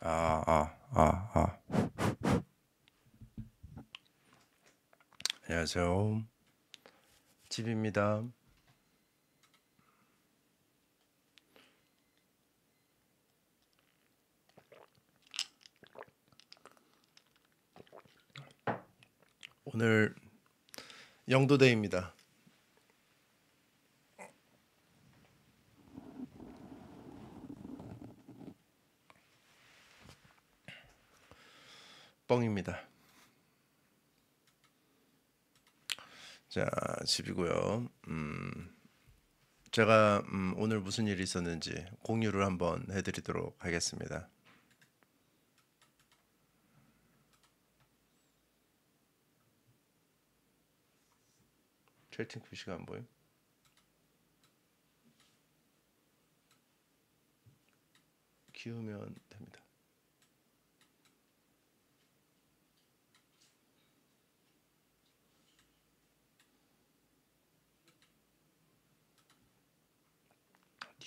아, 아, 아, 아. 안녕하세요. 집입니다. 오늘 영도대입니다. 뻥입니다. 자 집이고요. 음, 제가 음, 오늘 무슨 일이 있었는지 공유를 한번 해드리도록 하겠습니다. 채팅 표시가 안 보여? 키우면 됩니다.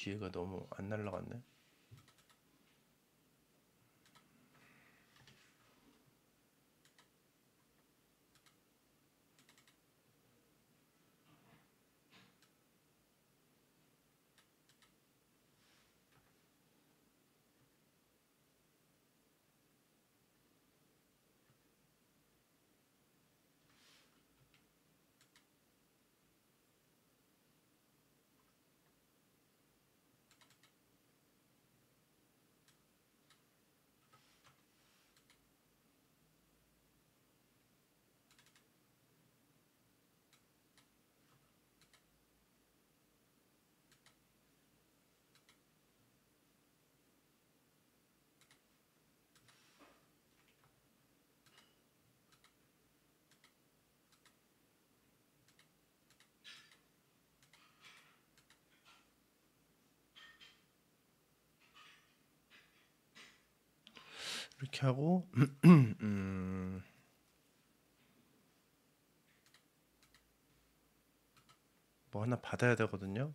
기회가 너무 안 날라갔네. 이렇게 하고 음. 뭐 하나 받아야 되거든요.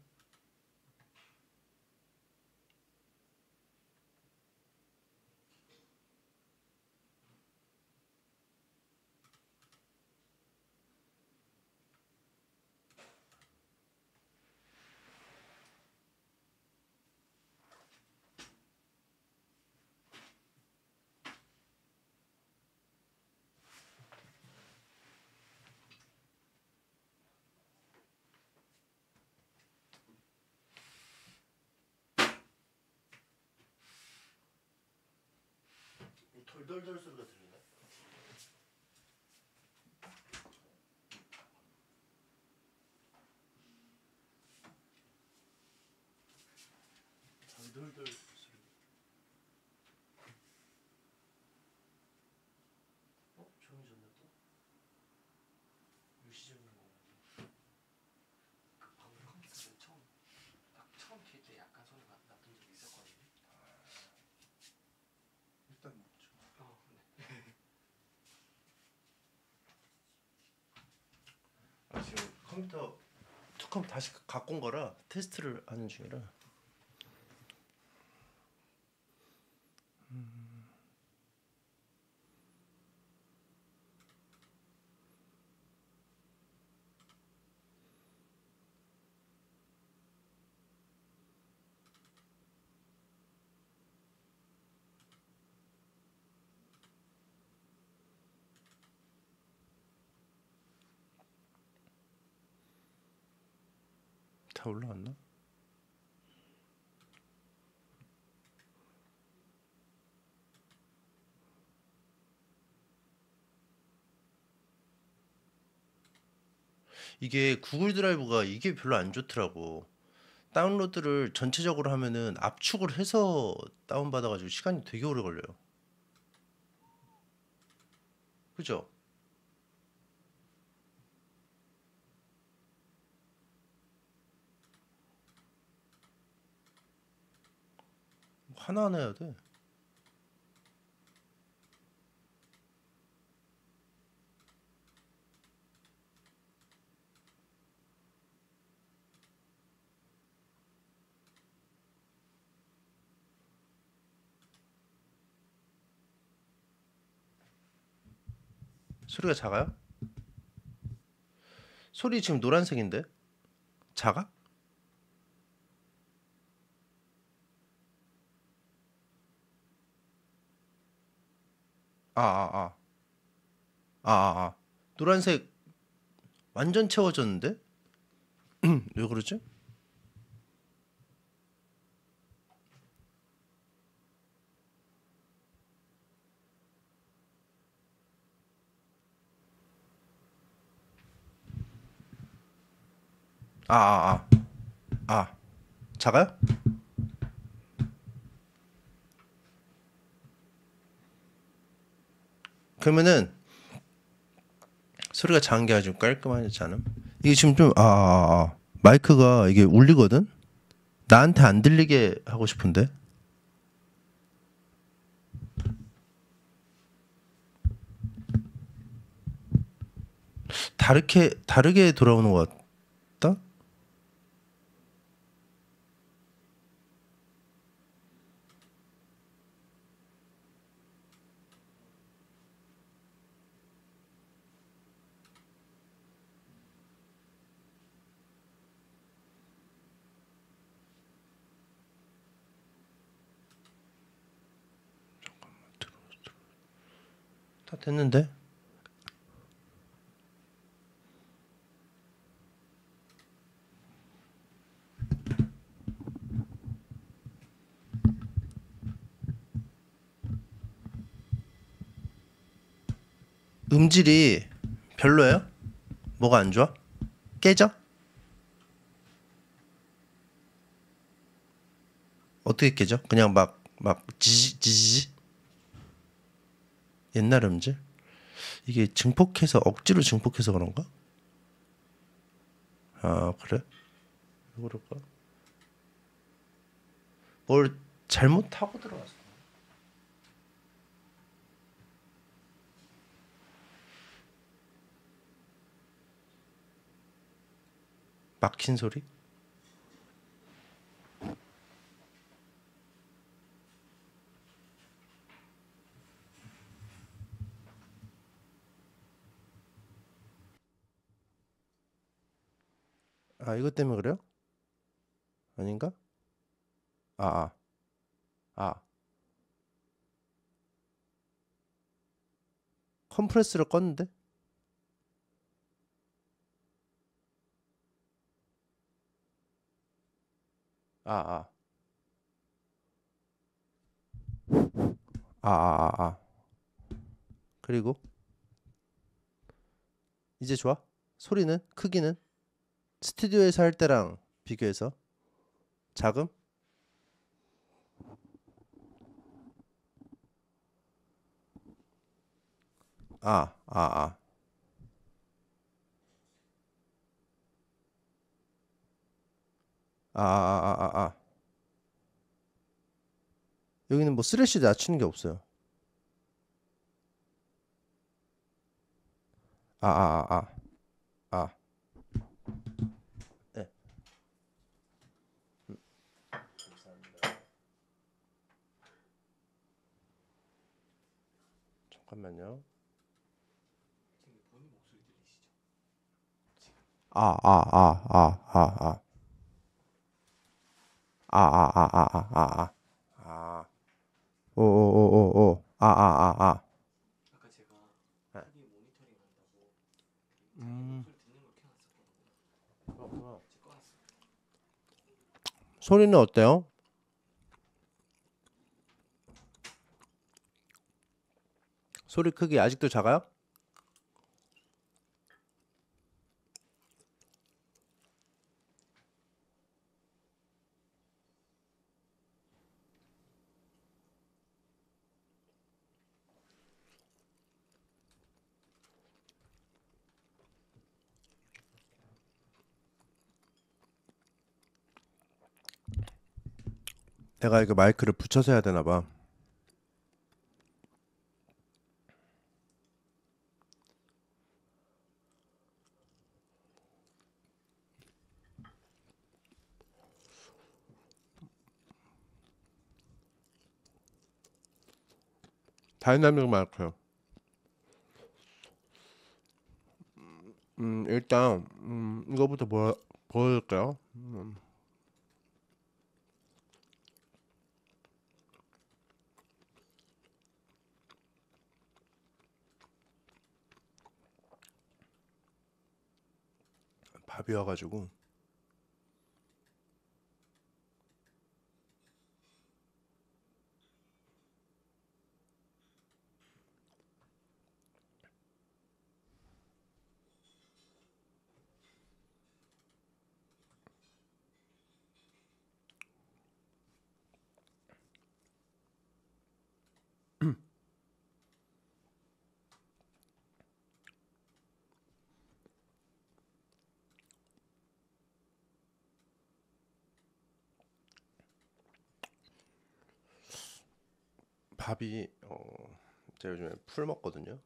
Douglas 컴퓨터 컴퓨 다시 갖고 온 거라 테스트를 하는 중이라 다 올라왔나? 이게 구글 드라이브가 이게 별로 안 좋더라고. 다운로드를 전체적으로 하면은 압축을 해서 다운받아가지고 시간이 되게 오래 걸려요. 그죠? 하나 하나 해야 돼. 소리가 작아요? 소리 지금 노란색인데? 작아? 아, 아, 아. 아, 아, 아. 노란색 완전 채워졌는데? 왜 그러지? 아, 아, 아. 아. 작아요? 그러면은 소리가 작은 게 아주 깔끔하지 않음? 이게 지금 좀, 아, 아, 아, 아, 마이크가 이게 울리거든? 나한테 안 들리게 하고 싶은데? 다르게, 다르게 돌아오는 것 같아. 됐는데? 음질이 별로예요? 뭐가 안 좋아? 깨져? 어떻게 깨져? 그냥 막 막 지지 지지 옛날 음질? 이게 증폭해서 억지로 증폭해서 그런가? 아 그래? 왜 그럴까? 뭘 잘못하고 들어갔어. 막힌 소리? 아 이것 때문에 그래요? 아닌가? 아, 아, 아. 컴프레스를 껐는데? 아 아, 아. 아, 아, 아. 그리고 이제 좋아? 소리는? 크기는? 스튜디오에서 할 때랑 비교해서 자금? 아, 아, 아. 아, 아, 아, 아, 아. 아, 아. 여기는 뭐 쓰레쉬 낮추는 게 없어요. 아, 아, 아, 아. 잠깐만요. 아, 아, 아, 아, 아, 아. 아, 아, 아, 아, 아, 아, 아. 아. 오, 오, 오, 오, 오. 아, 아, 아, 아. 아까 제가 네. TV 모니터링 한다고 음. 소리는 어때요? 소리 크기 아직도 작아요? 내가 이거 마이크를 붙여서 해야 되나 봐. 다이나믹 마이크요. 음, 일단 음, 이거부터 보여, 보여드게요 음. 밥이와가지고 밥이 어, 제가 요즘에 풀 먹거든요.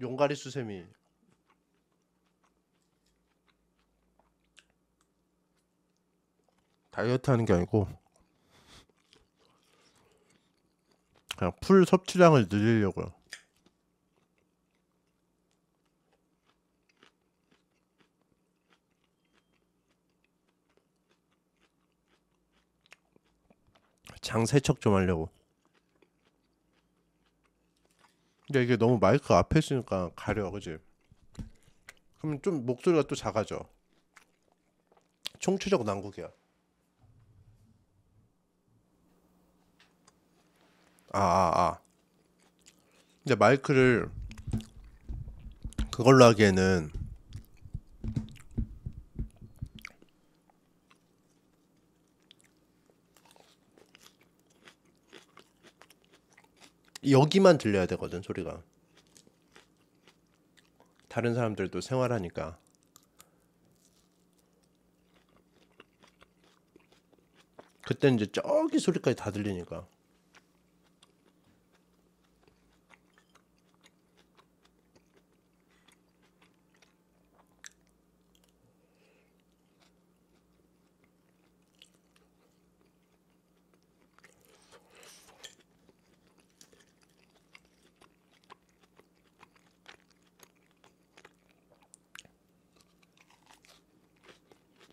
용가리 수세미 다이어트 하는 게 아니고 그냥 풀 섭취량을 늘리려고요. 장 세척 좀 하려고. 근데 이게 너무 마이크 앞에 있으니까 가려, 그지? 그럼 좀 목소리가 또 작아져. 총체적 난국이야. 아, 아, 아. 근데 마이크를 그걸로 하기에는 여기만 들려야 되거든 소리가 다른 사람들도 생활하니까 그때 이제 저기 소리까지 다 들리니까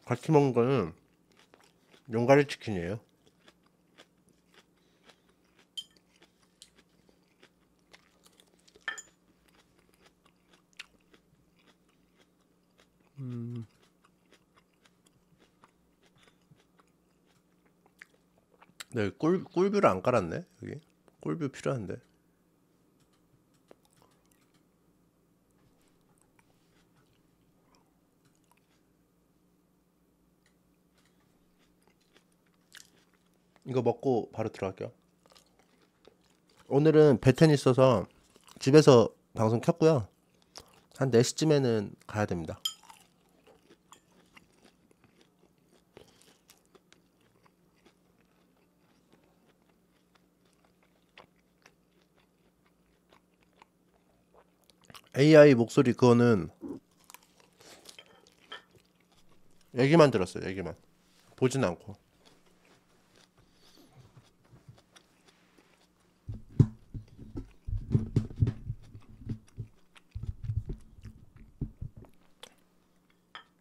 같이 먹은 거는 용가리 치킨이에요. 음. 네, 꿀, 꿀뷰를 안 깔았네, 여기. 꿀뷰 필요한데. 이거 먹고 바로 들어갈게요. 오늘은 배텐 있어서 집에서 방송 켰고요. 한 4시쯤에는 가야 됩니다. AI 목소리 그거는 얘기만 들었어요. 얘기만 보진 않고.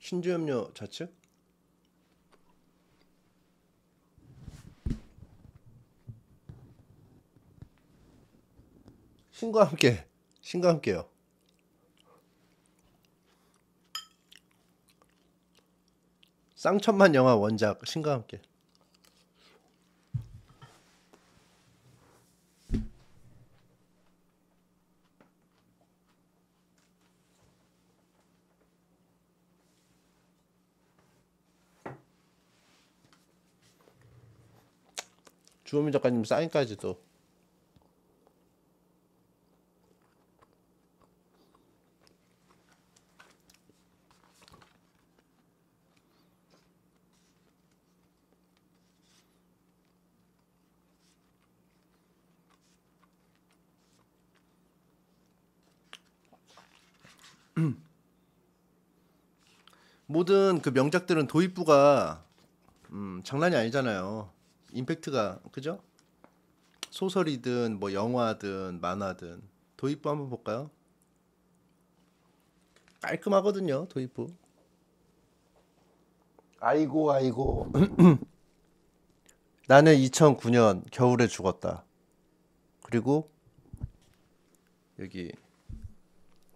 신주염료 좌측 신과 함께 신과 함께요 쌍천만 영화 원작 신과 함께 주호민 작가님 사인까지도 모든 그 명작들은 도입부가 음, 장난이 아니잖아요. 임팩트가 그죠? 소설이든 뭐 영화든 만화든 도입부 한번 볼까요? 깔끔하거든요 도입부. 아이고 아이고. 나는 2009년 겨울에 죽었다. 그리고 여기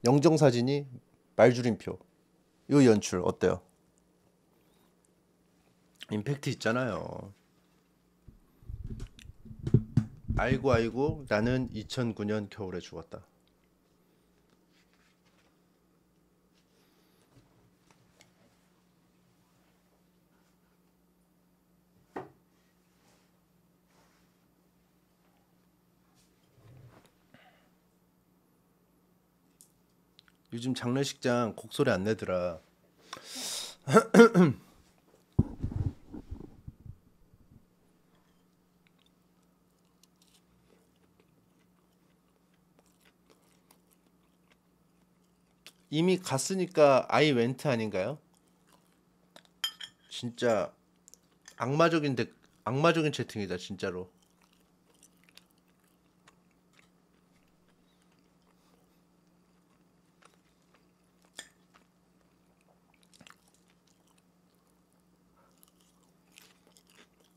영정 사진이 말줄임표. 이 연출 어때요? 임팩트 있잖아요. 알고 알고 나는 2009년 겨울에 죽었다. 요즘 장례식장 곡소리 안 내더라. 이미 갔으니까 아이 웬트 아닌가요? 진짜 악마적인 데, 악마적인 채팅이다 진짜로.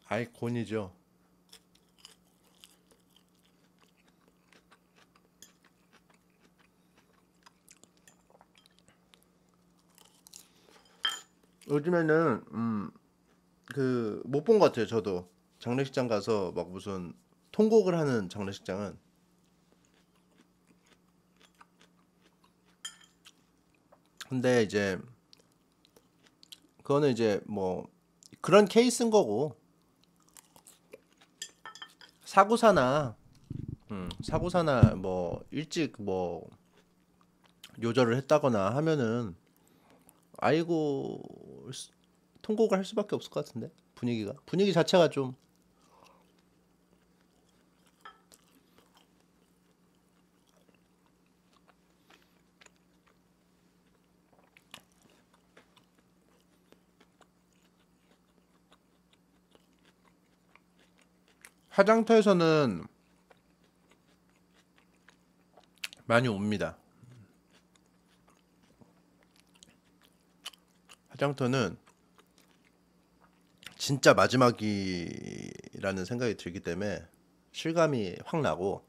아이곤이죠. 요즘에는 음, 그 못 본 것 같아요. 저도 장례식장 가서 막 무슨 통곡을 하는 장례식장은 근데 이제 그거는 이제 뭐 그런 케이스인 거고 사고사나 음, 사고사나 뭐 일찍 뭐 요절을 했다거나 하면은 아이고 통곡을 할 수밖에 없을 것 같은데 분위기가 분위기 자체가 좀 화장터에서는 많이 옵니다. 하장터는 진짜 마지막이라는 생각이 들기 때문에 실감이 확 나고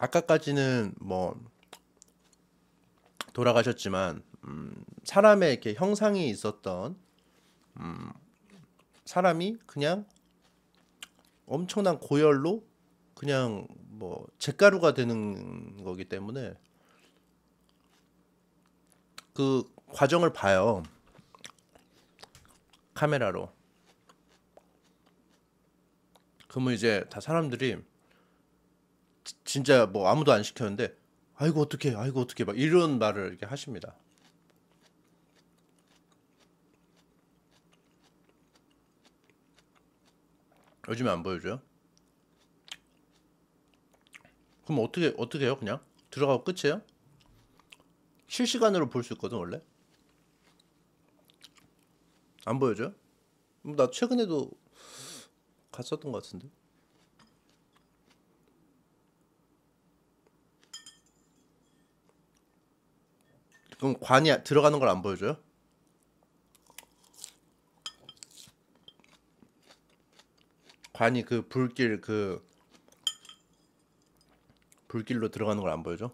아까까지는 뭐 돌아가셨지만 음, 사람의 이렇게 형상이 있었던 음, 사람이 그냥 엄청난 고열로 그냥 뭐 재가루가 되는 거기 때문에 그 과정을 봐요. 카메라로. 그러면 이제 다 사람들이 진짜 뭐 아무도 안 시켰는데 아이고 어떻게 아이고 어떻게 막 이런 말을 이렇게 하십니다. 요즘에 안 보여줘요? 그럼 어떻게 어떻게 해요? 그냥 들어가고 끝이에요? 실시간으로 볼 수 있거든 원래. 안 보여줘? 음, 나 최근에도 갔었던 것 같은데. 그럼 관이 들어가는 걸 안 보여줘요? 관이 그 불길 그 불길로 들어가는 걸 안 보여줘?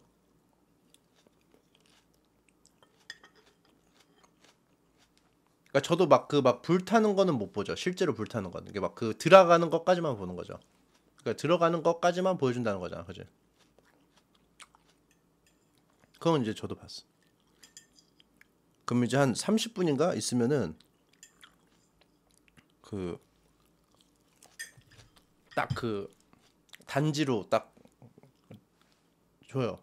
그러니까 저도 막 그막 그 불타는 거는 못 보죠. 실제로 불타는 거는 게막그 들어가는 것까지만 보는 거죠. 그러니까 들어가는 것까지만 보여준다는 거잖아, 그지? 그건 이제 저도 봤어. 그럼 이제 한 30분인가 있으면은 그 딱그 그 단지로 딱 줘요.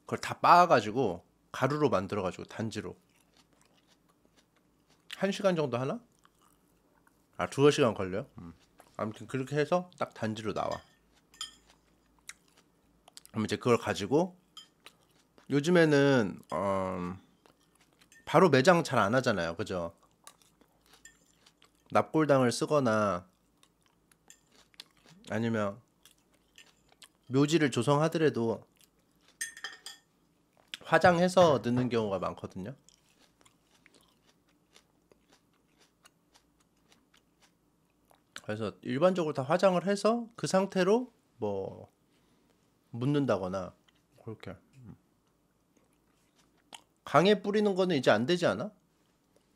그걸 다 빻아가지고 가루로 만들어가지고 단지로 한 시간 정도 하나? 아 두어 시간 걸려 음. 아무튼 그렇게 해서 딱 단지로 나와. 그럼 이제 그걸 가지고 요즘에는 어, 바로 매장 잘 안 하잖아요, 그죠? 납골당을 쓰거나 아니면 묘지를 조성하더라도 화장해서 넣는 경우가 많거든요. 그래서 일반적으로 다 화장을 해서 그 상태로 뭐 묻는다거나 그렇게 강에 뿌리는 거는 이제 안 되지 않아?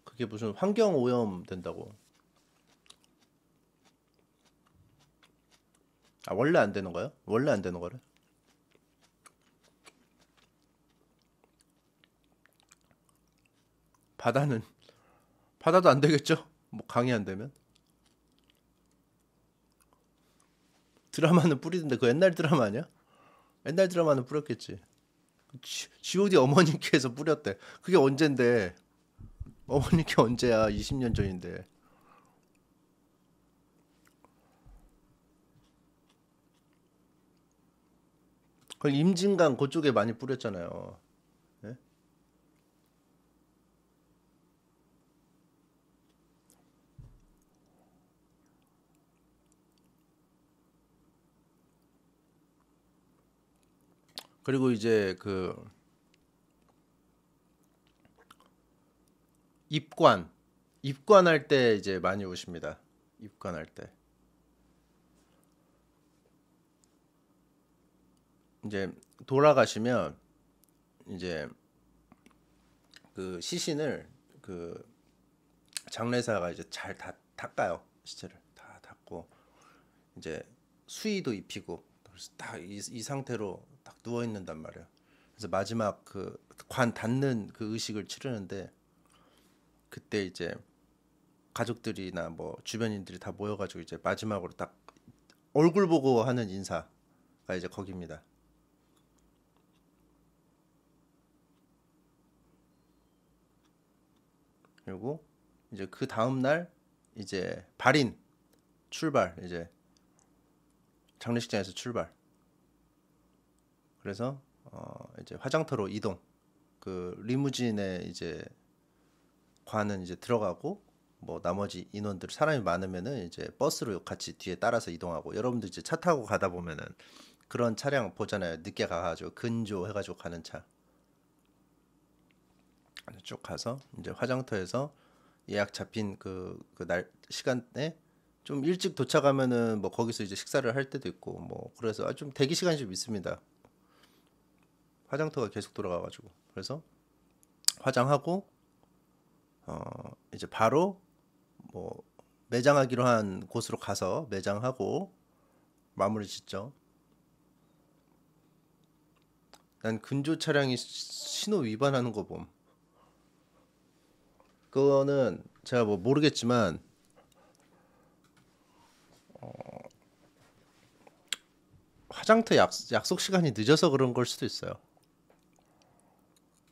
그게 무슨 환경 오염 된다고 아 원래 안 되는 거요? 원래 안 되는 거래? 바다는 바다도 안 되겠죠? 뭐 강이 안 되면 드라마는 뿌리던데 그 옛날 드라마 아니야? 옛날 드라마는 뿌렸겠지. G.O.D 어머님께서 뿌렸대. 그게 언젠데? 어머님께 언제야? 20년 전인데. 그걸 임진강 그쪽에 많이 뿌렸잖아요. 예? 그리고 이제 그 입관 입관할 때 이제 많이 오십니다. 입관할 때. 이제 돌아가시면 이제 그 시신을 그 장례사가 이제 잘 다, 닦아요 시체를 다 닦고 이제 수의도 입히고 그래서 딱이 이 상태로 딱 누워 있는단 말이에요. 그래서 마지막 그관 닿는 그 의식을 치르는데 그때 이제 가족들이나 뭐 주변인들이 다 모여가지고 이제 마지막으로 딱 얼굴 보고 하는 인사가 이제 거기입니다. 그리고 이제 그 다음 날 이제 발인 출발 이제 장례식장에서 출발. 그래서 어 이제 화장터로 이동. 그 리무진에 이제 관은 이제 들어가고 뭐 나머지 인원들 사람이 많으면은 이제 버스로 같이 뒤에 따라서 이동하고 여러분들 이제 차 타고 가다 보면은 그런 차량 보잖아요. 늦게 가가지고 근조 해가지고 가는 차. 쭉 가서 이제 화장터에서 예약 잡힌 그 그 날 시간대 좀 일찍 도착하면은 뭐 거기서 이제 식사를 할 때도 있고 뭐 그래서 아, 좀 대기 시간이 좀 있습니다. 화장터가 계속 돌아가가지고 그래서 화장하고 어 이제 바로 뭐 매장하기로 한 곳으로 가서 매장하고 마무리 짓죠. 난 근조 차량이 신호 위반하는 거 봄. 그거는 제가 뭐 모르겠지만 어, 화장터 약, 약속 시간이 늦어서 그런 걸 수도 있어요.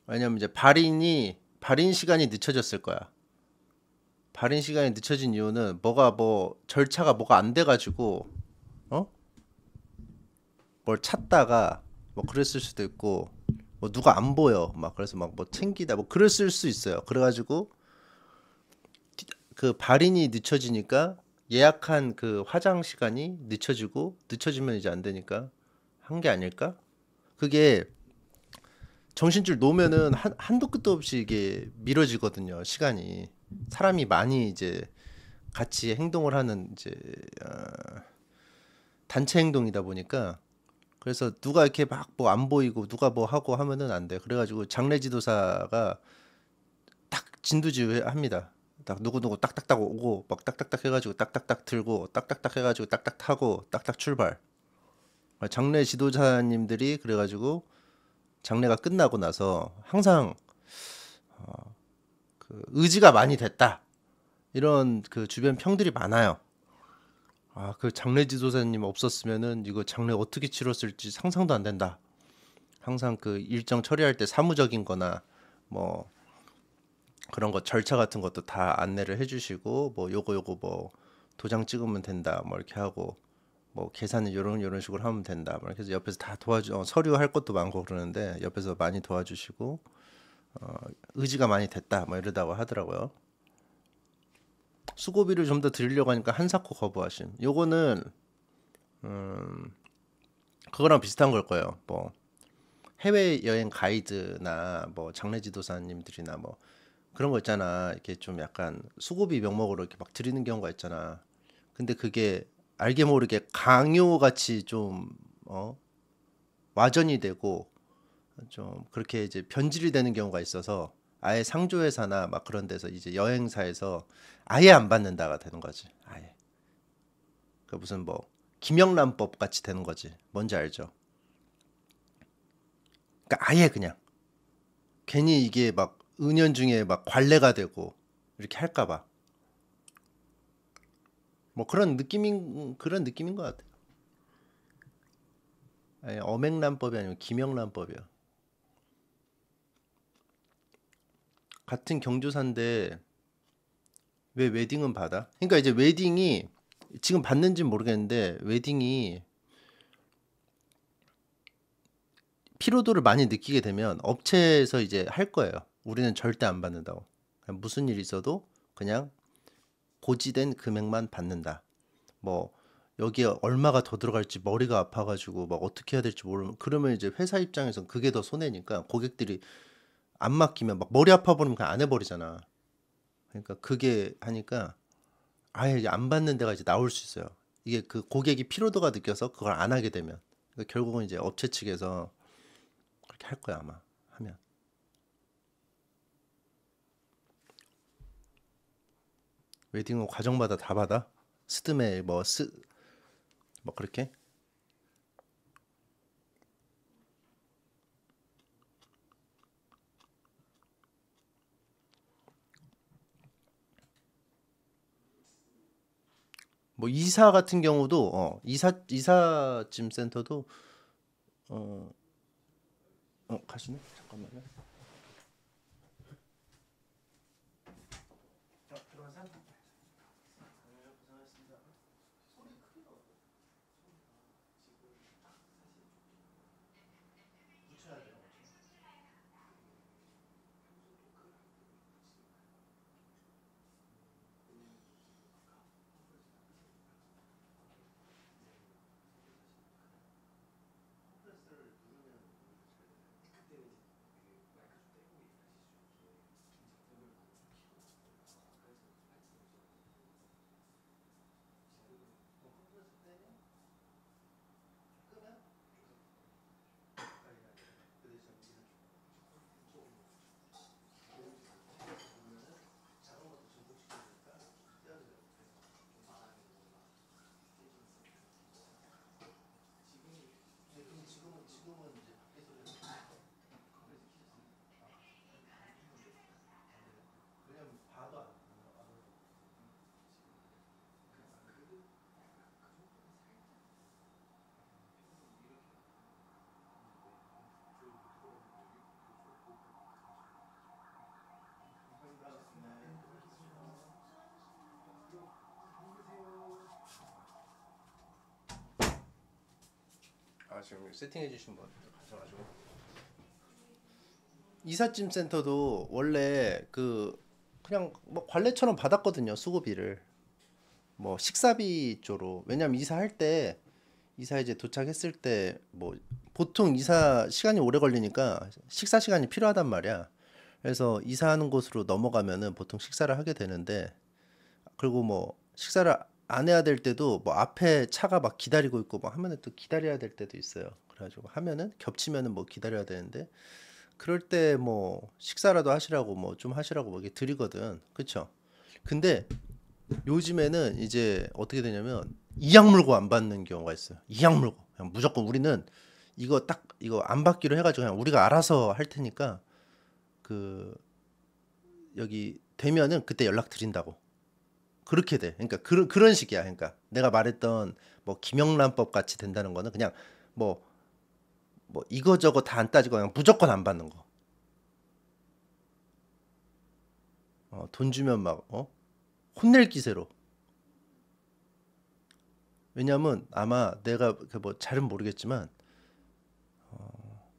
왜냐면 이제 발인이 발인 시간이 늦춰졌을 거야. 발인 시간이 늦춰진 이유는 뭐가 뭐 절차가 뭐가 안 돼가지고 어? 뭘 찾다가 뭐 그랬을 수도 있고 뭐 누가 안 보여 막 그래서 막 뭐 챙기다 뭐 그랬을 수 있어요. 그래가지고 그 발인이 늦춰지니까 예약한 그 화장 시간이 늦춰지고 늦춰지면 이제 안 되니까 한 게 아닐까? 그게 정신줄 놓으면은 한, 한도 끝도 없이 이게 미뤄지거든요 시간이 사람이 많이 이제 같이 행동을 하는 이제 어, 단체 행동이다 보니까 그래서 누가 이렇게 막 뭐 안 보이고 누가 뭐 하고 하면은 안 돼. 그래가지고 장례 지도사가 딱 진두지휘합니다. 딱 누구누구 딱딱딱 오고 막 딱딱딱 해가지고 딱딱딱 들고 딱딱딱 해가지고 딱딱 타고 딱딱 출발 장례 지도자님들이 그래가지고 장례가 끝나고 나서 항상 어, 그 의지가 많이 됐다 이런 그 주변 평들이 많아요. 아 그 장례 지도자님 없었으면은 이거 장례 어떻게 치렀을지 상상도 안 된다. 항상 그 일정 처리할 때 사무적인거나 뭐 그런 거 절차 같은 것도 다 안내를 해주시고 뭐 요거 요거 뭐 도장 찍으면 된다 뭐 이렇게 하고 뭐 계산은 요런 요런 식으로 하면 된다 뭐 이렇게 해서 옆에서 다 도와주 어, 서류 할 것도 많고 그러는데 옆에서 많이 도와주시고 어, 의지가 많이 됐다 뭐 이러다고 하더라고요. 수고비를 좀 더 드리려고 하니까 한사코 거부하심. 요거는 음 그거랑 비슷한 걸 거예요. 뭐 해외 여행 가이드나 뭐 장례 지도사님들이나 뭐 그런 거 있잖아. 이렇게 좀 약간 수고비 명목으로 이렇게 막 드리는 경우가 있잖아. 근데 그게 알게 모르게 강요같이 좀 어? 와전이 되고 좀 그렇게 이제 변질이 되는 경우가 있어서 아예 상조회사나 막 그런 데서 이제 여행사에서 아예 안 받는다가 되는 거지. 아예. 그 무슨 뭐 김영란법 같이 되는 거지. 뭔지 알죠? 그러니까 아예 그냥 괜히 이게 막 은연중에 막 관례가 되고 이렇게 할까봐 뭐 그런 느낌인 그런 느낌인 것 같아요. 아니, 어맹란법이 아니고 김영란법이요. 같은 경조사인데 왜 웨딩은 받아? 그러니까 이제 웨딩이 지금 받는지 모르겠는데 웨딩이 피로도를 많이 느끼게 되면 업체에서 이제 할 거예요. 우리는 절대 안 받는다고. 그냥 무슨 일이 있어도 그냥 고지된 금액만 받는다. 뭐 여기에 얼마가 더 들어갈지 머리가 아파가지고 막 어떻게 해야 될지 모르면 그러면 이제 회사 입장에선 그게 더 손해니까 고객들이 안 맡기면 막 머리 아파 버리면 그냥 안 해버리잖아. 그러니까 그게 하니까 아예 안 받는 데가 이제 나올 수 있어요. 이게 그 고객이 피로도가 느껴서 그걸 안 하게 되면 그러니까 결국은 이제 업체 측에서 그렇게 할 거야 아마 하면. 웨딩은 과정마다 다 받아? 스드메 뭐 스 뭐 그렇게? 뭐 이사 같은 경우도 어, 이사 이사짐 센터도 어, 어 가시네 잠깐만요. 아, 지금 세팅해 주신 분가감가지고 이삿짐 센터도 원래 그 그냥 뭐 관례처럼 받았거든요 수고비를 뭐 식사비 쪽으로 왜냐면 이사할 때 이사 이제 도착했을 때 뭐 보통 이사 시간이 오래 걸리니까 식사 시간이 필요하단 말이야 그래서 이사하는 곳으로 넘어가면은 보통 식사를 하게 되는데 그리고 뭐 식사를 안 해야 될 때도 뭐 앞에 차가 막 기다리고 있고 뭐 하면은 또 기다려야 될 때도 있어요. 그래가지고 하면은 겹치면은 뭐 기다려야 되는데 그럴 때 뭐 식사라도 하시라고 뭐 좀 하시라고 뭐 이렇게 드리거든. 그쵸? 근데 요즘에는 이제 어떻게 되냐면 이약 물고 안 받는 경우가 있어요. 이약 물고 그냥 무조건 우리는 이거 딱 이거 안 받기로 해가지고 그냥 우리가 알아서 할 테니까 그 여기 되면은 그때 연락 드린다고 그렇게 돼. 그러니까 그 그런 식이야. 그러니까 내가 말했던 뭐 김영란법 같이 된다는 거는 그냥 뭐뭐 뭐 이거저거 다 안 따지고 그냥 무조건 안 받는 거. 어, 돈 주면 막 어? 혼낼 기세로. 왜냐면 아마 내가 그 뭐 잘은 모르겠지만 어,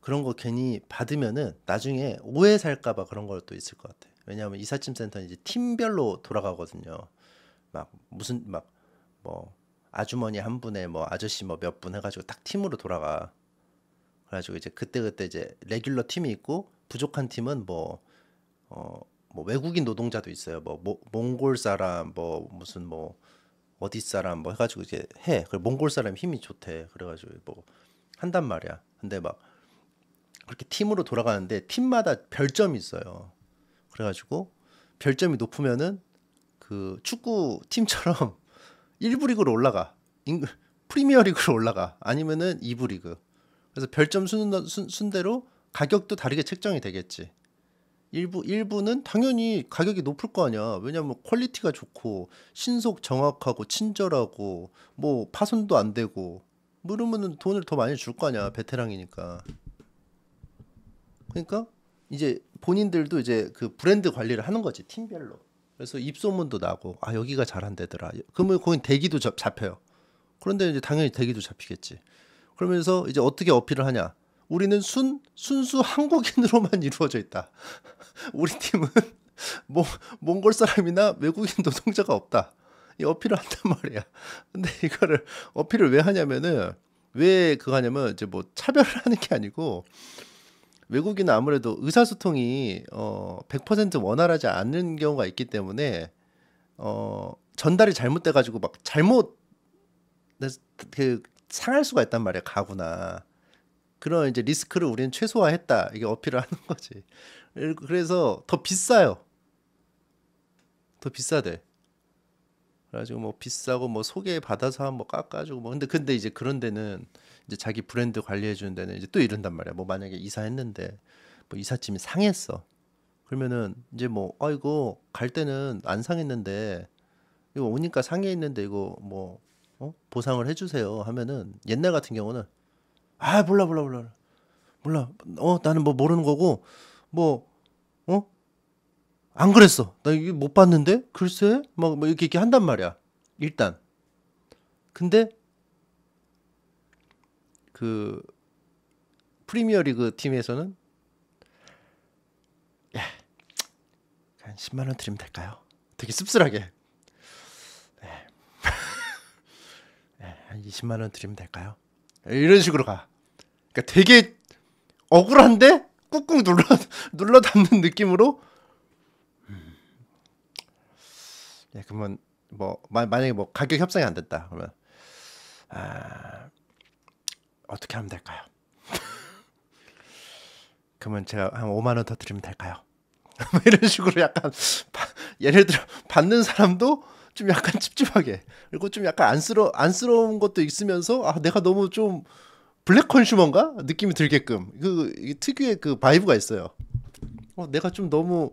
그런 거 괜히 받으면은 나중에 오해 살까봐 그런 것도 있을 것 같아. 왜냐하면 이삿짐 센터는 이제 팀별로 돌아가거든요. 막 무슨 막 뭐 아주머니 한 분에 뭐 아저씨 뭐 몇 분 해가지고 딱 팀으로 돌아가. 그래가지고 이제 그때 그때 이제 레귤러 팀이 있고 부족한 팀은 뭐 어, 뭐 외국인 노동자도 있어요. 뭐 모, 몽골 사람 뭐 무슨 뭐 어디 사람 뭐 해가지고 이제 해. 그 몽골 사람 힘이 좋대. 그래가지고 뭐 한단 말이야. 근데 막 그렇게 팀으로 돌아가는데 팀마다 별점이 있어요. 그래가지고 별점이 높으면은 그 축구 팀처럼 1부 리그로 올라가. 잉 프리미어 리그로 올라가. 아니면은 2부 리그. 그래서 별점 순, 순, 순대로 가격도 다르게 책정이 되겠지. 1부1부는 당연히 가격이 높을 거 아니야. 왜냐면 퀄리티가 좋고 신속 정확하고 친절하고 뭐 파손도 안 되고 물으면은 돈을 더 많이 줄 거 아니야. 베테랑이니까. 그러니까 이제 본인들도 이제 그 브랜드 관리를 하는 거지 팀별로. 그래서 입소문도 나고 아 여기가 잘한대더라. 그러면 거긴 대기도 잡혀요. 그런데 이제 당연히 대기도 잡히겠지. 그러면서 이제 어떻게 어필을 하냐? 우리는 순 순수 한국인으로만 이루어져 있다. 우리 팀은 뭐, 몽골 사람이나 외국인 노동자가 없다. 이 어필을 한단 말이야. 근데 이거를 어필을 왜 하냐면은 왜 그거 하냐면 이제 뭐 차별을 하는 게 아니고 외국인은 아무래도 의사소통이 어, 100% 원활하지 않는 경우가 있기 때문에 어, 전달이 잘못돼 가지고 막 잘못 그 상할 수가 있단 말이야 가구나 그런 이제 리스크를 우리는 최소화했다 이게 어필을 하는 거지 그래서 더 비싸요 더 비싸대 그래가지고 뭐 비싸고 뭐 소개 받아서 한번 깎아주고 뭐 근데 근데 이제 그런 데는 이제 자기 브랜드 관리해 주는 데는 이제 또 이런단 말이야. 뭐 만약에 이사했는데 뭐 이삿짐이 상했어. 그러면은 이제 뭐 아이고 갈 때는 안 상했는데 이거 오니까 상해 있는데 이거 뭐 어? 보상을 해주세요 하면은 옛날 같은 경우는 아 몰라 몰라 몰라 몰라 어 나는 뭐 모르는 거고 뭐안 그랬어. 나 이게 못 봤는데? 글쎄? 막, 막 이렇게, 이렇게 한단 말이야. 일단. 근데, 그, 프리미어 리그 팀에서는, 예, 한 10만원 드리면 될까요? 되게 씁쓸하게. 네. 네, 한 20만원 드리면 될까요? 이런 식으로 가. 그러니까 되게 억울한데? 꾹꾹 눌러, 눌러 담는 느낌으로 예, 그러면 뭐 마, 만약에 뭐 가격 협상이 안 됐다 그러면 아, 어떻게 하면 될까요? 그러면 제가 한 5만 원 더 드리면 될까요? 뭐 이런 식으로 약간 바, 예를 들어 받는 사람도 좀 약간 찝찝하게 그리고 좀 약간 안쓰러 안쓰러운 것도 있으면서 아 내가 너무 좀 블랙 컨슈머인가 느낌이 들게끔 그 특유의 그 바이브가 있어요. 어, 내가 좀 너무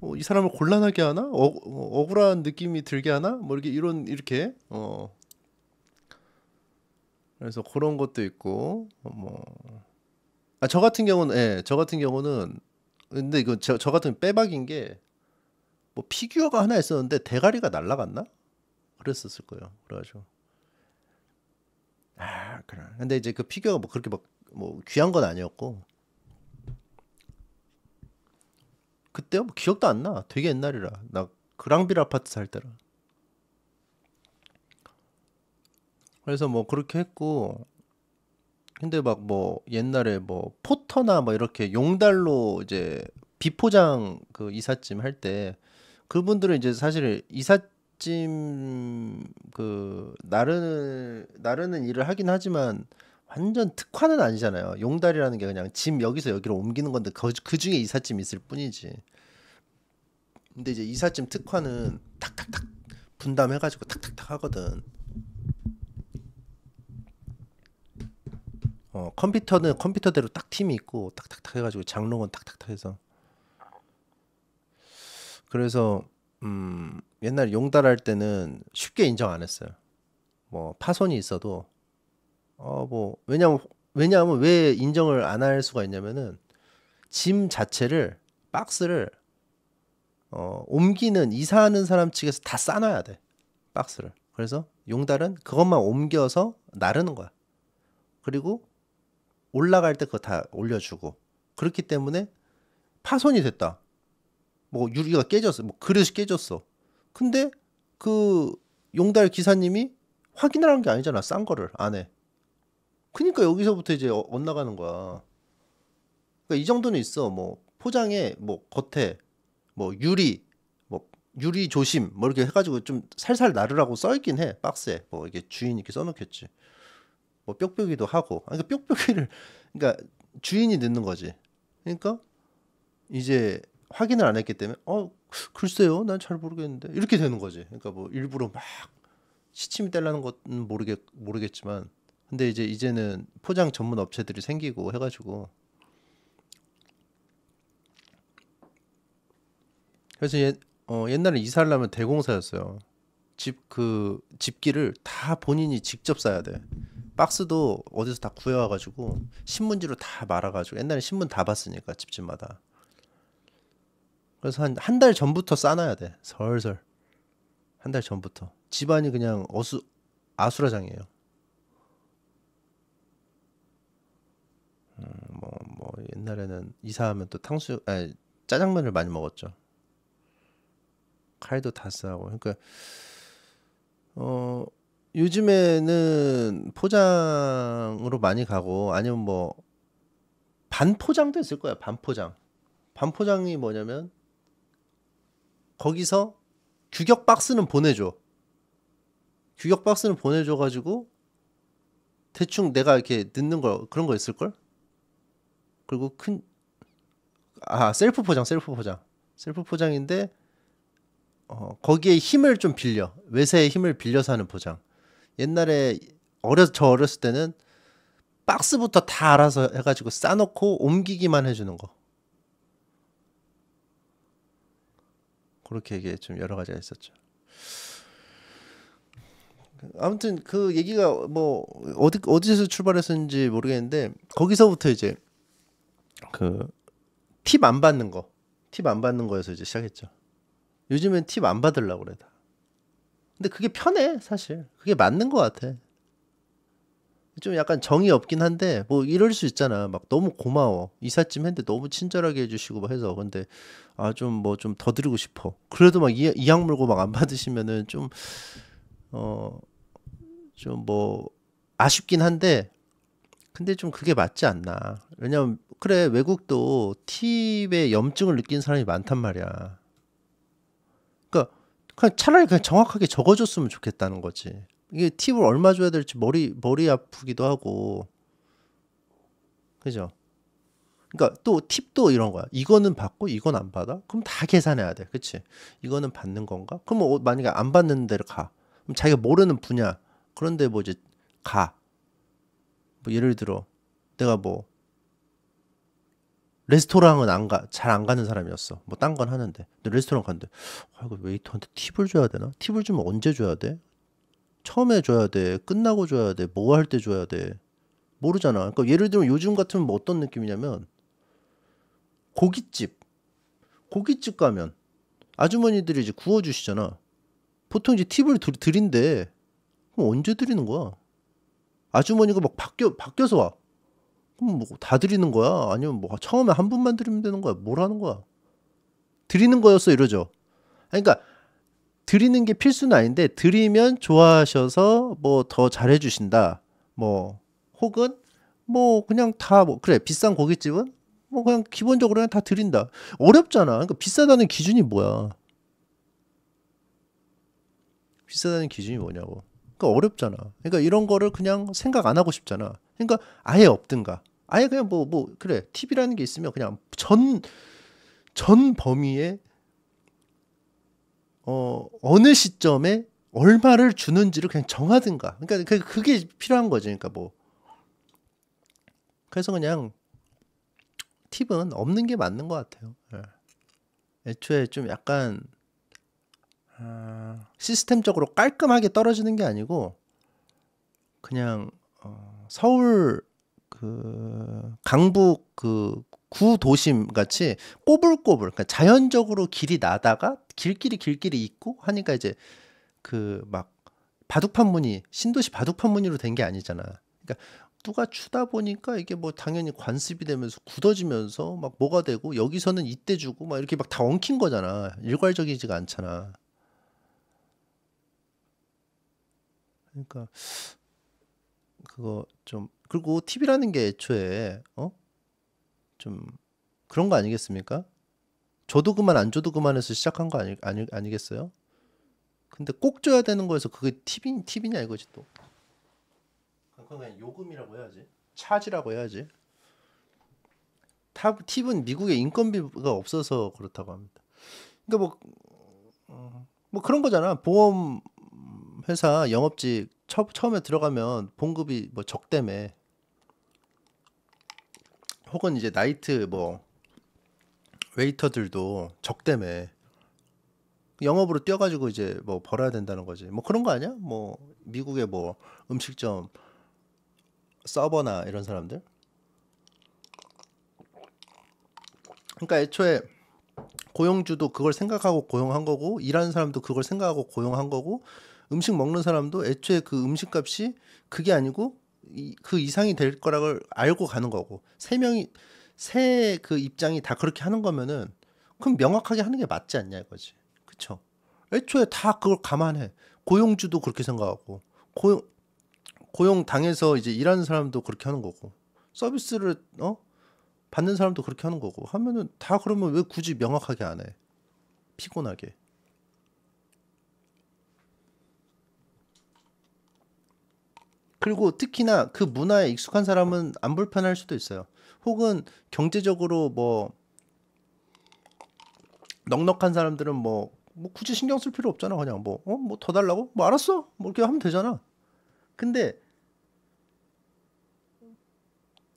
어, 이 사람을 곤란하게 하나 어, 어, 억울한 느낌이 들게 하나 뭐 이렇게 이런 이렇게 어 그래서 그런 것도 있고 뭐 아 저 같은 경우는 예 저 같은 경우는 근데 이거 저, 저 같은 빼박인 게 뭐 피규어가 하나 있었는데 대가리가 날라갔나 그랬었을 거예요 그래가지고 아 그래 근데 이제 그 피규어가 뭐 그렇게 막 뭐 귀한 건 아니었고 그때 뭐 기억도 안 나. 되게 옛날이라. 나 그랑빌 아파트 살 때라. 그래서 뭐 그렇게 했고 근데 막 뭐 옛날에 뭐 포터나 뭐 이렇게 용달로 이제 비포장 그 이삿짐 할 때 그분들은 이제 사실 이삿짐 그 나르는 나르는 일을 하긴 하지만 완전 특화는 아니잖아요. 용달이라는 게 그냥 짐 여기서 여기로 옮기는 건데 그, 그 중에 이삿짐 있을 뿐이지. 근데 이제 이삿짐 특화는 탁탁탁 분담해가지고 탁탁탁 하거든. 어 컴퓨터는 컴퓨터대로 딱 팀이 있고 탁탁탁 해가지고 장롱은 탁탁탁 해서. 그래서 음 옛날 용달 할 때는 쉽게 인정 안 했어요. 뭐 파손이 있어도 어뭐 왜냐면 왜냐하면 왜 인정을 안 할 수가 있냐면은 짐 자체를 박스를 어, 옮기는 이사하는 사람 측에서 다 싸놔야 돼 박스를 그래서 용달은 그것만 옮겨서 나르는 거야 그리고 올라갈 때 그거 다 올려주고 그렇기 때문에 파손이 됐다 뭐 유리가 깨졌어 뭐 그릇이 깨졌어 근데 그 용달 기사님이 확인을 한 게 아니잖아 싼 거를 안해 그니까 여기서부터 이제 어, 엇나가는 거야. 그니까이 정도는 있어. 뭐 포장에 뭐 겉에 뭐 유리 뭐 유리 조심 뭐 이렇게 해가지고 좀 살살 나르라고 써있긴 해 박스에 뭐 이게 주인 이렇게 이 써놓겠지. 뭐 뾱뾱이도 하고. 아, 그니까 뾱뾱이를 그니까 주인이 넣는 거지. 그니까 이제 확인을 안 했기 때문에 어 글쎄요 난 잘 모르겠는데 이렇게 되는 거지. 그니까뭐 일부러 막 시침이 떼라는 건 모르겠 모르겠지만 근데 이제 이제는 포장 전문 업체들이 생기고 해가지고 그래서 옛, 어, 옛날에 이사를하면 대공사였어요. 집 그 집기를 다 본인이 직접 사야 돼. 박스도 어디서 다 구해와가지고 신문지로 다 말아가지고 옛날에 신문 다 봤으니까 집집마다. 그래서 한 한 달 전부터 싸놔야 돼. 설설. 한 달 전부터. 집안이 그냥 어수 아수라장이에요. 뭐뭐 음, 뭐, 뭐 옛날에는 이사하면 또 탕수 육 아, 아니 짜장면을 많이 먹었죠. 칼도 다 싸고 그러니까 어 요즘에는 포장으로 많이 가고 아니면 뭐 반포장도 있을 거야 반포장 반포장이 뭐냐면 거기서 규격 박스는 보내줘 규격 박스는 보내줘 가지고 대충 내가 이렇게 넣는 거 그런 거 있을 걸 그리고 큰 아 셀프 포장 셀프 포장 셀프 포장인데 어, 거기에 힘을 좀 빌려 외세의 힘을 빌려서 하는 포장 옛날에 어려 저 어렸을 때는 박스부터 다 알아서 해가지고 싸놓고 옮기기만 해주는 거 그렇게 이게 좀 여러 가지가 있었죠. 아무튼 그 얘기가 뭐 어디 어디서 에 출발했었는지 모르겠는데 거기서부터 이제 그팁안 받는 거, 팁 안 받는 거에서 이제 시작했죠. 요즘엔 팁 안 받으려고 그래. 다. 근데 그게 편해 사실. 그게 맞는 것 같아. 좀 약간 정이 없긴 한데 뭐 이럴 수 있잖아. 막 너무 고마워. 이삿짐 했는데 너무 친절하게 해주시고 막 해서 근데 아 좀 뭐 좀 더 드리고 싶어. 그래도 막이약 물고 막 안 받으시면은 좀 어 좀 뭐 아쉽긴 한데 근데 좀 그게 맞지 않나. 왜냐면 그래 외국도 팁에 염증을 느끼는 사람이 많단 말이야. 그러니까 그냥 차라리 그냥 정확하게 적어줬으면 좋겠다는 거지. 이게 팁을 얼마 줘야 될지 머리 머리 아프기도 하고, 그죠? 그러니까 또 팁도 이런 거야. 이거는 받고 이건 안 받아? 그럼 다 계산해야 돼, 그렇지? 이거는 받는 건가? 그럼 뭐 만약에 안 받는 데를 가, 그럼 자기가 모르는 분야 그런데 뭐 이제 가. 뭐 예를 들어 내가 뭐 레스토랑은 안 가, 잘 안 가는 사람이었어. 뭐 딴 건 하는데. 근데 레스토랑 갔는데, 아, 이고 웨이터한테 팁을 줘야 되나? 팁을 주면 언제 줘야 돼? 처음에 줘야 돼? 끝나고 줘야 돼? 뭐 할 때 줘야 돼? 모르잖아. 그러니까 예를 들면 요즘 같으면 뭐 어떤 느낌이냐면, 고깃집. 고깃집 가면 아주머니들이 이제 구워주시잖아. 보통 이제 팁을 드린대 그럼 언제 드리는 거야? 아주머니가 막 바뀌어, 바뀌어서 와. 그럼 뭐다 드리는 거야? 아니면 뭐 처음에 한 분만 드리면 되는 거야? 뭘하는 거야? 드리는 거였어 이러죠. 그러니까 드리는 게 필수는 아닌데 드리면 좋아하셔서 뭐 더 잘해 주신다. 뭐 혹은 뭐 그냥 다 뭐 그래 비싼 고깃집은 뭐 그냥 기본적으로 그냥 다 드린다. 어렵잖아. 그러니까 비싸다는 기준이 뭐야? 비싸다는 기준이 뭐냐고. 그러니까 어렵잖아. 그러니까 이런 거를 그냥 생각 안 하고 싶잖아. 그러니까 아예 없든가. 아예 그냥 뭐, 뭐, 그래. 팁이라는 게 있으면 그냥 전, 전 범위에, 어, 어느 시점에 얼마를 주는지를 그냥 정하든가. 그러니까 그, 그게 필요한 거지 그러니까 뭐. 그래서 그냥 팁은 없는 게 맞는 것 같아요. 네. 애초에 좀 약간 아, 시스템적으로 깔끔하게 떨어지는 게 아니고 그냥 서울 그 강북 그 구도심 같이 꼬불꼬불 그러니까 자연적으로 길이 나다가 길길이 길길이 있고 하니까 이제 그 막 바둑판 무늬 신도시 바둑판 무늬로 된 게 아니잖아. 그러니까 누가 추다 보니까 이게 뭐 당연히 관습이 되면서 굳어지면서 막 뭐가 되고 여기서는 이때 주고 막 이렇게 막 다 엉킨 거잖아. 일괄적이지가 않잖아. 그러니까 그거 좀 그리고 TV라는 게 애초에 어? 좀 그런 거 아니겠습니까? 줘도 그만 안 줘도 그만해서 시작한 거 아니, 아니 아니겠어요? 근데 꼭 줘야 되는 거에서 그게 TV TV냐 이거지 또. 그건 그냥 요금이라고 해야지. 차지라고 해야지. 탑 팁은 미국의 인건비가 없어서 그렇다고 합니다. 그러니까 뭐, 음, 뭐 그런 거잖아. 보험 회사 영업직 처, 처음에 들어가면 봉급이 뭐 적대매 혹은 이제 나이트 뭐 웨이터들도 적대매 영업으로 뛰어가지고 이제 뭐 벌어야 된다는 거지 뭐 그런 거 아니야? 뭐 미국의 뭐 음식점 서버나 이런 사람들 그러니까 애초에 고용주도 그걸 생각하고 고용한 거고 일하는 사람도 그걸 생각하고 고용한 거고 음식 먹는 사람도 애초에 그 음식값이 그게 아니고 이, 그 이상이 될 거라고 알고 가는 거고 세 명이 세 그 입장이 다 그렇게 하는 거면은 그럼 명확하게 하는 게 맞지 않냐 이거지. 그쵸? 애초에 다 그걸 감안해. 고용주도 그렇게 생각하고 고용 고용 당해서 이제 일하는 사람도 그렇게 하는 거고 서비스를 어 받는 사람도 그렇게 하는 거고 하면은 다 그러면 왜 굳이 명확하게 안 해? 피곤하게. 그리고 특히나 그 문화에 익숙한 사람은 안 불편할 수도 있어요. 혹은 경제적으로 뭐 넉넉한 사람들은 뭐, 뭐 굳이 신경 쓸 필요 없잖아. 그냥 뭐, 어, 뭐 더 달라고? 뭐 알았어. 뭐 이렇게 하면 되잖아. 근데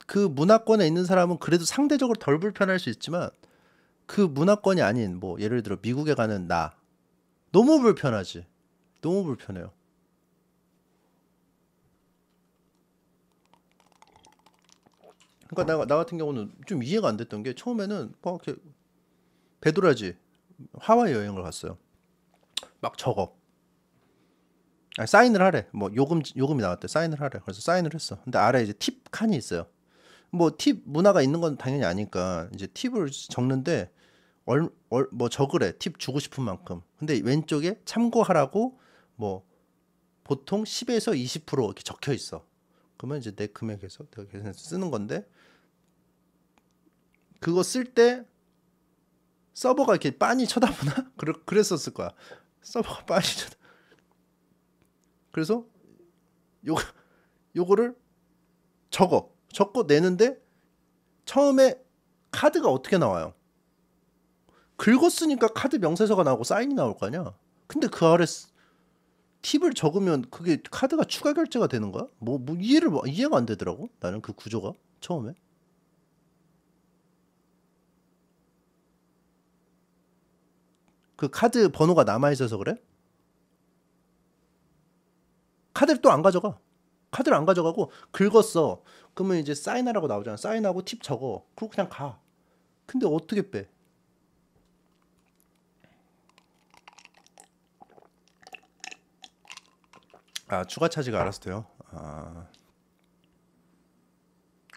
그 문화권에 있는 사람은 그래도 상대적으로 덜 불편할 수 있지만 그 문화권이 아닌 뭐 예를 들어 미국에 가는 나 너무 불편하지. 너무 불편해요. 그러니까 나, 나 같은 경우는 좀 이해가 안 됐던 게 처음에는 막 뭐 이렇게 베드라지 하와이 여행을 갔어요. 막 적어. 아니, 사인을 하래. 뭐 요금 요금이 나왔대. 사인을 하래. 그래서 사인을 했어. 근데 아래 이제 팁 칸이 있어요. 뭐 팁 문화가 있는 건 당연히 아니까 이제 팁을 적는데 얼, 얼, 뭐 적으래. 팁 주고 싶은 만큼. 근데 왼쪽에 참고하라고 뭐 보통 10에서 20% 이렇게 적혀 있어. 그러면 이제 내 금액에서 내가 계산해서 쓰는 건데 그거 쓸 때 서버가 이렇게 빤히 쳐다보나? 그래, 그랬었을 거야. 서버가 빤히 쳐다. 그래서 요 요거를 적어 적고 내는데 처음에 카드가 어떻게 나와요? 긁었으니까 카드 명세서가 나오고 사인이 나올 거 아니야. 근데 그 아래 팁을 적으면 그게 카드가 추가 결제가 되는 거야? 뭐, 뭐 이해를 뭐, 이해가 안 되더라고. 나는 그 구조가 처음에. 그 카드 번호가 남아 있어서 그래? 카드를 또 안 가져가. 카드를 안 가져가고 긁었어. 그러면 이제 사인하라고 나오잖아. 사인하고 팁 적어. 그리고 그냥 가. 근데 어떻게 빼? 아 추가 차지가 알아서 돼요. 아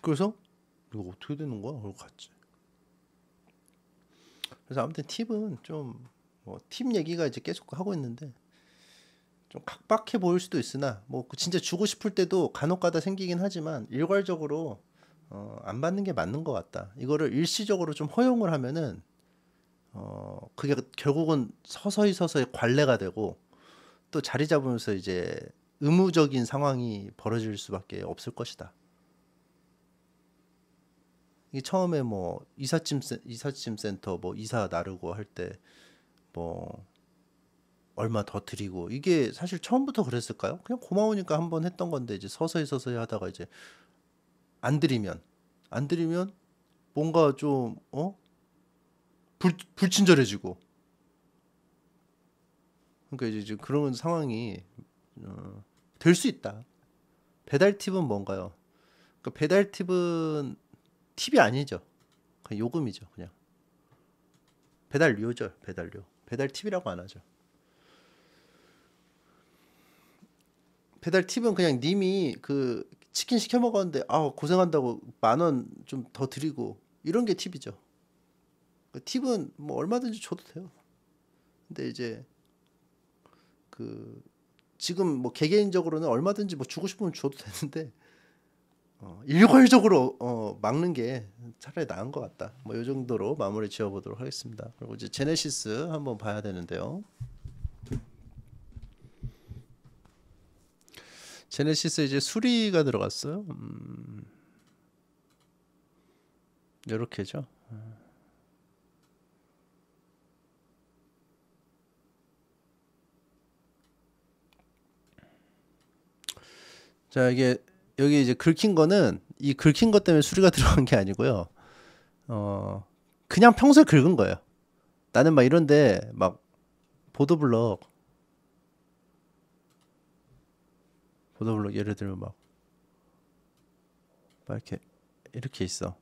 그래서 이거 어떻게 되는 거야? 그러고 갔지. 그래서 아무튼 팁은 좀 뭐팀 얘기가 이제 계속 하고 있는데 좀 각박해 보일 수도 있으나 뭐 그 진짜 주고 싶을 때도 간혹가다 생기긴 하지만 일괄적으로 어, 안 받는 게 맞는 것 같다. 이거를 일시적으로 좀 허용을 하면은 어, 그게 결국은 서서히 서서히 관례가 되고 또 자리 잡으면서 이제 의무적인 상황이 벌어질 수밖에 없을 것이다. 이게 처음에 뭐 이삿짐 이삿짐 센터 뭐 이사 나르고 할때 뭐 얼마 더 드리고 이게 사실 처음부터 그랬을까요? 그냥 고마우니까 한번 했던 건데 이제 서서히 서서히 하다가 이제 안 드리면 안 드리면 뭔가 좀어 불친절해지고 그러니까 이제 그런 상황이 어, 될수 있다. 배달 팁은 뭔가요? 그러니까 배달 팁은 팁이 아니죠. 그냥 요금이죠, 그냥. 배달료죠, 배달료. 배달 팁이라고 안 하죠. 배달 팁은 그냥 님이 그 치킨 시켜 먹었는데 아 고생한다고 만 원 좀 더 드리고 이런 게 팁이죠. 그 팁은 뭐 얼마든지 줘도 돼요. 근데 이제 그 지금 뭐 개개인적으로는 얼마든지 뭐 주고 싶으면 줘도 되는데 어, 일괄적으로 어, 막는 게 차라리 나은 것 같다. 뭐 이 정도로 마무리 지어보도록 하겠습니다. 그리고 이제 제네시스 한번 봐야 되는데요. 제네시스 이제 수리가 들어갔어요. 음, 이렇게죠. 자 이게 여기 이제 긁힌 거는 이 긁힌 것 때문에 수리가 들어간 게 아니고요. 어, 그냥 평소에 긁은 거예요. 나는 막 이런데 막 보도블럭 보도블럭 예를 들면 막, 막 이렇게 이렇게 있어.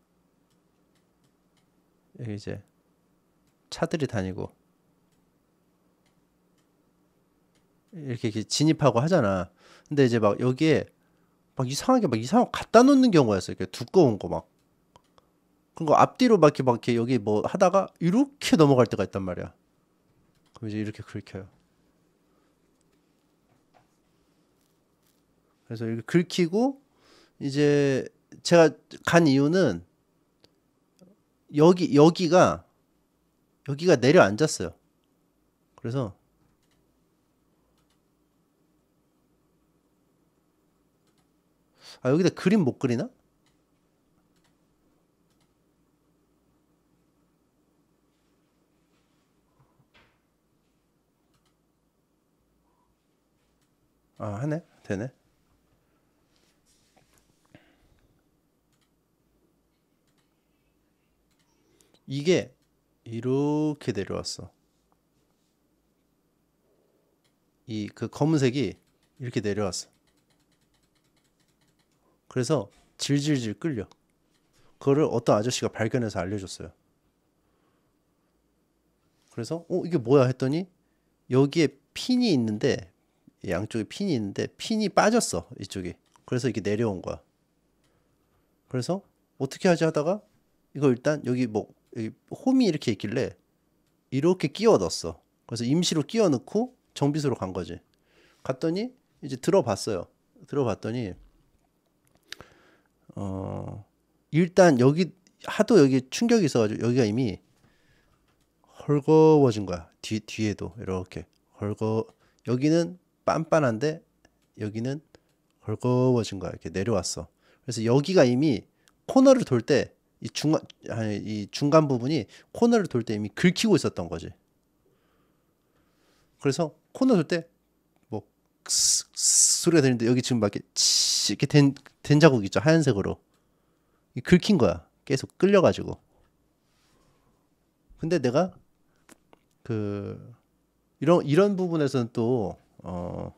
여기 이제 차들이 다니고 이렇게, 이렇게 진입하고 하잖아. 근데 이제 막 여기에 막 이상하게 막 이상한 거 갖다 놓는 경우가 있어요. 이렇게 두꺼운 거 막. 그런 거 앞뒤로 막 이렇게 막 이렇게 여기 뭐 하다가 이렇게 넘어갈 때가 있단 말이야. 그럼 이제 이렇게 긁혀요. 그래서 이렇게 긁히고 이제 제가 간 이유는 여기 여기가 여기가 내려앉았어요. 그래서 아 여기다 그림 못 그리나? 아 하네 되네 이게 이렇게 내려왔어 이 그 검은색이 이렇게 내려왔어 그래서 질질질 끌려. 그거를 어떤 아저씨가 발견해서 알려줬어요. 그래서 어 이게 뭐야 했더니 여기에 핀이 있는데 양쪽에 핀이 있는데 핀이 빠졌어 이쪽에 그래서 이게 내려온 거야. 그래서 어떻게 하지 하다가 이거 일단 여기 뭐 여기 홈이 이렇게 있길래 이렇게 끼워 넣었어. 그래서 임시로 끼워 넣고 정비소로 간 거지. 갔더니 이제 들어봤어요. 들어봤더니 어 일단 여기 하도 여기 충격이 있어가지고 여기가 이미 헐거워진 거야. 뒤 뒤에도 이렇게 헐거 여기는 빤빤한데 여기는 헐거워진 거야. 이렇게 내려왔어. 그래서 여기가 이미 코너를 돌 때 이 중간 아니 이 중간 부분이 코너를 돌 때 이미 긁히고 있었던 거지. 그래서 코너 돌 때 뭐 소리가 들리는데 여기 지금 막 이렇게 치 이렇게 된된 자국 있죠 하얀색으로 긁힌 거야 계속 끌려가지고 근데 내가 그 이런 이런 부분에서는 또 어,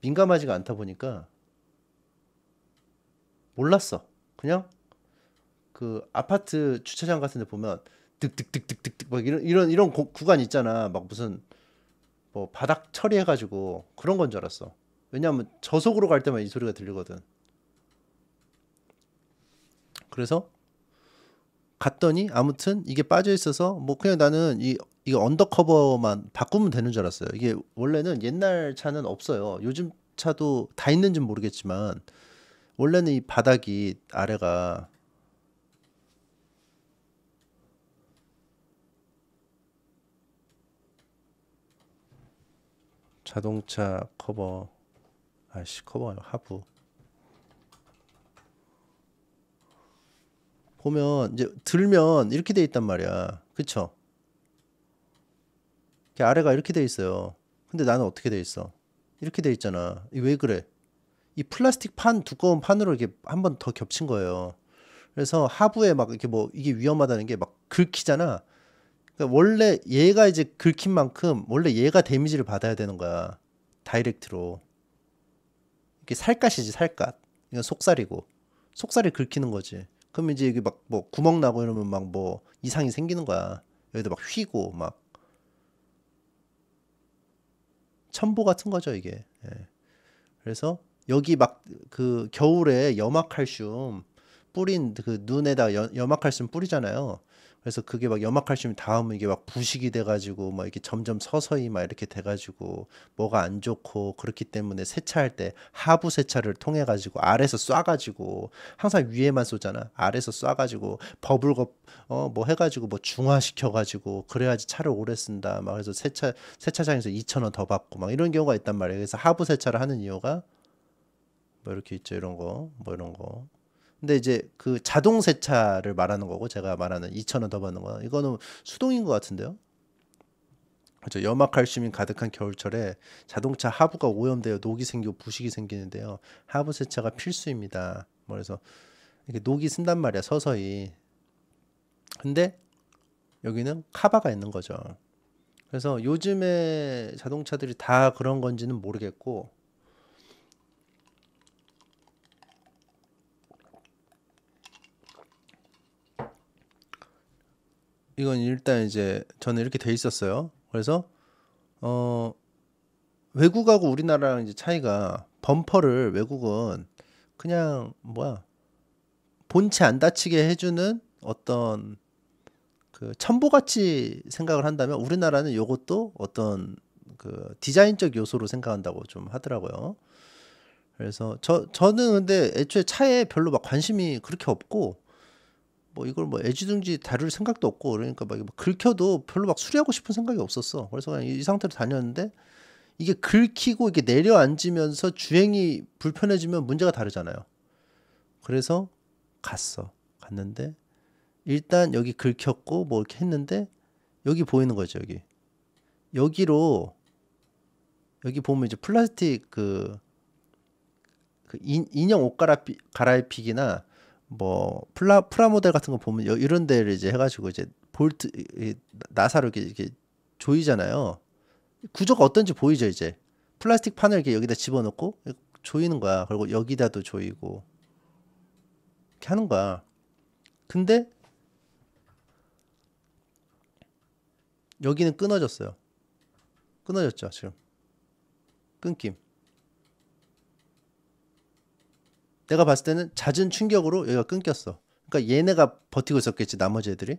민감하지가 않다 보니까 몰랐어 그냥 그 아파트 주차장 같은 데 보면 득득득득득득 막 이런 이런 이런 고, 구간 있잖아 막 무슨 뭐 바닥 처리해가지고 그런 건 줄 알았어 왜냐하면 저속으로 갈 때만 이 소리가 들리거든 그래서 갔더니 아무튼 이게 빠져 있어서 뭐 그냥 나는 이 이거 언더커버만 바꾸면 되는 줄 알았어요. 이게 원래는 옛날 차는 없어요. 요즘 차도 다 있는지 모르겠지만 원래는 이 바닥이 아래가 자동차 커버 아씨 커버 하부 보면 이제 들면 이렇게 돼 있단 말이야. 그쵸? 이렇게 아래가 이렇게 돼 있어요. 근데 나는 어떻게 돼 있어? 이렇게 돼 있잖아. 이왜 그래? 이 플라스틱 판 두꺼운 판으로 이렇게 한 번 더 겹친 거예요. 그래서 하부에 막 이렇게 뭐 이게 위험하다는 게 막 긁히잖아. 그러니까 원래 얘가 이제 긁힌 만큼 원래 얘가 데미지를 받아야 되는 거야. 다이렉트로. 이게 살갗이지 살갗. 이건 속살이고 속살이 긁히는 거지. 그럼 이제 여기 막 뭐 구멍 나고 이러면 막 뭐 이상이 생기는 거야. 여기도 막 휘고 막 첨보 같은 거죠 이게. 예. 그래서 여기 막 그 겨울에 염화칼슘 뿌린 그 눈에다 염화칼슘 뿌리잖아요. 그래서 그게 막 염화칼슘이 다음은 이게 막 부식이 돼가지고 막 이렇게 점점 서서히 막 이렇게 돼가지고 뭐가 안 좋고 그렇기 때문에 세차할 때 하부 세차를 통해가지고 아래서 쏴가지고 항상 위에만 쏘잖아 아래서 쏴가지고 버블거 어 뭐 해가지고 뭐 중화시켜가지고 그래야지 차를 오래 쓴다 막 그래서 세차 세차장에서 2천 원 더 받고 막 이런 경우가 있단 말이에요 그래서 하부 세차를 하는 이유가 뭐 이렇게 있죠 이런 거 뭐 이런 거 근데 이제 그 자동 세차를 말하는 거고 제가 말하는 2,000원 더 받는 거 이거는 수동인 것 같은데요. 그렇죠. 염화칼슘이 가득한 겨울철에 자동차 하부가 오염되어 녹이 생기고 부식이 생기는데요. 하부 세차가 필수입니다. 뭐 그래서 이렇게 녹이 쓴단 말이야 서서히. 근데 여기는 카바가 있는 거죠. 그래서 요즘에 자동차들이 다 그런 건지는 모르겠고 이건 일단 이제 저는 이렇게 돼 있었어요. 그래서 어 외국하고 우리나라랑 이제 차이가 범퍼를 외국은 그냥 뭐야 본체 안 다치게 해주는 어떤 그첨부같이 생각을 한다면 우리나라는 이것도 어떤 그 디자인적 요소로 생각한다고 좀 하더라고요. 그래서 저 저는 근데 애초에 차에 별로 막 관심이 그렇게 없고 뭐 이걸 뭐 애지중지 다룰 생각도 없고 그러니까 막 뭐 긁혀도 별로 막 수리하고 싶은 생각이 없었어. 그래서 그냥 이 상태로 다녔는데 이게 긁히고 이게 내려앉으면서 주행이 불편해지면 문제가 다르잖아요. 그래서 갔어. 갔는데 일단 여기 긁혔고 뭐 이렇게 했는데 여기 보이는 거죠, 여기. 여기로 여기 보면 이제 플라스틱 그, 그 인, 인형 옷 갈아입, 갈아입히기나 뭐 플라 프라모델 같은 거 보면 이런 데를 이제 해가지고 이제 볼트 나사로 이렇게, 이렇게 조이잖아요. 구조가 어떤지 보이죠 이제 플라스틱 판을 이렇게 여기다 집어넣고 조이는 거야. 그리고 여기다도 조이고 이렇게 하는 거야. 근데 여기는 끊어졌어요. 끊어졌죠 지금 끊김. 내가 봤을 때는 잦은 충격으로 여기가 끊겼어. 그러니까 얘네가 버티고 있었겠지 나머지 애들이.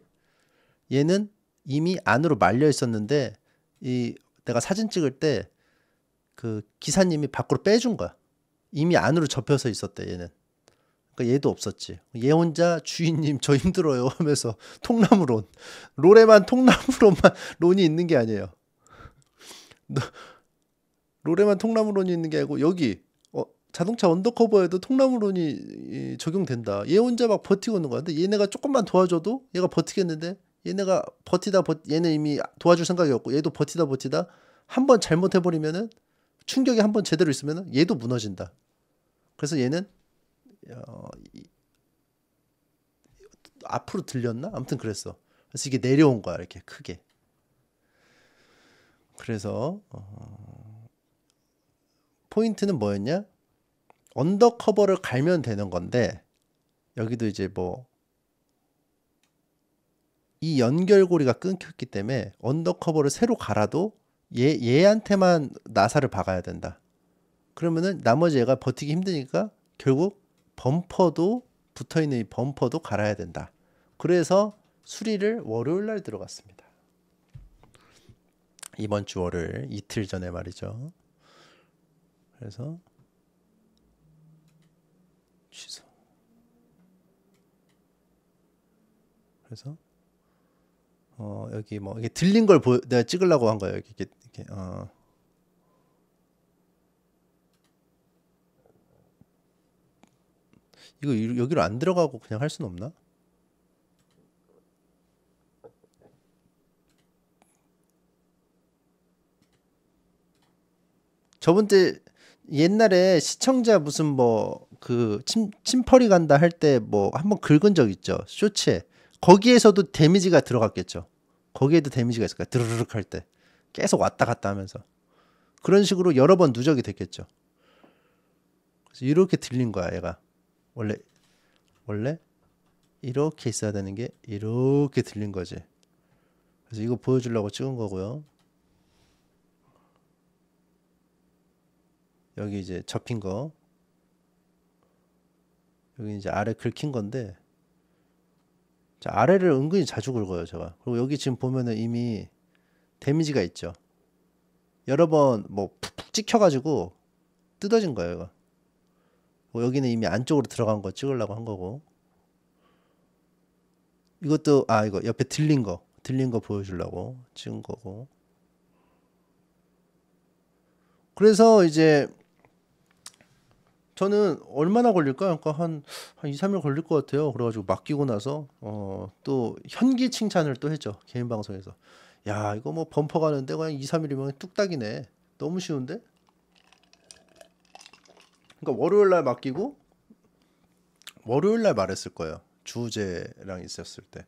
얘는 이미 안으로 말려 있었는데 이 내가 사진 찍을 때 그 기사님이 밖으로 빼준 거야. 이미 안으로 접혀서 있었대 얘는. 그러니까 얘도 없었지. 얘 혼자 주인님 저 힘들어요 하면서 통나무론 롤에만 통나무론만 론이 있는 게 아니에요. 롤에만 통나무론이 있는 게 아니고 여기 자동차 언더커버에도 통나무론이 적용된다. 얘 혼자 막 버티고 있는 건데 얘네가 조금만 도와줘도 얘가 버티겠는데 얘네가 버티다 버 얘네 이미 도와줄 생각이 없고 얘도 버티다 버티다 한 번 잘못해 버리면은 충격이 한번 제대로 있으면은 얘도 무너진다. 그래서 얘는 어, 이, 앞으로 들렸나? 아무튼 그랬어. 그래서 이게 내려온 거야 이렇게 크게. 그래서 어, 포인트는 뭐였냐? 언더커버를 갈면 되는 건데 여기도 이제 뭐 이 연결고리가 끊겼기 때문에 언더커버를 새로 갈아도 얘, 얘한테만 나사를 박아야 된다. 그러면은 나머지 얘가 버티기 힘드니까 결국 범퍼도 붙어있는 이 범퍼도 갈아야 된다. 그래서 수리를 월요일 날 들어갔습니다. 이번 주 월요일 이틀 전에 말이죠. 그래서 취소. 그래서 어 여기 뭐 이게 들린 걸 보, 내가 찍으려고 한 거예요. 이렇게 이렇게 어. 이거 여기로 안 들어가고 그냥 할 수는 없나? 저번 때 옛날에 시청자 무슨 뭐그 침, 침펄이 간다 할 때 뭐 한번 긁은 적 있죠. 쇼츠에. 거기에서도 데미지가 들어갔겠죠. 거기에도 데미지가 있을까? 요 드르륵 할 때. 계속 왔다 갔다 하면서. 그런 식으로 여러 번 누적이 됐겠죠. 그래서 이렇게 들린 거야, 얘가. 원래, 원래 이렇게 있어야 되는 게 이렇게 들린 거지. 그래서 이거 보여주려고 찍은 거고요. 여기 이제 접힌 거 여기 이제 아래 긁힌 건데 자, 아래를 은근히 자주 긁어요 제가 그리고 여기 지금 보면은 이미 데미지가 있죠 여러 번 뭐 푹푹 찍혀가지고 뜯어진 거예요 이거. 뭐 여기는 이미 안쪽으로 들어간 거 찍으려고 한 거고 이것도 아 이거 옆에 들린 거 들린 거 보여주려고 찍은 거고 그래서 이제 저는 얼마나 걸릴까? 그러니까 한, 한 2, 3일 걸릴 것 같아요. 그래가지고 맡기고 나서, 어, 또 현기 칭찬을 또 했죠. 개인 방송에서. 야, 이거 뭐 범퍼 가는데 그냥 2, 3일이면 뚝딱이네. 너무 쉬운데? 그러니까 월요일 날 맡기고, 월요일 날 말했을 거예요. 주제랑 있었을 때.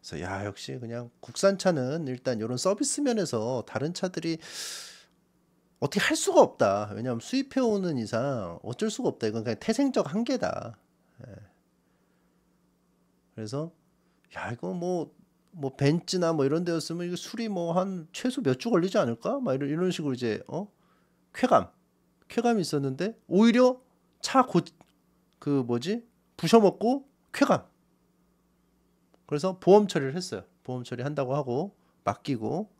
그래서 야, 역시 그냥 국산차는 일단 이런 서비스 면에서 다른 차들이 어떻게 할 수가 없다. 왜냐하면 수입해 오는 이상 어쩔 수가 없다. 이건 그냥 태생적 한계다. 예. 그래서 야 이거 뭐뭐 뭐 벤츠나 뭐 이런 데였으면 이거 술이 뭐 한 최소 몇 주 걸리지 않을까? 막 이런 이런 식으로 이제 어 쾌감 쾌감이 있었는데 오히려 차 곧 그 뭐지 부셔먹고 쾌감. 그래서 보험 처리를 했어요. 보험 처리 한다고 하고 맡기고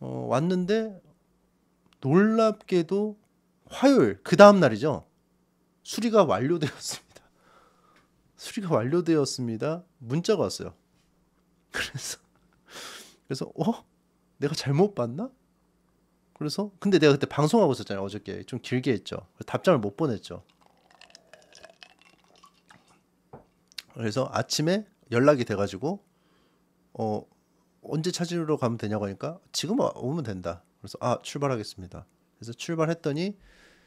어, 왔는데 놀랍게도 화요일 그 다음 날이죠. 수리가 완료되었습니다. 수리가 완료되었습니다. 문자가 왔어요. 그래서 그래서 어? 내가 잘못 봤나? 그래서 근데 내가 그때 방송하고 있었잖아요. 어저께 좀 길게 했죠. 답장을 못 보냈죠. 그래서 아침에 연락이 돼 가지고 어 언제 찾으러 가면 되냐고 하니까 지금 오면 된다. 그래서 아 출발하겠습니다. 그래서 출발했더니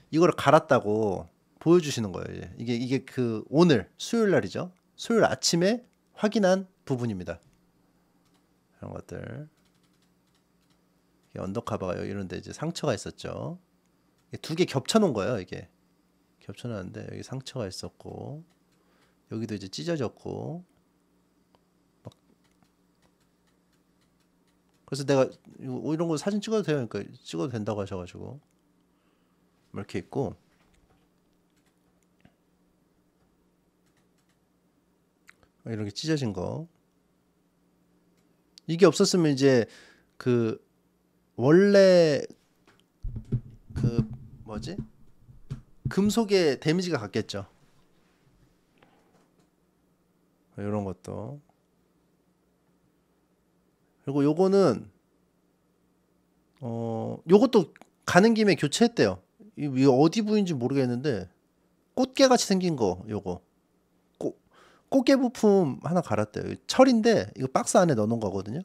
이걸 갈았다고 보여주시는 거예요. 이제. 이게 이게 그 오늘 수요일 날이죠. 수요일 아침에 확인한 부분입니다. 이런 것들. 언덕카바가 이런데 이제 상처가 있었죠. 두 개 겹쳐놓은 거예요. 이게 겹쳐놨는데 여기 상처가 있었고 여기도 이제 찢어졌고 그래서 내가 이런 거 사진 찍어도 돼요. 그러니까 찍어도 된다고 하셔가지고 뭐 이렇게 있고 이렇게 찢어진 거 이게 없었으면 이제 그 원래 그 뭐지 금속에 데미지가 갔겠죠. 이런 것도 그리고 요거는 어 요것도 가는 김에 교체했대요. 이거 어디 부인지 모르겠는데 꽃게 같이 생긴 거 요거 꽃 꽃게 부품 하나 갈았대요. 철인데 이거 박스 안에 넣어놓은 거거든요.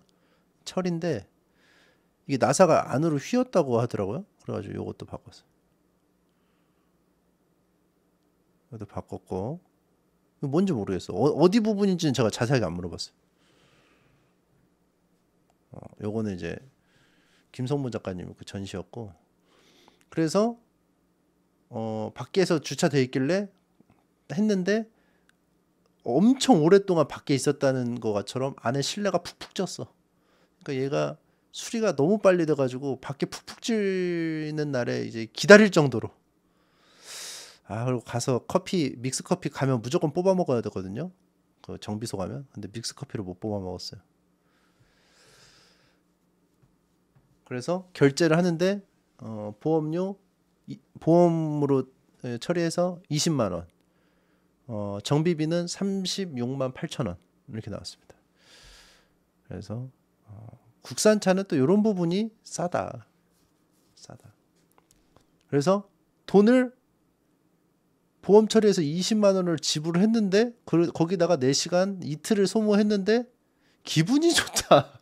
철인데 이게 나사가 안으로 휘었다고 하더라고요. 그래가지고 요것도 바꿨어요. 이것도 바꿨고 뭔지 모르겠어. 어, 디 부분인지는 제가 자세하게 안 물어봤어요. 어, 요거는 이제 김성문 작가님 그 전시였고 그래서 어 밖에서 주차돼 있길래 했는데 엄청 오랫동안 밖에 있었다는 것처럼 안에 실내가 푹푹 쪘어. 그러니까 얘가 수리가 너무 빨리 돼가지고 밖에 푹푹 찌는 날에 이제 기다릴 정도로 아 그리고 가서 커피 믹스 커피 가면 무조건 뽑아 먹어야 되거든요. 그 정비소 가면 근데 믹스 커피를 못 뽑아 먹었어요. 그래서 결제를 하는데 어, 보험료 이, 보험으로 예, 처리해서 20만 원, 어, 정비비는 36만 8천 원 이렇게 나왔습니다. 그래서 어, 국산차는 또 이런 부분이 싸다, 싸다. 그래서 돈을 보험 처리해서 20만 원을 지불 했는데 그, 거기다가 4시간 이틀을 소모했는데 기분이 좋다.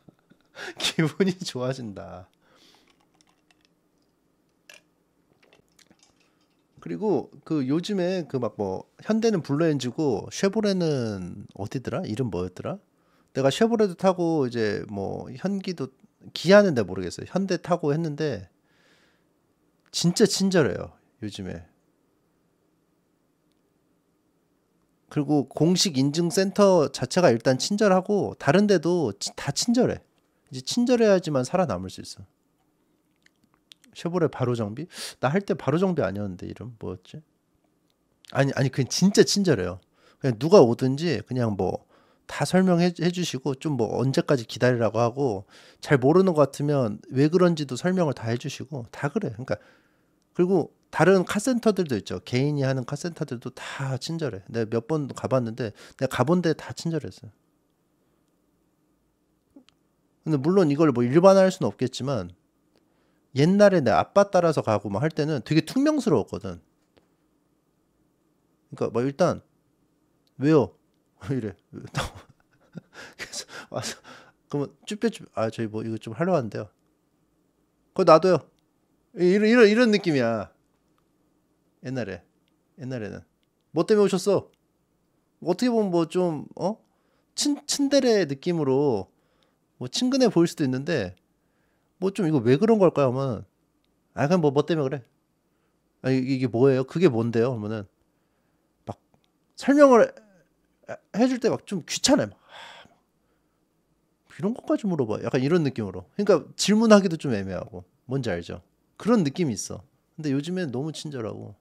기분이 좋아진다. 그리고 그 요즘에 그 막 뭐 현대는 블루엔지고 쉐보레는 어디더라? 이름 뭐였더라? 내가 쉐보레도 타고 이제 뭐 현기도 기아는 내 모르겠어요. 현대 타고 했는데 진짜 친절해요. 요즘에. 그리고 공식 인증 센터 자체가 일단 친절하고 다른 데도 다 친절해. 이제 친절해야지만 살아남을 수 있어. 쉐보레 바로 정비? 나 할 때 바로 정비 아니었는데 이름 뭐였지? 아니 아니 그냥 진짜 친절해요. 그냥 누가 오든지 그냥 뭐 다 설명해 주시고 좀 뭐 언제까지 기다리라고 하고 잘 모르는 것 같으면 왜 그런지도 설명을 다 해주시고 다 그래. 그러니까 그리고 다른 카센터들도 있죠. 개인이 하는 카센터들도 다 친절해. 내가 몇 번 가봤는데 내가 가본 데 다 친절했어요. 근데 물론 이걸 뭐 일반화할 수는 없겠지만 옛날에 내 아빠 따라서 가고 막 할 때는 되게 퉁명스러웠거든. 그러니까 뭐 일단 왜요? 이래. 그래서 와서 그러면 쭈뼛쭈 아 저희 뭐 이거 좀 하려고 하는데요 그거 놔둬요. 이런 이런 이런 느낌이야. 옛날에 옛날에는 뭐 때문에 오셨어? 어떻게 보면 뭐 좀 어? 친 친데레 느낌으로 뭐 친근해 보일 수도 있는데 뭐 좀 이거 왜 그런 걸까요? 하면 아 그냥 뭐뭐 뭐 때문에 그래. 아 이게 뭐예요? 그게 뭔데요? 하면은 막 설명을 해줄 때 막 좀 귀찮아요. 막. 뭐 이런 것까지 물어봐. 약간 이런 느낌으로. 그러니까 질문하기도 좀 애매하고. 뭔지 알죠? 그런 느낌이 있어. 근데 요즘엔 너무 친절하고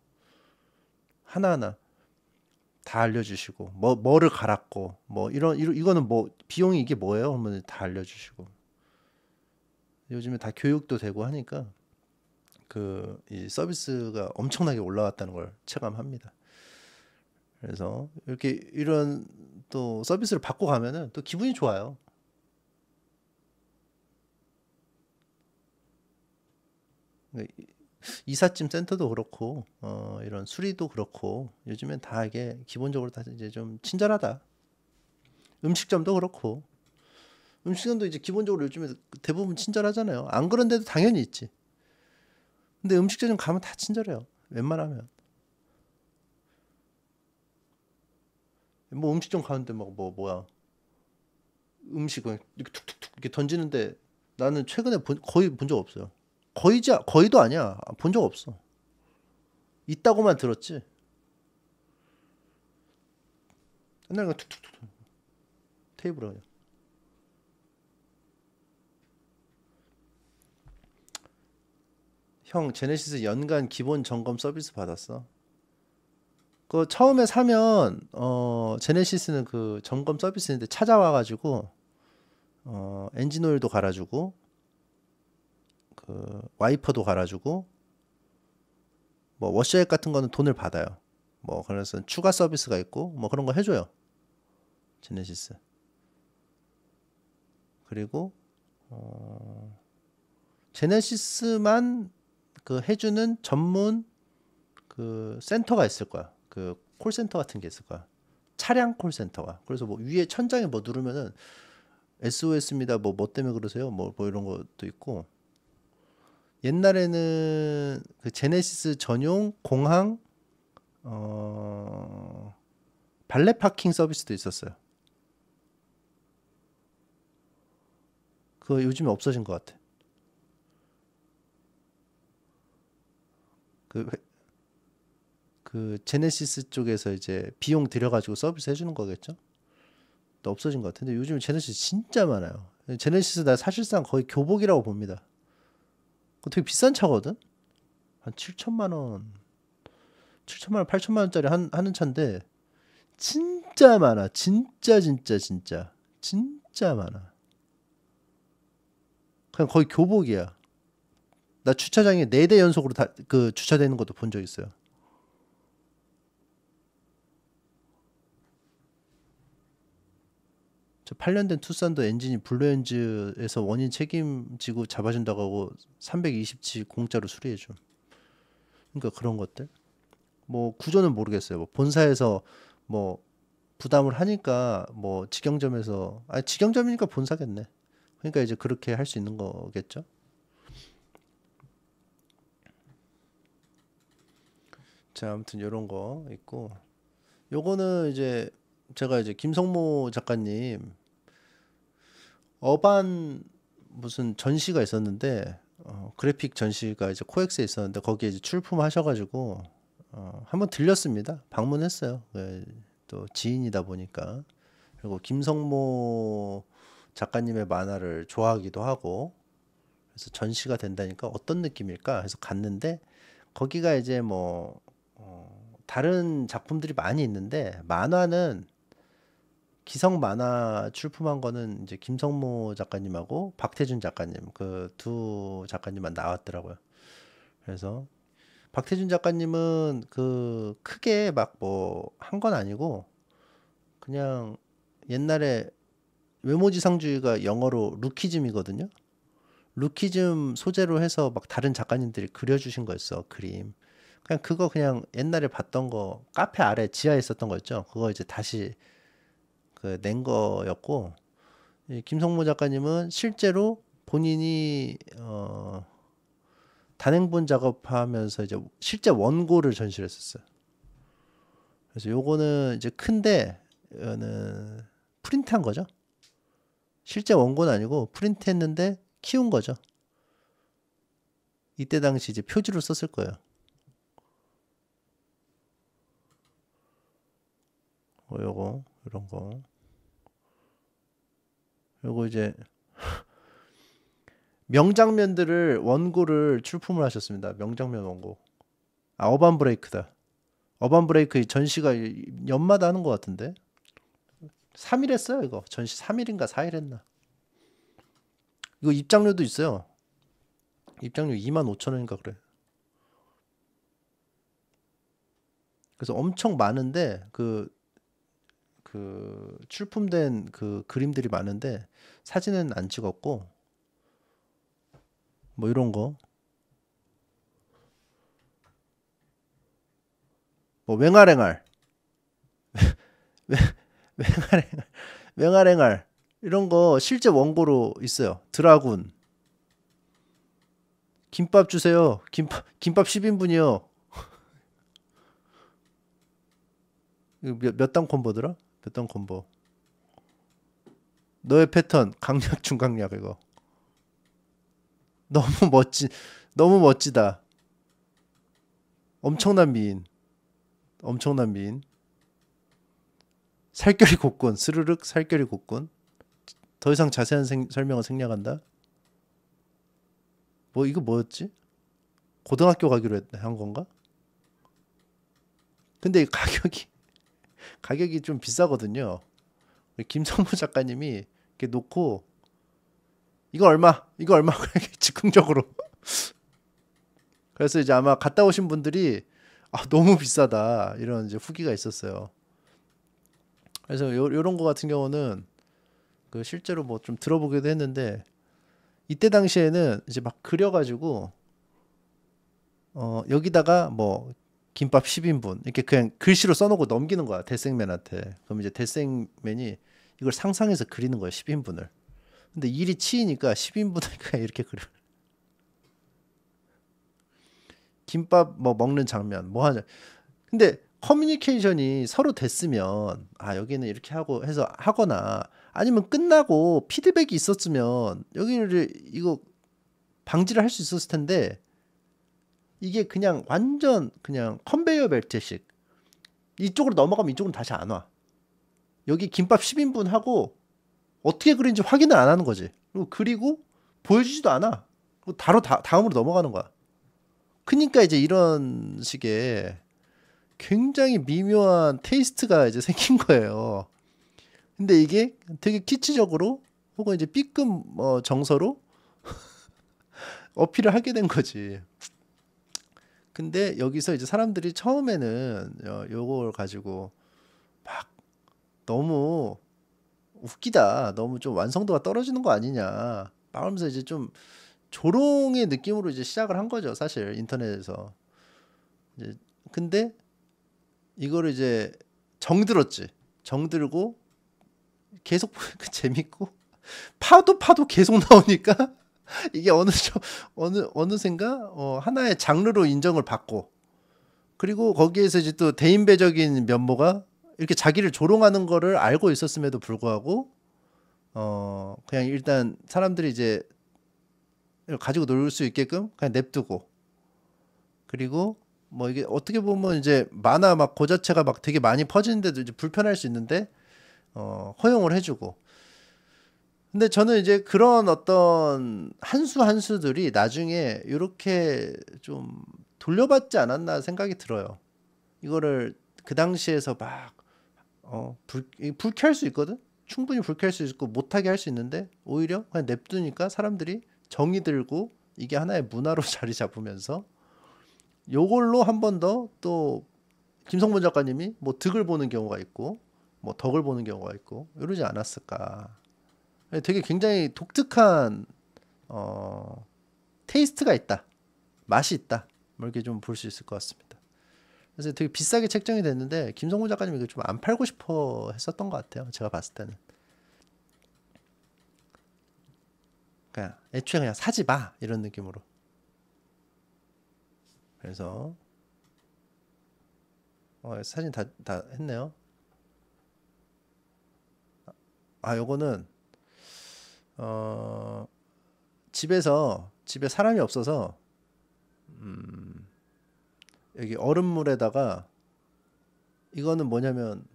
하나하나 다 알려주시고 뭐 뭐를 갈았고 뭐 이런 이런 이거는 뭐 비용이 이게 뭐예요? 하면 다 알려주시고 요즘에 다 교육도 되고 하니까 그 이 서비스가 엄청나게 올라왔다는 걸 체감합니다. 그래서 이렇게 이런 또 서비스를 받고 가면은 또 기분이 좋아요. 그러니까 이삿짐 센터도 그렇고 어, 이런 수리도 그렇고 요즘엔 다 이게 기본적으로 다 이제 좀 친절하다. 음식점도 그렇고 음식점도 이제 기본적으로 요즘에 대부분 친절하잖아요. 안 그런데도 당연히 있지. 근데 음식점 가면 다 친절해요. 웬만하면. 뭐 음식점 가는데 막뭐 뭐, 뭐야 음식을 이렇게 툭툭툭 이렇게 던지는데 나는 최근에 본, 거의 본 적 없어요. 거의지 거의도 아니야. 본 적 없어. 있다고만 들었지. 옛날에 그 툭툭툭 테이블에 그냥. 형 제네시스 연간 기본 점검 서비스 받았어. 그 처음에 사면 어 제네시스는 그 점검 서비스인데 찾아와 가지고 어 엔진 오일도 갈아주고 그 와이퍼도 갈아주고 뭐 워셔액 같은 거는 돈을 받아요. 뭐 그래서 추가 서비스가 있고 뭐 그런 거 해줘요. 제네시스. 그리고 어... 제네시스만 그 해주는 전문 그 센터가 있을 거야. 그 콜센터 같은 게 있을 거야. 차량 콜센터가. 그래서 뭐 위에 천장에 뭐 누르면은 SOS입니다. 뭐뭐 뭐 때문에 그러세요? 뭐, 뭐 이런 것도 있고 옛날에는 그 제네시스 전용 공항 어 발레 파킹 서비스도 있었어요. 그거 요즘에 없어진 것 같아. 그, 그 제네시스 쪽에서 이제 비용 들여가지고 서비스 해주는 거겠죠? 또 없어진 것 같은데 요즘 제네시스 진짜 많아요. 제네시스 나 사실상 거의 교복이라고 봅니다. 되게 비싼 차거든. 한 7천만 원, 7천만 원, 8천만 원짜리 한, 하는 차인데 진짜 많아. 진짜 진짜 진짜 진짜 많아. 그냥 거의 교복이야. 나 주차장에 4대 연속으로 다 그 주차되는 것도 본 적 있어요. 저 8년 된 투싼도 엔진이 블루엔즈에서 원인 책임지고 잡아준다고 하고 320치 공짜로 수리해줘. 그러니까 그런 것들. 뭐 구조는 모르겠어요. 뭐 본사에서 뭐 부담을 하니까 뭐 직영점에서 아 직영점이니까 본사겠네. 그러니까 이제 그렇게 할 수 있는 거겠죠. 자 아무튼 이런 거 있고 요거는 이제 제가 이제 김성모 작가님 어반 무슨 전시가 있었는데 어, 그래픽 전시가 이제 코엑스에 있었는데 거기에 이제 출품하셔가지고 어, 한번 들렸습니다. 방문했어요. 네, 또 지인이다 보니까 그리고 김성모 작가님의 만화를 좋아하기도 하고 그래서 전시가 된다니까 어떤 느낌일까 해서 갔는데 거기가 이제 뭐 어, 다른 작품들이 많이 있는데 만화는 기성 만화 출품한 거는 이제 김성모 작가님하고 박태준 작가님 그 두 작가님만 나왔더라고요. 그래서 박태준 작가님은 그 크게 막 뭐 한 건 아니고 그냥 옛날에 외모지상주의가 영어로 루키즘이거든요. 루키즘 소재로 해서 막 다른 작가님들이 그려주신 거였어 그림. 그냥 그거 그냥 옛날에 봤던 거 카페 아래 지하에 있었던 거였죠. 그거 이제 다시 그낸 거였고 김성모 작가님은 실제로 본인이 어 단행본 작업하면서 이제 실제 원고를 전시했었어요. 그래서 요거는 이제 큰데 이거는 프린트한 거죠. 실제 원고는 아니고 프린트했는데 키운 거죠. 이때 당시 이제 표지로 썼을 거예요. 어, 요거 그런 거. 그리고 이제 명장면들을 원고를 출품을 하셨습니다. 명장면 원고. 아 어반 브레이크다. 어반 브레이크의 전시가 연마다 하는 것 같은데 3일 했어요 이거 전시 3일인가 4일 했나 이거 입장료도 있어요 입장료 2만 5천 원인가 그래 그래서 엄청 많은데 그그 출품된 그 그림들이 많은데 사진은 안 찍었고 뭐 이런 거. 뭐맹알앵알맹알앵알맹알앵알 이런 거 실제 원고로 있어요. 드라군. 김밥 주세요. 김밥 김밥 10인분이요. 몇몇단 콤보더라? 패던 콤보 너의 패턴 강약 중강약 이거 너무 멋지 너무 멋지다 엄청난 미인 엄청난 미인 살결이 곧군 스르륵 살결이 곧군더 이상 자세한 생, 설명은 생략한다 뭐 이거 뭐였지 고등학교 가기로 했, 한 건가 근데 가격이 가격이 좀 비싸거든요. 김성모 작가님이 이렇게 놓고 이거 얼마, 이거 얼마 즉흥적으로. 그래서 이제 아마 갔다 오신 분들이 아 너무 비싸다 이런 이제 후기가 있었어요. 그래서 요, 요런 거 같은 경우는 그 실제로 뭐 좀 들어보기도 했는데 이때 당시에는 이제 막 그려가지고 어 여기다가 뭐 김밥 10인분 이렇게 그냥 글씨로 써놓고 넘기는 거야 대생맨한테 그럼 이제 대생맨이 이걸 상상해서 그리는 거야 10인분을 근데 일이 치이니까 10인분을 그냥 이렇게 그려 김밥 뭐 먹는 장면 뭐 하냐 근데 커뮤니케이션이 서로 됐으면 아 여기는 이렇게 하고 해서 하거나 아니면 끝나고 피드백이 있었으면 여기를 이거 방지를 할 수 있었을 텐데 이게 그냥 완전 그냥 컨베이어 벨트식 이쪽으로 넘어가면 이쪽으로 다시 안 와. 여기 김밥 10인분 하고 어떻게 그린지 확인을 안 하는 거지. 그리고, 그리고 보여주지도 않아. 바로 다, 다음으로 넘어가는 거야. 그러니까 이제 이런 식의 굉장히 미묘한 테이스트가 이제 생긴 거예요. 근데 이게 되게 키치적으로 혹은 이제 B급 어, 정서로 어필을 하게 된 거지. 근데 여기서 이제 사람들이 처음에는 어, 요걸 가지고 막 너무 웃기다. 너무 좀 완성도가 떨어지는 거 아니냐. 막하면서 이제 좀 조롱의 느낌으로 이제 시작을 한 거죠. 사실 인터넷에서. 이제 근데 이거를 이제 정들었지. 정들고 계속 보니까 재밌고 파도 파도 계속 나오니까 이게 어느 어느 어느샌가 어, 하나의 장르로 인정을 받고 그리고 거기에서 이제 또 대인배적인 면모가 이렇게 자기를 조롱하는 거를 알고 있었음에도 불구하고 어 그냥 일단 사람들이 이제 가지고 놀 수 있게끔 그냥 냅두고 그리고 뭐 이게 어떻게 보면 이제 만화 막 고자체가 막 되게 많이 퍼지는데도 이제 불편할 수 있는데 어 허용을 해주고 근데 저는 이제 그런 어떤 한수 한수들이 나중에 이렇게 좀 돌려받지 않았나 생각이 들어요. 이거를 그 당시에서 막 어, 불, 불쾌할 수 있거든. 충분히 불쾌할 수 있고 못하게 할 수 있는데 오히려 그냥 냅두니까 사람들이 정이 들고 이게 하나의 문화로 자리 잡으면서 요걸로 한 번 더 또 김성문 작가님이 뭐 득을 보는 경우가 있고 뭐 덕을 보는 경우가 있고 이러지 않았을까. 네, 되게 굉장히 독특한 어, 테이스트가 있다. 맛이 있다. 뭐 이렇게 좀 볼 수 있을 것 같습니다. 그래서 되게 비싸게 책정이 됐는데 김성구 작가님 이거 좀 안 팔고 싶어 했었던 것 같아요. 제가 봤을 때는. 그냥 애초에 그냥 사지 마 이런 느낌으로. 그래서 어, 사진 다, 다 했네요. 아, 요거는 어, 집에서 집에 사람이 없어서 음, 여기 얼음물에다가 이거는 뭐냐면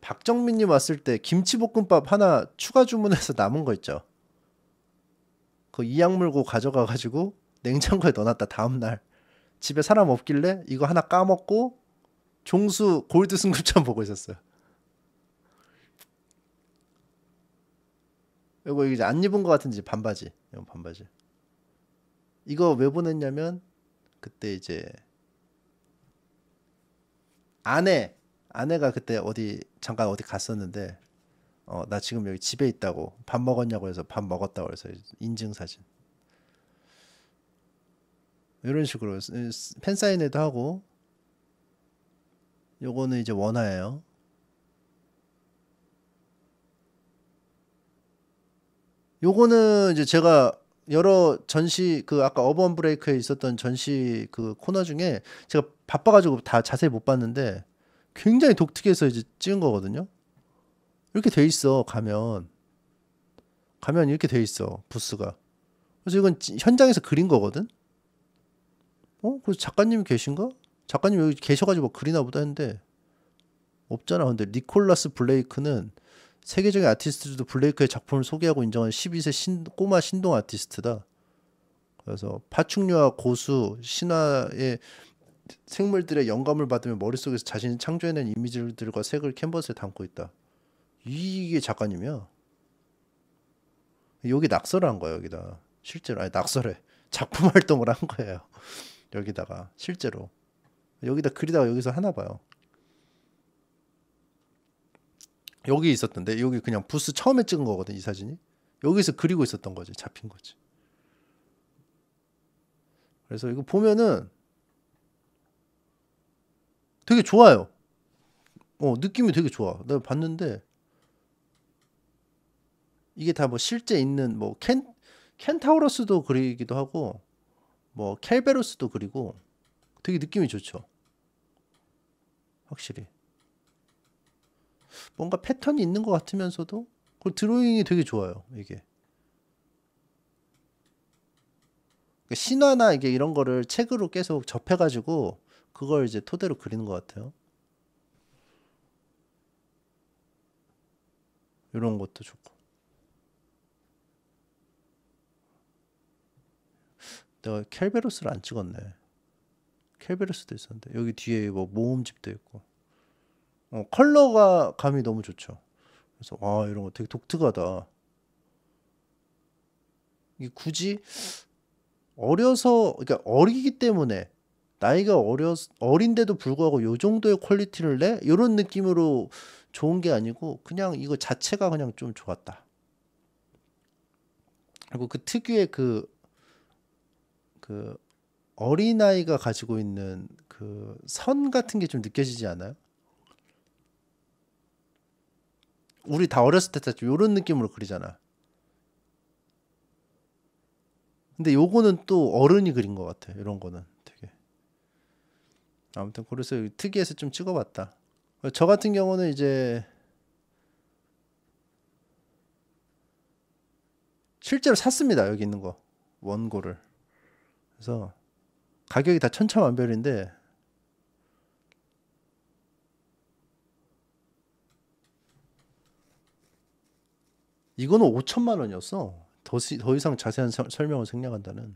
박정민님 왔을 때 김치볶음밥 하나 추가 주문해서 남은 거 있죠. 그 이약물고 가져가가지고 냉장고에 넣어놨다 다음날 집에 사람 없길래 이거 하나 까먹고 종수 골드 승급전 보고 있었어요. 이거 이제 안 입은 것 같은지 반바지. 이건 반바지. 이거 왜 보냈냐면 그때 이제 아내 아내가 그때 어디 잠깐 어디 갔었는데 어 나 지금 여기 집에 있다고 밥 먹었냐고 해서 밥 먹었다고 해서 인증 사진 이런 식으로 팬 사인회도 하고 요거는 이제 원화예요. 요거는 이제 제가 여러 전시 그 아까 어반 브레이크에 있었던 전시 그 코너 중에 제가 바빠가지고 다 자세히 못 봤는데 굉장히 독특해서 이제 찍은 거거든요. 이렇게 돼 있어 가면 가면 이렇게 돼 있어 부스가. 그래서 이건 현장에서 그린 거거든. 어? 그래서 작가님이 계신가? 작가님 여기 계셔가지고 뭐 그리나 보다 했는데 없잖아. 근데 니콜라스 블레이크는 세계적인 아티스트들도 블레이크의 작품을 소개하고 인정한 12세 신, 꼬마 신동 아티스트다. 그래서 파충류와 고수, 신화의 생물들의 영감을 받으며 머릿속에서 자신이 창조해낸 이미지들과 색을 캔버스에 담고 있다. 이게 작가님이야. 여기 낙서를 한 거야 여기다. 실제로 아니 낙서래. 작품 활동을 한 거예요. 여기다가 실제로 여기다 그리다가 여기서 하나 봐요. 여기 있었던데 여기 그냥 부스 처음에 찍은 거거든 이 사진이 여기서 그리고 있었던 거지 잡힌 거지 그래서 이거 보면은 되게 좋아요 어 느낌이 되게 좋아 내가 봤는데 이게 다 뭐 실제 있는 뭐캔켄타우로스도 그리기도 하고 뭐 켈베로스도 그리고 되게 느낌이 좋죠 확실히 뭔가 패턴이 있는 것 같으면서도 그 드로잉이 되게 좋아요 이게 그러니까 신화나 이게 이런 거를 책으로 계속 접해가지고 그걸 이제 토대로 그리는 것 같아요. 이런 것도 좋고. 내가 켈베로스를 안 찍었네. 켈베로스도 있었는데 여기 뒤에 뭐 모음집도 있고. 어, 컬러가 감이 너무 좋죠. 그래서 와 이런 거 되게 독특하다. 이 굳이 어려서 그러니까 어리기 때문에 나이가 어려 어린데도 불구하고 요 정도의 퀄리티를 내 이런 느낌으로 좋은 게 아니고 그냥 이거 자체가 그냥 좀 좋았다. 그리고 그 특유의 그그 그 어린아이가 가지고 있는 그 선 같은 게 좀 느껴지지 않아요? 우리 다 어렸을 때 탔죠. 요런 느낌으로 그리잖아. 근데 요거는 또 어른이 그린 것 같아. 이런 거는 되게. 아무튼 그래서 특이해서 좀 찍어봤다. 저 같은 경우는 이제 실제로 샀습니다. 여기 있는 거 원고를. 그래서 가격이 다 천차만별인데 이거는 5천만 원이었어. 더, 시, 더 이상 자세한 서, 설명을 생략한다는.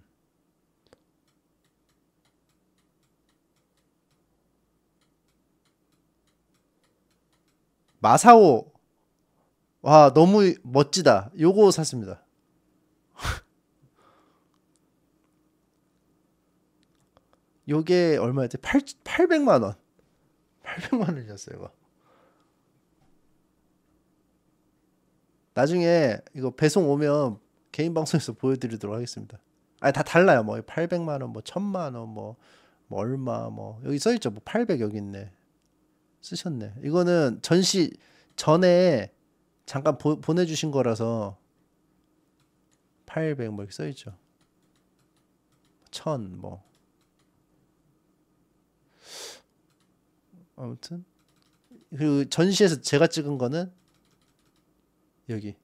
마사오 와 너무 멋지다. 요거 샀습니다. 요게 얼마였지? 8 800만 원. 800만 원이었어요, 이거. 나중에 이거 배송 오면 개인 방송에서 보여드리도록 하겠습니다. 아 다 달라요. 뭐 800만 원, 뭐 1000만 원, 뭐, 뭐 얼마, 뭐 여기 써 있죠. 뭐 800 여기 있네. 쓰셨네. 이거는 전시 전에 잠깐 보, 보내주신 거라서 800 뭐 이렇게 써 있죠. 1000 뭐. 아무튼 그리고 전시에서 제가 찍은 거는 여기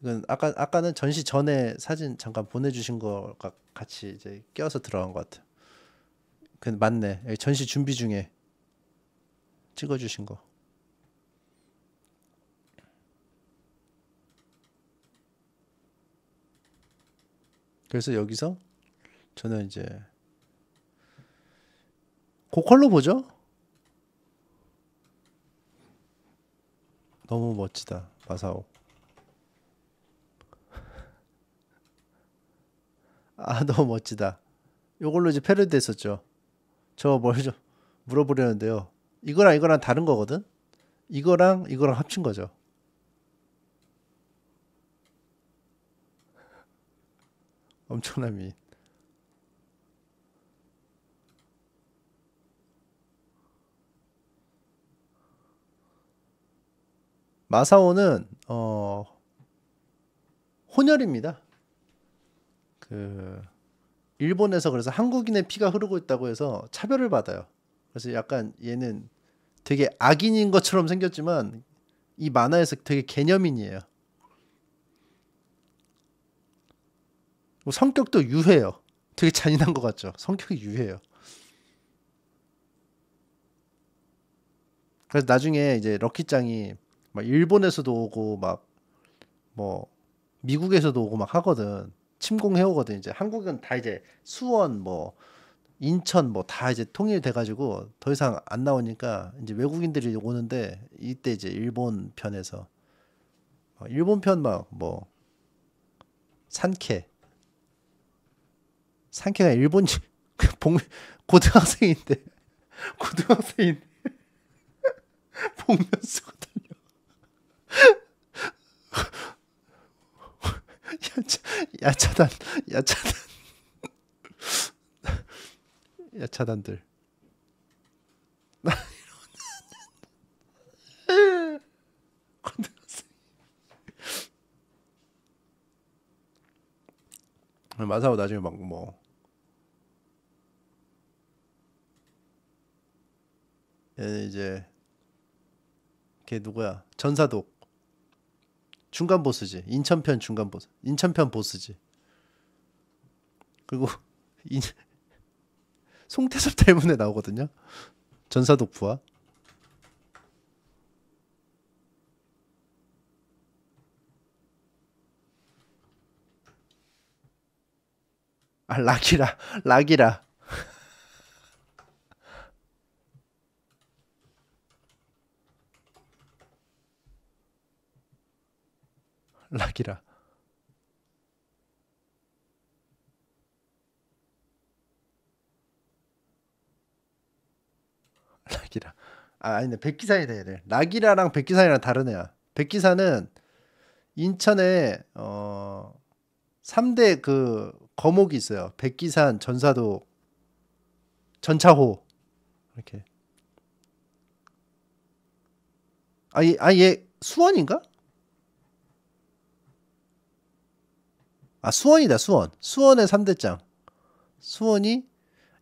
이건 아까 아까는 전시 전에 사진 잠깐 보내주신 거가 같이 이제 껴서 들어간 것 같아. 그 맞네. 여기 전시 준비 중에 찍어주신 거. 그래서 여기서 저는 이제 고컬로 그 보죠. 너무 멋지다 마사오 아 너무 멋지다 요걸로 이제 패러디 했었죠 저뭘좀 물어보려는데요 이거랑 이거랑 다른 거거든 이거랑 이거랑 합친 거죠 엄청난 미 마사오는 어, 혼혈입니다. 그 일본에서 그래서 한국인의 피가 흐르고 있다고 해서 차별을 받아요. 그래서 약간 얘는 되게 악인인 것처럼 생겼지만 이 만화에서 되게 개념인이에요. 뭐 성격도 유해요. 되게 잔인한 것 같죠. 성격이 유해요. 그래서 나중에 이제 럭키짱이 막 일본에서도 오고 막 뭐 미국에서도 오고 막 하거든. 침공해 오거든 이제 한국은 다 이제 수원 뭐 인천 뭐 다 이제 통일돼 가지고 더 이상 안 나오니까 이제 외국인들이 오는데 이때 이제 일본 편에서 일본 편 막 뭐 산케 산케가 일본 봉 고등학생인데 고등학생인데 면수가 야차, 야차단, 야차단, 야차단들. 마사오 나중에 막 뭐. 얘는 이제 걔 누구야? 전사독 중간 보스지. 인천편 중간 보스. 인천편 보스지. 그리고 인... 송태섭 때문에 나오거든요. 전사 독프와 아, 락이라, 락이라. 락이라. 락이라. 아, 아니네. 백기사에 대해 돼. 락이라랑 백기사이랑 다르네요 백기사는 인천에 어 3대 그 거목이 있어요. 백기산, 전사도, 전차호 이렇게. 아예 아예 수원인가? 아 수원이다 수원 수원의 3대장 수원이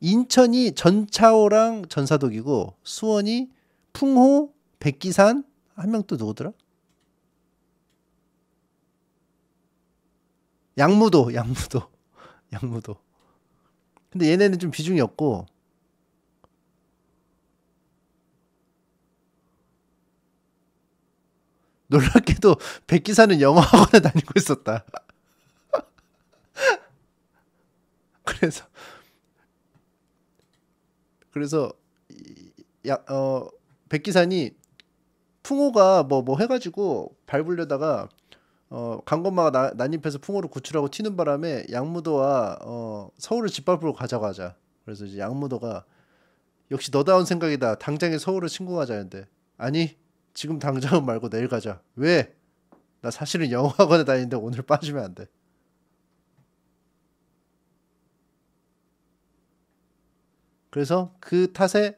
인천이 전차오랑 전사독이고 수원이 풍호 백기산 한 명 또 누구더라? 양무도 양무도 양무도 근데 얘네는 좀 비중이 없고 놀랍게도 백기사는 영어 학원에 다니고 있었다. 그래서 그래서 야어 백기산이 풍호가 뭐뭐 뭐 해가지고 밟으려다가 어 강건마가 나, 난입해서 풍호를 구출하고 튀는 바람에 양무도와 어 서울을 짓밟으러 가자고 하자 그래서 이제 양무도가 역시 너다운 생각이다 당장에 서울을 침공하자는데 아니 지금 당장은 말고 내일 가자 왜? 나 사실은 영어학원에 다니는데 오늘 빠지면 안돼 그래서 그 탓에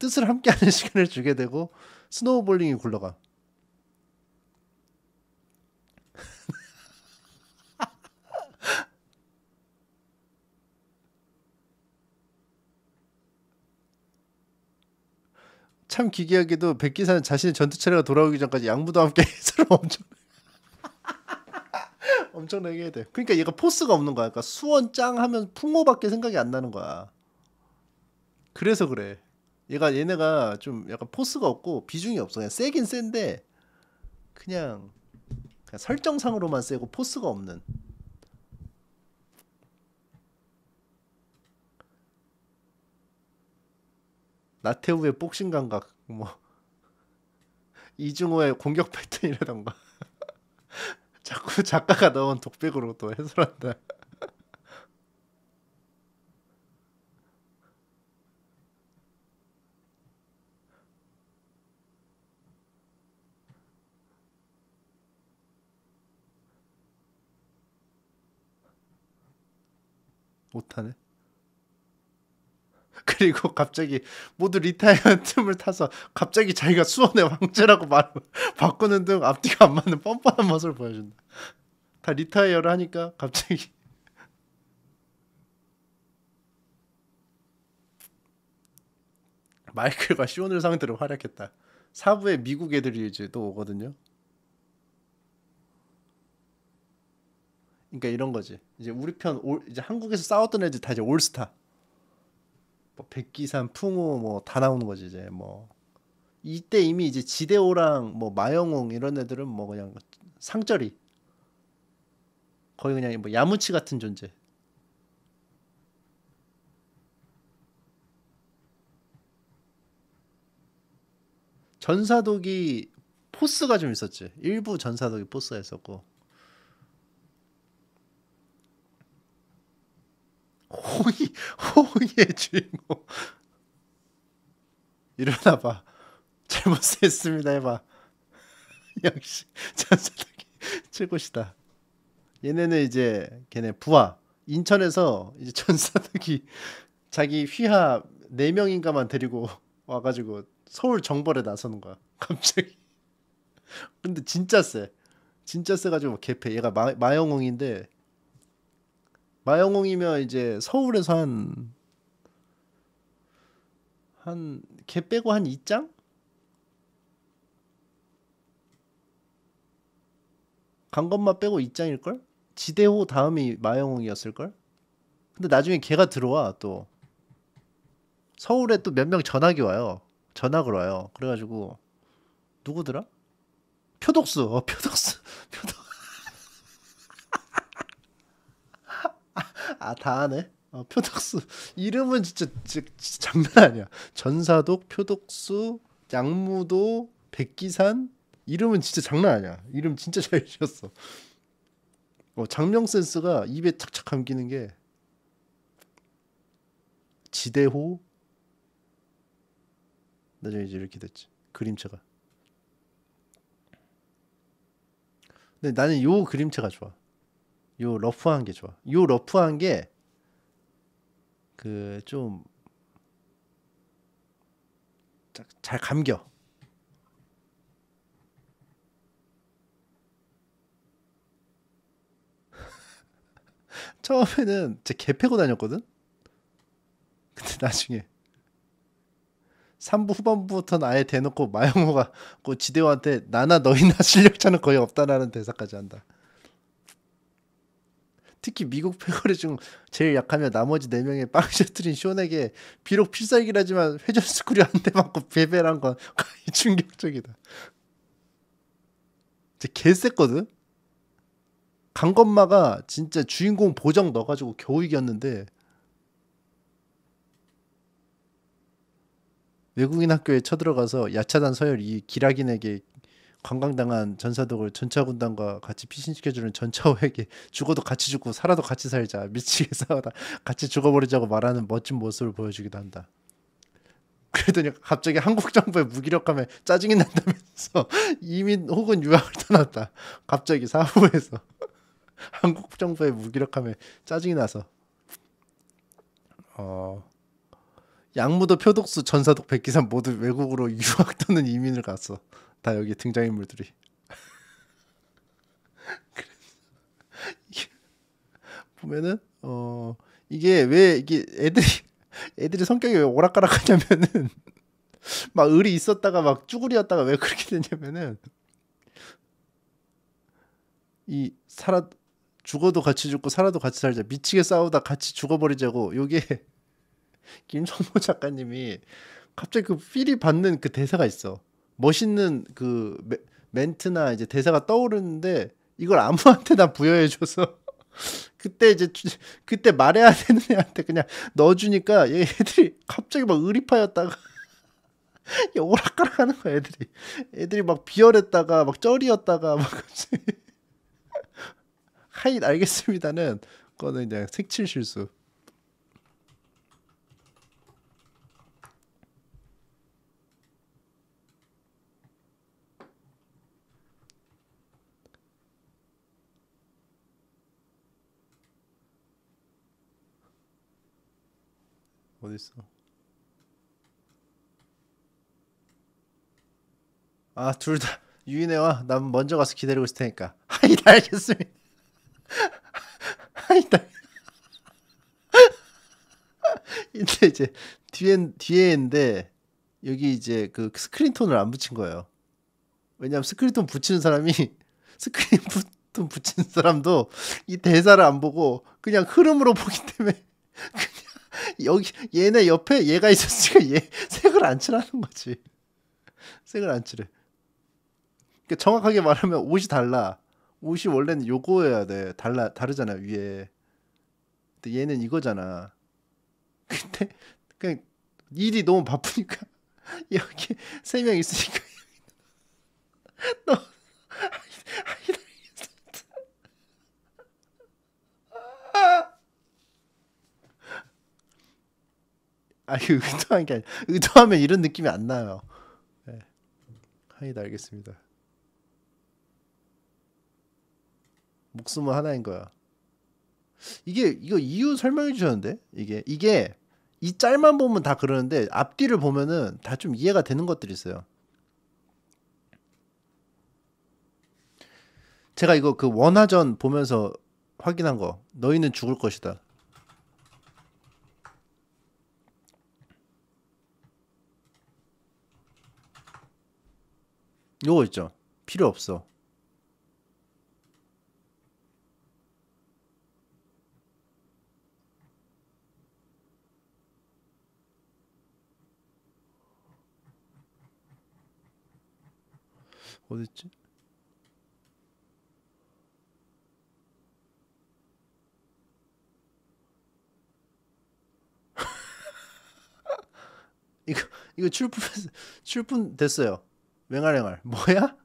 뜻을 함께하는 시간을 주게 되고 스노우볼링이 굴러가. 참 기괴하게도 백기사는 자신의 전투 차례가 돌아오기 전까지 양부도 함께 해 서로 엄청 엄청나게 해야 돼. 그러니까 얘가 포스가 없는 거야. 그러니까 수원 짱 하면 풍호밖에 생각이 안 나는 거야. 그래서 그래. 얘가 얘네가 좀 약간 포스가 없고 비중이 없어. 그냥 세긴 센데 그냥, 그냥 설정상으로만 세고 포스가 없는. 나태우의 복싱 감각 뭐 이중호의 공격 패턴이라던가 자꾸 작가가 넣은 독백으로 또 해설한다. 못하네. 그리고 갑자기 모두 리타이어 틈을 타서 갑자기 자기가 수원의 왕자라고말 바꾸는 등 앞뒤가 안 맞는 뻔뻔한 모습을 보여준다. 다 리타이어를 하니까 갑자기 마이클과 시온을 상대로 활약했다. 4부에 미국 애들이 이제 또 오거든요. 그러니까 이런 거지. 이제 우리 편 올, 이제 한국에서 싸웠던 애들 다 이제 올스타. 뭐 백기산, 풍호 뭐다 나오는 거지 이제 뭐 이때 이미 이제 지대호랑 뭐 마영웅 이런 애들은 뭐 그냥 상절이 거의 그냥 뭐 야무치 같은 존재. 전사독이 포스가 좀 있었지. 일부 전사독이 포스가 있었고. 호이호이의 주인공 일어나봐 잘못했습니다 해봐 역시 전사덕이 최고시다 얘네는 이제 걔네 부하 인천에서 이제 전사덕이 자기 휘하 네명인가만 데리고 와가지고 서울 정벌에 나서는 거야 갑자기 근데 진짜 쎄 진짜 쎄가지고 뭐 개패 얘가 마, 마영웅인데 마영웅이면 이제 서울에서 한한걔 빼고 한 2장? 강건마 빼고 2장일걸? 지대호 다음이 마영웅이었을걸? 근데 나중에 걔가 들어와 또 서울에 또 몇 명 전학이 와요 전학을 와요 그래가지고 누구더라? 표독수 어 표독수 표독 아, 다 하네. 어, 표독수 이름은 진짜, 진짜, 진짜 장난 아니야. 전사독, 표독수, 양무도, 백기산 이름은 진짜 장난 아니야. 이름 진짜 잘 지었어. 어, 장명 센스가 입에 착착 감기는 게 지대호 나중에 이제 이렇게 됐지 그림체가 근데 나는 요 그림체가 좋아 요 러프한 게 좋아. 요 러프한 게 그 좀 잘 감겨. 처음에는 제개 패고 다녔거든. 근데 나중에 3부 후반부부터는 아예 대놓고 마영호가 그 지대호한테 나나 너희나 실력차는 거의 없다라는 대사까지 한다. 특히 미국 패거리 중 제일 약하며 나머지 네명의빵셔트인 쇼넥에 비록 필살기라지만 회전 스크류 한대 맞고 베베란건 거의 충격적이다. 진짜 개쎄거든? 강건마가 진짜 주인공 보정 넣어가지고 겨우 이겼는데 외국인 학교에 쳐들어가서 야차단 서열이 기락인에게 관광당한 전사독을 전차군단과 같이 피신시켜주는 전차호에게 죽어도 같이 죽고 살아도 같이 살자 미치게 싸워라 같이 죽어버리자고 말하는 멋진 모습을 보여주기도 한다. 그랬더니 갑자기 한국 정부의 무기력함에 짜증이 난다면서 이민 혹은 유학을 떠났다. 갑자기 사후에서 한국 정부의 무기력함에 짜증이 나서 어 양무도 표독수 전사독 백기산 모두 외국으로 유학 또는 이민을 갔어. 다 여기 등장인물들이 보면은 어 이게 왜 이게 애들이 애들이 성격이 왜 오락가락하냐면은 막 을이 있었다가 막 쭈구리였다가 왜 그렇게 되냐면은 이 살아 죽어도 같이 죽고 살아도 같이 살자 미치게 싸우다 같이 죽어버리자고 요게 김선호 작가님이 갑자기 그 필이 받는 그 대사가 있어 멋있는 그 매, 멘트나 이제 대사가 떠오르는데 이걸 아무한테나 부여해줘서 그때 이제 그때 말해야 되는 애한테 그냥 넣어주니까 얘들이 갑자기 막 의리파였다가 오락가락하는 거야 애들이 애들이 막 비열했다가 막 쩔이었다가 막 하이 알겠습니다는 그거는 이제 색칠 실수. 어디 있어? 아 둘 다 유인해와 난 먼저 가서 기다리고 있을 테니까 하이 알겠습니다 하이 다 근데 이제 뒤에 뒤에인데 여기 이제 그 스크린톤을 안 붙인 거예요 왜냐면 스크린톤 붙이는 사람이 스크린톤 붙이는 사람도 이 대사를 안 보고 그냥 흐름으로 보기 때문에 여기 얘네 옆에 얘가 있었으니까 얘 색을 안 칠하는 거지. 색을 안 칠해. 그러니까 정확하게 말하면 옷이 달라. 옷이 원래는 요거여야 돼. 달라 다르잖아 위에. 근데 얘는 이거잖아. 근데 그냥 일이 너무 바쁘니까 여기 세 명 있으니까 너 아니다 아 이거 의도한 게 아니 의도하면 이런 느낌이 안 나요. 네. 하이드 알겠습니다. 목숨은 하나인 거야. 이게 이거 이유 설명해 주셨는데 이게 이게 이 짤만 보면 다 그러는데 앞뒤를 보면은 다 좀 이해가 되는 것들이 있어요. 제가 이거 그 원화전 보면서 확인한 거 너희는 죽을 것이다 요거 있죠. 필요 없어. 어딨지? 이거 이거 출품 출품 됐어요. 맹알왱알 뭐야?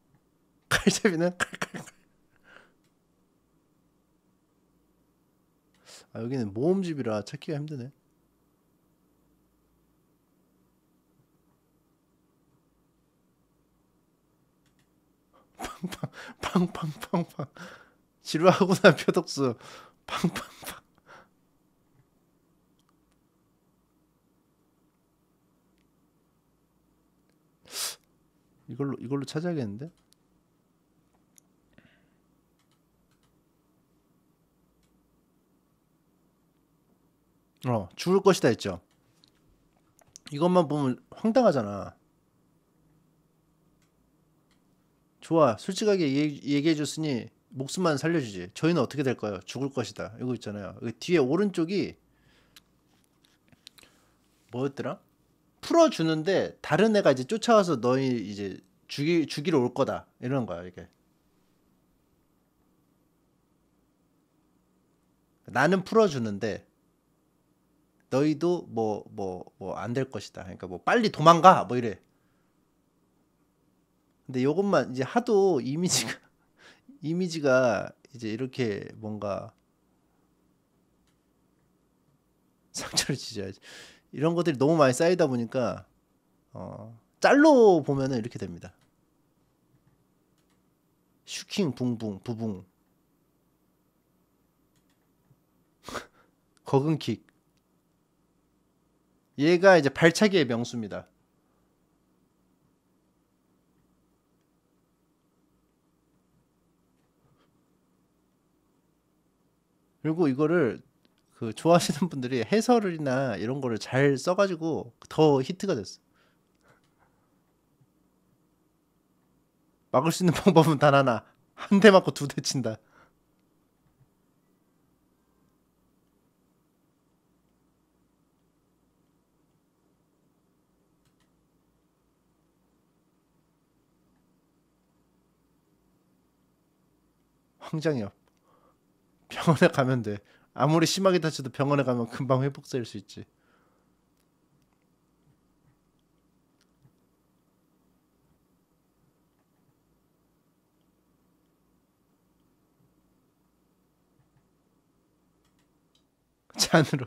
칼잡이는 칼칼칼 아 여기는 모험집이라 찾기가 힘드네 팡팡 팡팡팡팡 지루하구나 표독수 팡팡팡 이걸로 이걸로 찾아야겠는데? 어, 죽을 것이다 했죠. 이것만 보면 황당하잖아. 좋아, 솔직하게 얘기, 해 줬으니 목숨만 살려주지. 저희는 어떻게 될까요? 죽을 것이다. 이거 있잖아요. 그 뒤에 오른쪽이 뭐였더라? 풀어주는데 다른 애가 이제 쫓아와서 너희 이제 죽이 죽이러 올 거다 이런 거야 이게. 나는 풀어주는데 너희도 뭐 뭐 뭐 안 될 것이다. 그러니까 뭐 빨리 도망가 뭐 이래. 근데 요것만 이제 하도 이미지가 이미지가 이제 이렇게 뭔가 상처를 지져야지. 이런 것들이 너무 많이 쌓이다 보니까 어, 짤로 보면은 이렇게 됩니다. 슈킹 붕붕 부붕 거근킥 얘가 이제 발차기의 명수입니다. 그리고 이거를 그 좋아하시는 분들이 해설이나 이런 거를 잘 써가지고 더 히트가 됐어. 막을 수 있는 방법은 단 하나. 한 대 맞고 두 대 친다. 황장엽. 병원에 가면 돼. 아무리 심하게 다쳐도 병원에 가면 금방 회복될 수 있지. 잔으로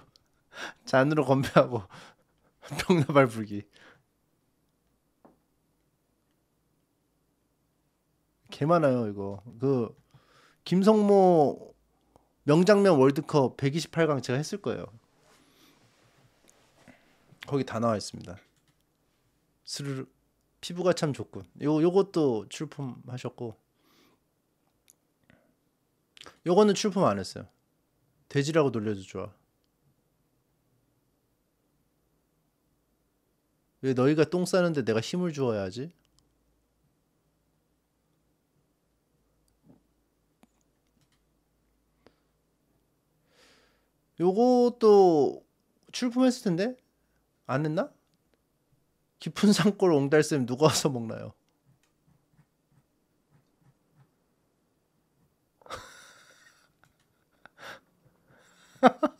잔으로 건배하고 병나발 불기 개 많아요 이거 그 김성모 명장면 월드컵 128강 제가 했을 거예요. 거기 다 나와 있습니다. 스르르 피부가 참 좋군. 요 요것도 출품하셨고 요거는 출품 안 했어요. 돼지라고 놀려줘 좋아. 왜 너희가 똥 싸는데 내가 힘을 주어야지? 요것도 출품했을 텐데 안 했나? 깊은 산골 옹달쌤 누가 와서 먹나요?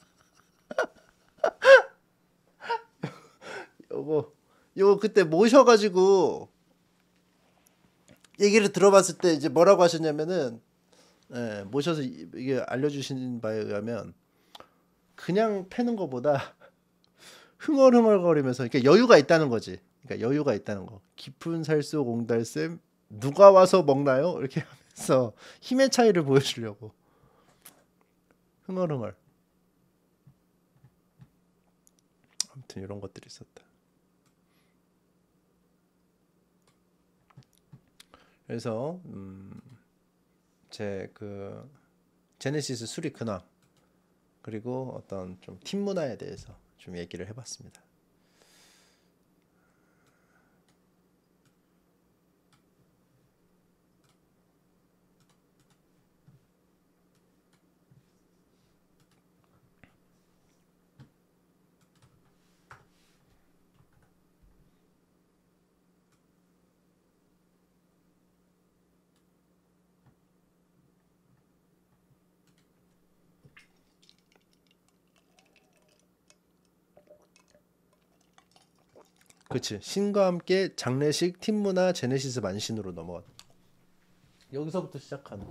요거 요거 그때 모셔가지고 얘기를 들어봤을 때 이제 뭐라고 하셨냐면은 예, 모셔서 이게 알려주신 바에 의하면 그냥 패는 것보다 흥얼흥얼거리면서 그러니까 여유가 있다는 거지. 그러니까 여유가 있다는 거. 깊은 살수 공달쌤 누가 와서 먹나요? 이렇게 하면서 힘의 차이를 보여주려고 흥얼흥얼. 아무튼 이런 것들이 있었다. 그래서 음, 제그 제네시스 수리 근황 그리고 어떤 좀 팀 문화에 대해서 좀 얘기를 해봤습니다. 그렇지. 신과 함께 장례식, 팀 문화, 제네시스 만신으로 넘어갔. 여기서부터 시작한.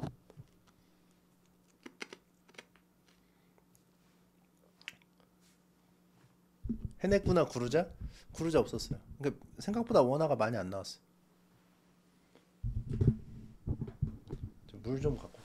해냈구나 구루자? 구루자 없었어요. 그러니까 생각보다 원화가 많이 안 나왔어요. 물좀 갖고.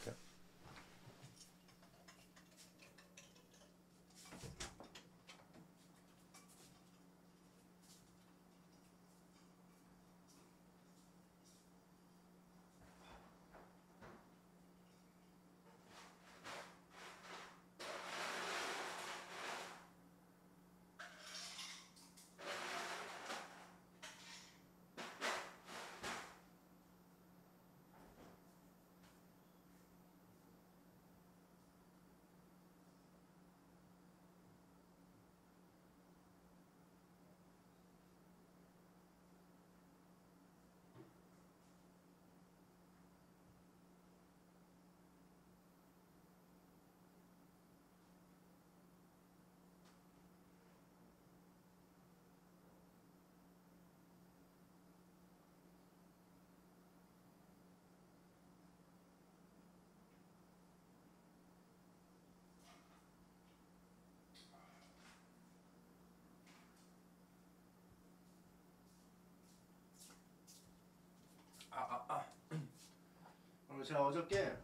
제가 어저께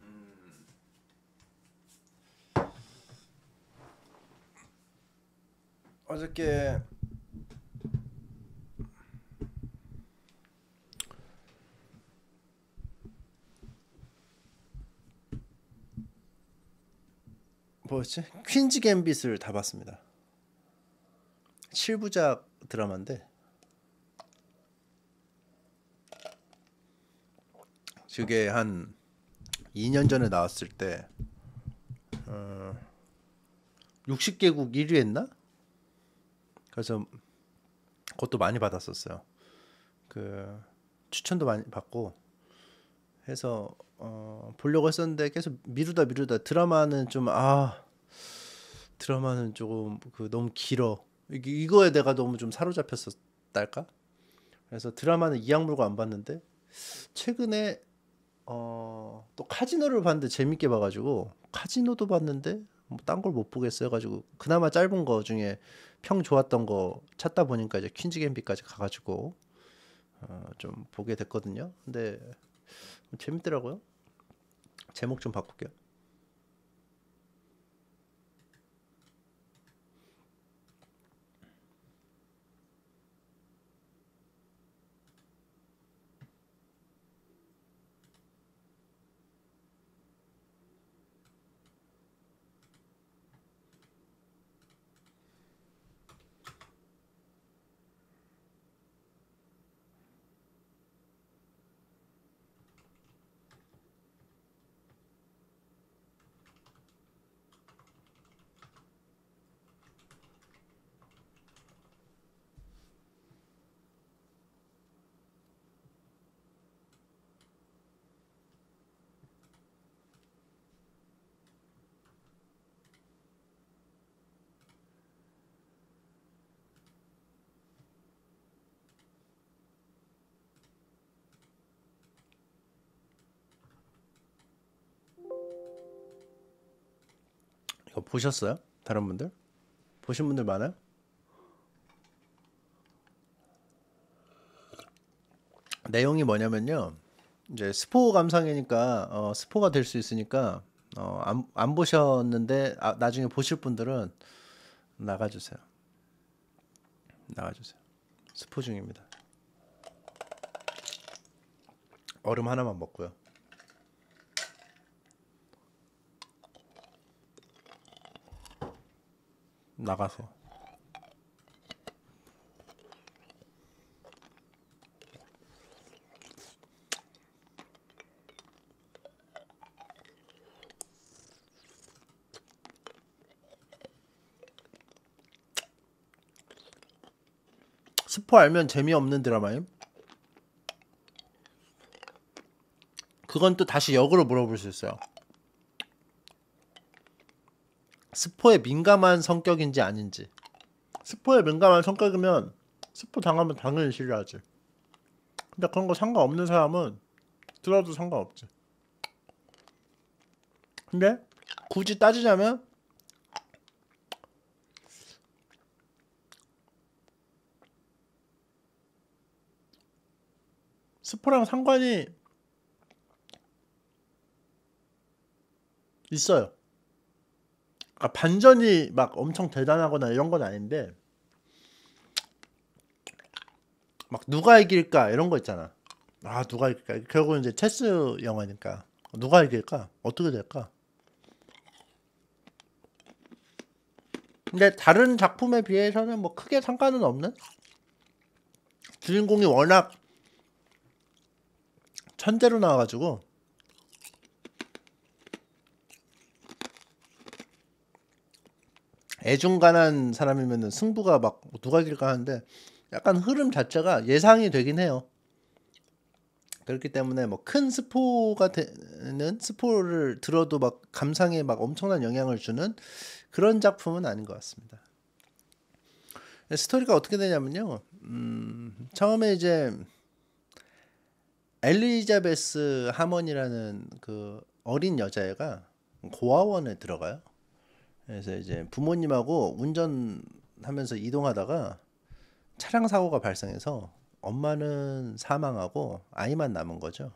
음, 어저께 뭐였지? 퀸즈 갬빗을 다 봤습니다. 7부작 드라마인데 그게 한 2년 전에 나왔을 때 어, 60개국 1위 했나? 그래서 그것도 많이 받았었어요. 그 추천도 많이 받고 해서 어, 보려고 했었는데 계속 미루다 미루다 드라마는 좀 아 드라마는 조금 그 너무 길어 이거에 내가 너무 좀 사로잡혔었달까 그래서 드라마는 이악물고 안 봤는데 최근에 어, 또 카지노를 봤는데 재밌게 봐가지고 카지노도 봤는데 뭐딴 걸 못 보겠어 해가지고 그나마 짧은 거 중에 평 좋았던 거 찾다 보니까 이제 퀸즈 갬비까지 가가지고 어, 좀 보게 됐거든요. 근데 재밌더라고요. 제목 좀 바꿀게요. 이거 보셨어요? 다른 분들? 보신 분들 많아요? 내용이 뭐냐면요. 이제 스포 감상이니까 어, 스포가 될 수 있으니까 어, 안, 안 보셨는데 아, 나중에 보실 분들은 나가주세요. 나가주세요. 스포 중입니다. 얼음 하나만 먹고요. 나가서 스포 알면 재미없는 드라마임? 그건 또 다시 역으로 물어볼 수 있어요. 스포에 민감한 성격인지 아닌지 스포에 민감한 성격이면 스포 당하면 당연히 싫어하지 근데 그런 거 상관없는 사람은 들어도 상관없지 근데 굳이 따지자면 스포랑 상관이 있어요 아, 반전이 막 엄청 대단하거나 이런 건 아닌데 막 누가 이길까 이런 거 있잖아. 아 누가 이길까 결국은 이제 체스 영화니까 누가 이길까 어떻게 될까. 근데 다른 작품에 비해서는 뭐 크게 상관은 없는 주인공이 워낙 천재로 나와가지고 애중간한 사람이면은 승부가 막 누가 이길까 하는데 약간 흐름 자체가 예상이 되긴 해요. 그렇기 때문에 뭐 큰 스포가 되는 스포를 들어도 막 감상에 막 엄청난 영향을 주는 그런 작품은 아닌 것 같습니다. 스토리가 어떻게 되냐면요. 음, 처음에 이제 엘리자베스 하먼이라는 그 어린 여자애가 고아원에 들어가요. 그래서 이제 부모님하고 운전하면서 이동하다가 차량 사고가 발생해서 엄마는 사망하고 아이만 남은 거죠.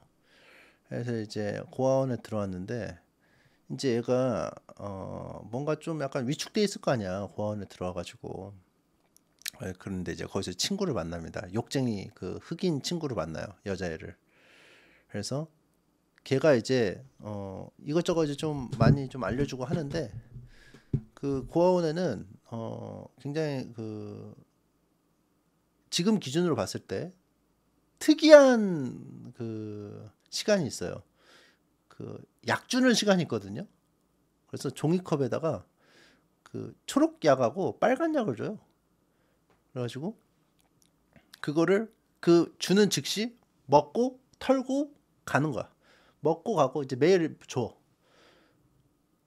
그래서 이제 고아원에 들어왔는데 이제 애가어 뭔가 좀 약간 위축돼 있을 거 아니야 고아원에 들어와가지고 그런데 이제 거기서 친구를 만납니다 욕쟁이 그 흑인 친구를 만나요 여자애를 그래서 걔가 이제 어 이것저것 이제 좀 많이 좀 알려주고 하는데 그 고아원에는 어 굉장히 그 지금 기준으로 봤을 때 특이한 그 시간이 있어요. 그 약 주는 시간이 있거든요. 그래서 종이컵에다가 그 초록 약하고 빨간 약을 줘요. 그래가지고 그거를 그 주는 즉시 먹고 털고 가는 거야. 먹고 가고 이제 매일 줘.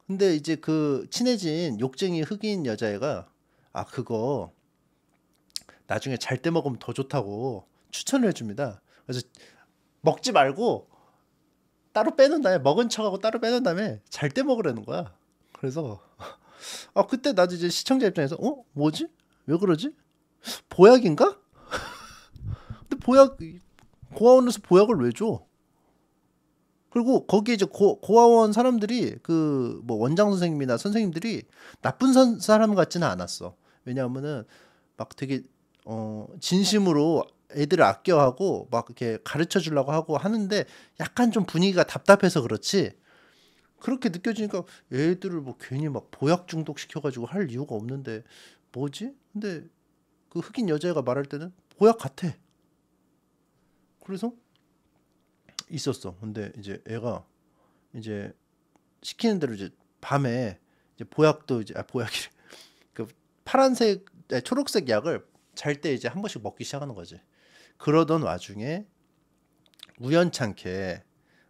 근데 이제 그 친해진 욕쟁이 흑인 여자애가 아 그거 나중에 잘 때 먹으면 더 좋다고 추천을 해줍니다. 그래서 먹지 말고 따로 빼는 다음에 먹은 척하고 따로 빼는 다음에 잘 때 먹으라는 거야. 그래서 아 그때 나도 이제 시청자 입장에서 어 뭐지 왜 그러지 보약인가? 근데 보약 고아원에서 보약을 왜 줘? 그리고 거기에 이제 고, 고아원 사람들이 그 뭐 원장 선생님이나 선생님들이 나쁜 선, 사람 같지는 않았어. 왜냐하면은 막 되게 어 진심으로 애들을 아껴하고 막 이렇게 가르쳐 주려고 하고 하는데 약간 좀 분위기가 답답해서 그렇지. 그렇게 느껴지니까 애들을 뭐 괜히 막 보약 중독 시켜가지고 할 이유가 없는데 뭐지? 근데 그 흑인 여자애가 말할 때는 보약 같아. 그래서 있었어. 근데 이제 애가 이제 시키는 대로 이제 밤에 이제 보약도 이제 아 보약이 그 파란색 아니, 초록색 약을 잘 때 이제 한 번씩 먹기 시작하는 거지. 그러던 와중에 우연찮게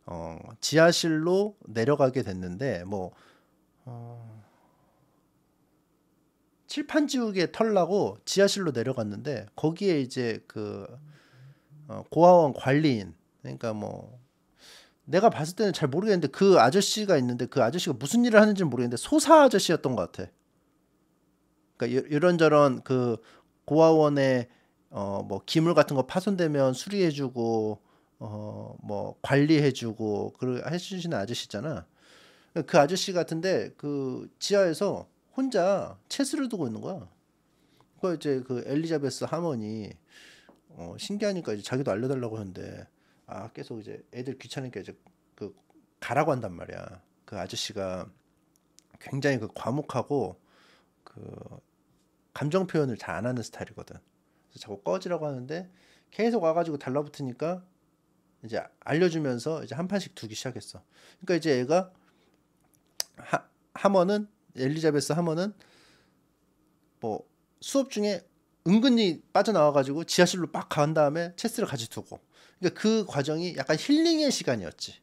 어, 지하실로 내려가게 됐는데 뭐 어, 칠판 지우개 털라고 지하실로 내려갔는데 거기에 이제 그 어, 고아원 관리인 그러니까 뭐 내가 봤을 때는 잘 모르겠는데 그 아저씨가 있는데 그 아저씨가 무슨 일을 하는지 모르겠는데 소사 아저씨였던 것 같아. 그러니까 이런저런 그 고아원에 어뭐 기물 같은 거 파손되면 수리해주고 어 뭐 관리해주고 그 해주시는 아저씨잖아. 그러니까 그 아저씨 같은데 그 지하에서 혼자 체스를 두고 있는 거야. 그거 이제 그 엘리자베스 하머니 어 신기하니까 이제 자기도 알려달라고 하는데 아 계속 이제 애들 귀찮으니까 이제 그 가라고 한단 말이야. 그 아저씨가 굉장히 그 과묵하고 그 감정 표현을 잘 안 하는 스타일이거든. 그래서 자꾸 꺼지라고 하는데 계속 와가지고 달라붙으니까 이제 알려주면서 이제 한 판씩 두기 시작했어. 그러니까 이제 애가 하, 하머는 엘리자베스 하머는 뭐 수업 중에 은근히 빠져나와가지고 지하실로 빡가간 다음에 체스를 같이 두고 그러니까 그 과정이 약간 힐링의 시간이었지.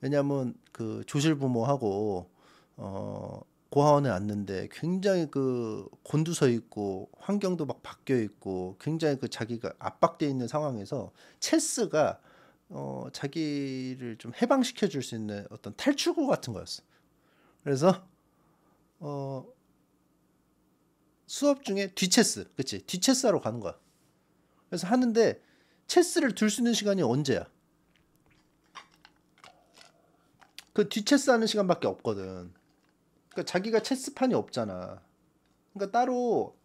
왜냐하면 그 조실 부모하고 어 고아원에 왔는데 굉장히 그 곤두서 있고 환경도 막 바뀌어 있고 굉장히 그 자기가 압박돼 있는 상황에서 체스가 어 자기를 좀 해방시켜 줄 수 있는 어떤 탈출구 같은 거였어. 그래서 어 수업 중에 뒤체스, 그치? 뒤체스하러 가는 거야. 그래서 하는데 체스를 둘 수 있는 시간이 언제야? 그 뒤체스 하는 시간밖에 없거든. 그러니까 자기가 체스판이 없잖아. 그러니까 따로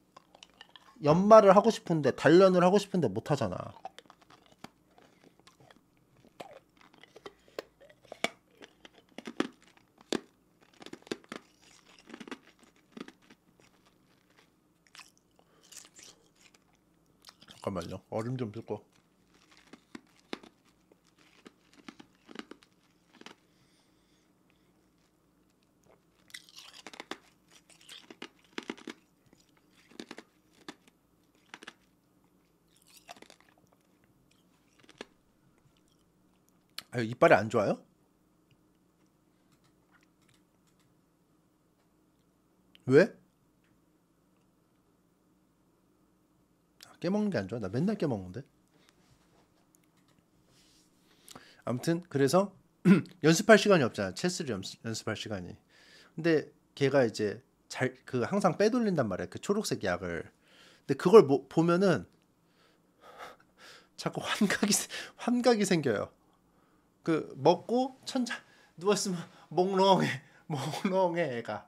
연말을 하고 싶은데 단련을 하고 싶은데 못 하잖아. 잠깐만요. 얼음 좀 붓고. 아유 이빨이 안 좋아요? 왜? 아, 깨먹는 게 안 좋아? 나 맨날 깨먹는데. 아무튼 그래서 연습할 시간이 없잖아. 체스를 연습, 연습할 시간이. 근데 걔가 이제 잘 그 항상 빼돌린단 말이야. 그 초록색 약을. 근데 그걸 뭐, 보면은 자꾸 환각이 환각이 생겨요. 그 먹고 천자 누웠으면 몽롱해 몽롱해 애가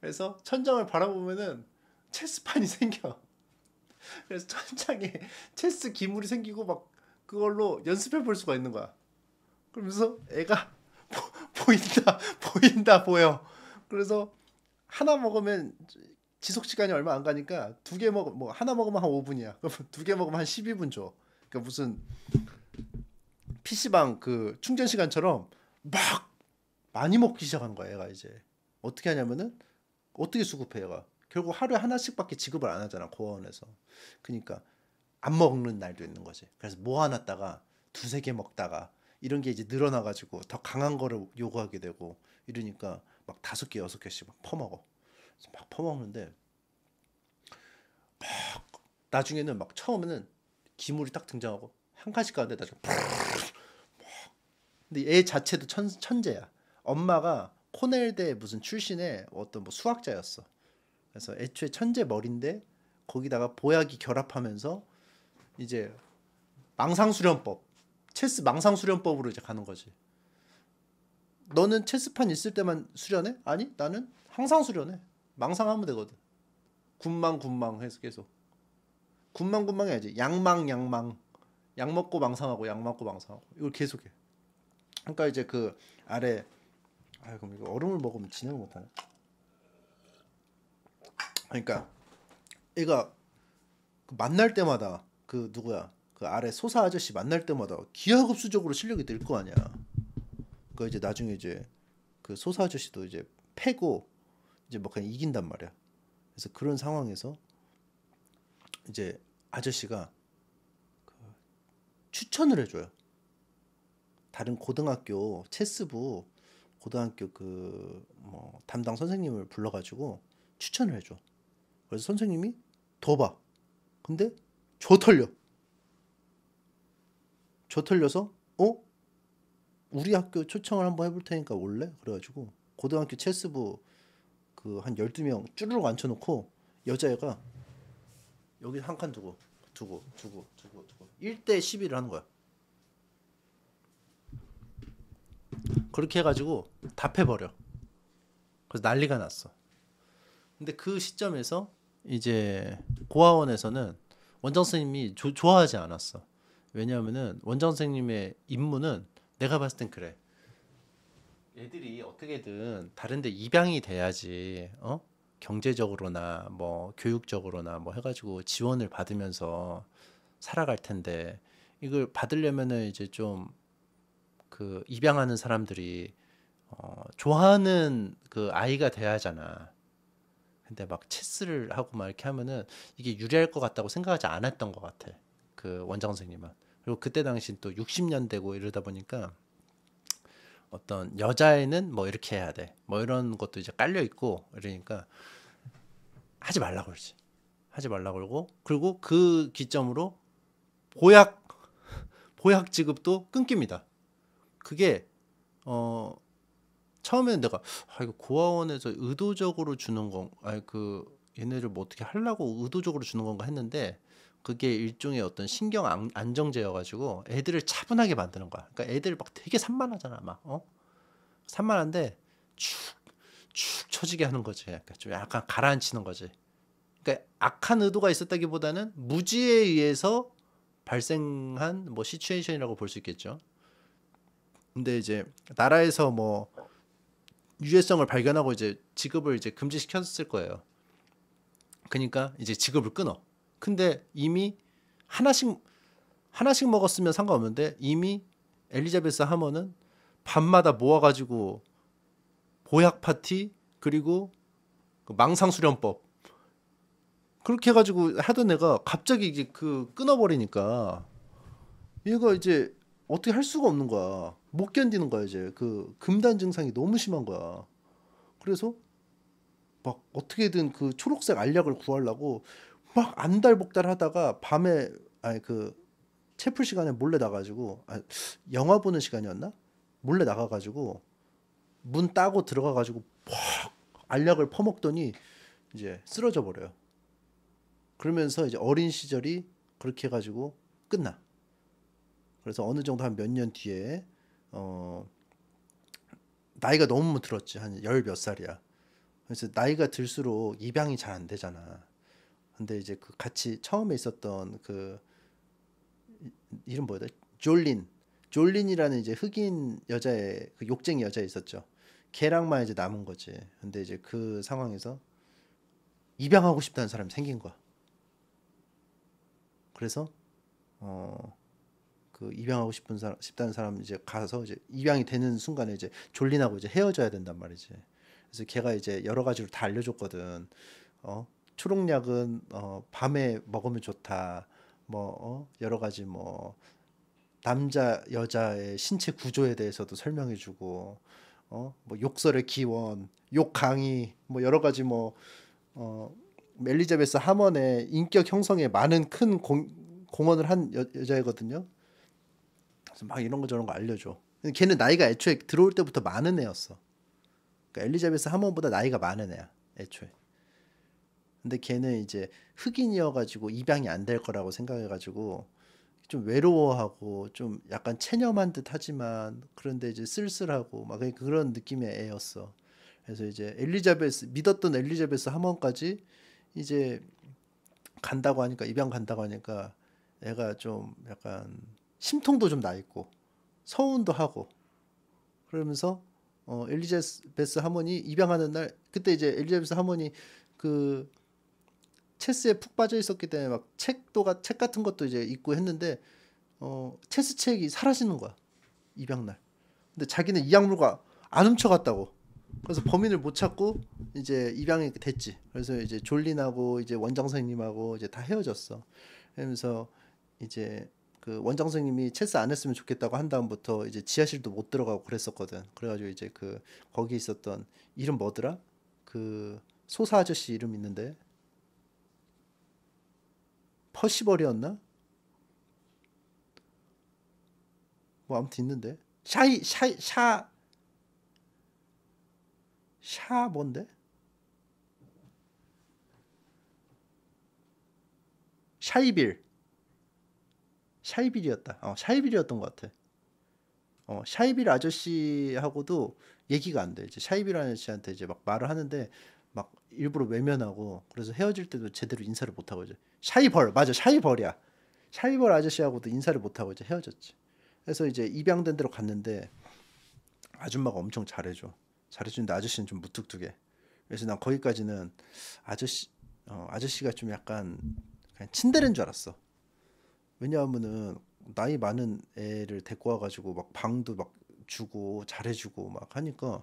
그래서 천장을 바라보면은 체스판이 생겨 그래서 천장에 체스 기물이 생기고 막 그걸로 연습해 볼 수가 있는 거야 그러면서 애가 보, 보인다 보인다 보여 그래서 하나 먹으면 지속 시간이 얼마 안 가니까 두 개먹으뭐 하나 먹으면 한 5분이야. 그럼 두개 먹으면 한 12분 줘. 그러니까 무슨 PC방 그 충전 시간처럼 막 많이 먹기 시작한 거야 얘가 이제 어떻게 하냐면은 어떻게 수급해 얘가 결국 하루에 하나씩밖에 지급을 안 하잖아 고원에서 그러니까 안 먹는 날도 있는 거지 그래서 모아놨다가 두세 개 먹다가 이런 게 이제 늘어나가지고 더 강한 거를 요구하게 되고 이러니까 막 다섯 개 여섯 개씩 막 퍼먹어 막 퍼먹는데 막 나중에는 막 처음에는 기물이 딱 등장하고 한 가지 가는데 나중 근데 얘 자체도 천, 천재야. 엄마가 코넬대 무슨 출신의 어떤 뭐 수학자였어. 그래서 애초에 천재 머리인데 거기다가 보약이 결합하면서 이제 망상수련법, 체스 망상수련법으로 이제 가는 거지. 너는 체스판 있을 때만 수련해? 아니, 나는 항상 수련해. 망상하면 되거든. 군망 군망 해서 계속. 군망 군망 해야지. 양망 양망. 약 먹고 망상하고 약 먹고 망상하고. 이걸 계속해. 그러니까 이제 그 아래 아 그럼 이거 얼음을 먹으면 진행을 못하네. 그러니까 얘가 그 만날 때마다 그 누구야 그 아래 소사 아저씨 만날 때마다 기하급수적으로 실력이 늘 거 아니야. 그러 이제 나중에 이제 그 소사 아저씨도 이제 패고 이제 뭐 그냥 이긴단 말이야. 그래서 그런 상황에서 이제 아저씨가 그 추천을 해줘요. 다른 고등학교 체스부 고등학교 그 뭐 담당 선생님을 불러가지고 추천을 해줘. 그래서 선생님이 더 봐. 근데 저 털려. 저 털려서 어? 우리 학교 초청을 한번 해볼 테니까 올래? 그래가지고 고등학교 체스부 그 한 12명 쭈르륵 앉혀놓고 여자애가 여기 한 칸 두고 두고 두고 두고 두고 1대 12를 하는 거야. 그렇게 해가지고 답해버려. 그래서 난리가 났어. 근데 그 시점에서 이제 고아원에서는 원장 선생님이 조, 좋아하지 않았어. 왜냐하면은 원장 선생님의 임무는 내가 봤을 땐 그래. 애들이 어떻게든 다른데 입양이 돼야지 어 경제적으로나 뭐 교육적으로나 뭐 해가지고 지원을 받으면서 살아갈 텐데 이걸 받으려면은 이제 좀그 입양하는 사람들이 어, 좋아하는 그 아이가 돼야잖아. 하 근데 막 체스를 하고 막 이렇게 하면은 이게 유리할 것 같다고 생각하지 않았던 것 같아. 그 원장 선생님은. 그리고 그때 당시 또 60년대고 이러다 보니까 어떤 여자애는 뭐 이렇게 해야 돼. 뭐 이런 것도 이제 깔려 있고 이러니까 하지 말라고 그러지. 하지 말라고 그러고 그리고 그 기점으로 보약 보약 지급도 끊깁니다. 그게 어 처음에는 내가 아 이거 고아원에서 의도적으로 주는 건 아니 그 얘네를 뭐 어떻게 하려고 의도적으로 주는 건가 했는데 그게 일종의 어떤 신경 안, 정제여가지고 애들을 차분하게 만드는 거야. 그러니까 애들 막 되게 산만하잖아, 막 어? 산만한데 축축 처지게 하는 거지. 약간 그러니까 좀 약간 가라앉히는 거지. 그러니까 악한 의도가 있었다기보다는 무지에 의해서 발생한 뭐 시츄에이션이라고 볼 수 있겠죠. 근데 이제 나라에서 뭐 유해성을 발견하고 이제 지급을 이제 금지시켰을 거예요. 그러니까 이제 지급을 끊어. 근데 이미 하나씩 하나씩 먹었으면 상관없는데 이미 엘리자베스 하머는 밤마다 모아가지고 보약 파티 그리고 그 망상 수련법 그렇게 해가지고 하던 애가 갑자기 이제 그 끊어버리니까 얘가 이제 어떻게 할 수가 없는 거야. 못 견디는 거야 이제 그 금단 증상이 너무 심한 거야. 그래서 막 어떻게든 그 초록색 알약을 구하려고 막 안달복달 하다가 밤에 아니 그 채플 시간에 몰래 나가지고 아, 영화 보는 시간이었나? 몰래 나가가지고 문 따고 들어가가지고 퍽 알약을 퍼먹더니 이제 쓰러져 버려요. 그러면서 이제 어린 시절이 그렇게 해가지고 끝나. 그래서 어느 정도 한 몇 년 뒤에 어 나이가 너무 들었지 한 열 몇 살이야. 그래서 나이가 들수록 입양이 잘 안 되잖아. 근데 이제 그 같이 처음에 있었던 그 이름 뭐였다? 졸린. 졸린이라는 이제 흑인 여자의 그 욕쟁이 여자 있었죠. 걔랑만 이제 남은 거지. 근데 이제 그 상황에서 입양하고 싶다는 사람이 생긴 거야. 그래서 어그 입양하고 싶은 사람 싶다는 사람 이제 가서 이제 입양이 되는 순간에 이제 졸린하고 이제 헤어져야 된단 말이지. 그래서 걔가 이제 여러 가지로 다 알려줬거든. 어 초록약은 어 밤에 먹으면 좋다. 뭐 어, 여러 가지 뭐 남자 여자의 신체 구조에 대해서도 설명해주고 어뭐 욕설의 기원, 욕 강의 뭐 여러 가지 뭐어 엘리자베스 하먼의 인격 형성에 많은 큰 공, 공헌을 한 여, 여자이거든요. 그래서 막 이런 거 저런 거 알려줘. 근데 걔는 나이가 애초에 들어올 때부터 많은 애였어. 그러니까 엘리자베스 하몬보다 나이가 많은 애야, 애초에. 근데 걔는 이제 흑인이어가지고 입양이 안 될 거라고 생각해가지고 좀 외로워하고 좀 약간 체념한 듯 하지만 그런데 이제 쓸쓸하고 막 그런 느낌의 애였어. 그래서 이제 엘리자베스 믿었던 엘리자베스 하몬까지 이제 간다고 하니까 입양 간다고 하니까 애가 좀 약간 심통도 좀 나 있고 서운도 하고 그러면서 어, 엘리자베스 하모니 입양하는 날 그때 이제 엘리자베스 하모니 그 체스에 푹 빠져 있었기 때문에 막 책도가 책 같은 것도 이제 읽고 했는데 어, 체스 책이 사라지는 거야 입양 날. 근데 자기는 이 약물과 안 훔쳐갔다고. 그래서 범인을 못 찾고 이제 입양이 됐지. 그래서 이제 졸린하고 이제 원장 선생님하고 이제 다 헤어졌어. 그러면서 이제 그 원장 선생님이 체스 안 했으면 좋겠다고 한 다음부터 이제 지하실도 못 들어가고 그랬었거든. 그래가지고 이제 그 거기 있었던 이름 뭐더라? 그 소사 아저씨 이름 있는데 퍼시벌이었나? 뭐 아무튼 있는데 샤이 샤이 샤샤 뭔데? 샤이빌 샤이빌이었다. 어, 샤이빌이었던 것 같아. 어, 샤이빌 아저씨하고도 얘기가 안 돼. 이제 샤이빌 아저씨한테 이제 막 말을 하는데 막 일부러 외면하고 그래서 헤어질 때도 제대로 인사를 못 하고 이제 샤이벌 맞아 샤이벌이야. 샤이벌 아저씨하고도 인사를 못 하고 이제 헤어졌지. 그래서 이제 입양된 데로 갔는데 아줌마가 엄청 잘해줘. 잘해주는데 아저씨는 좀 무뚝뚝해. 그래서 난 거기까지는 아저씨 어, 아저씨가 좀 약간 그냥 친대레인줄 알았어. 왜냐하면은 나이 많은 애를 데리고 와가지고 막 방도 막 주고 잘해주고 막 하니까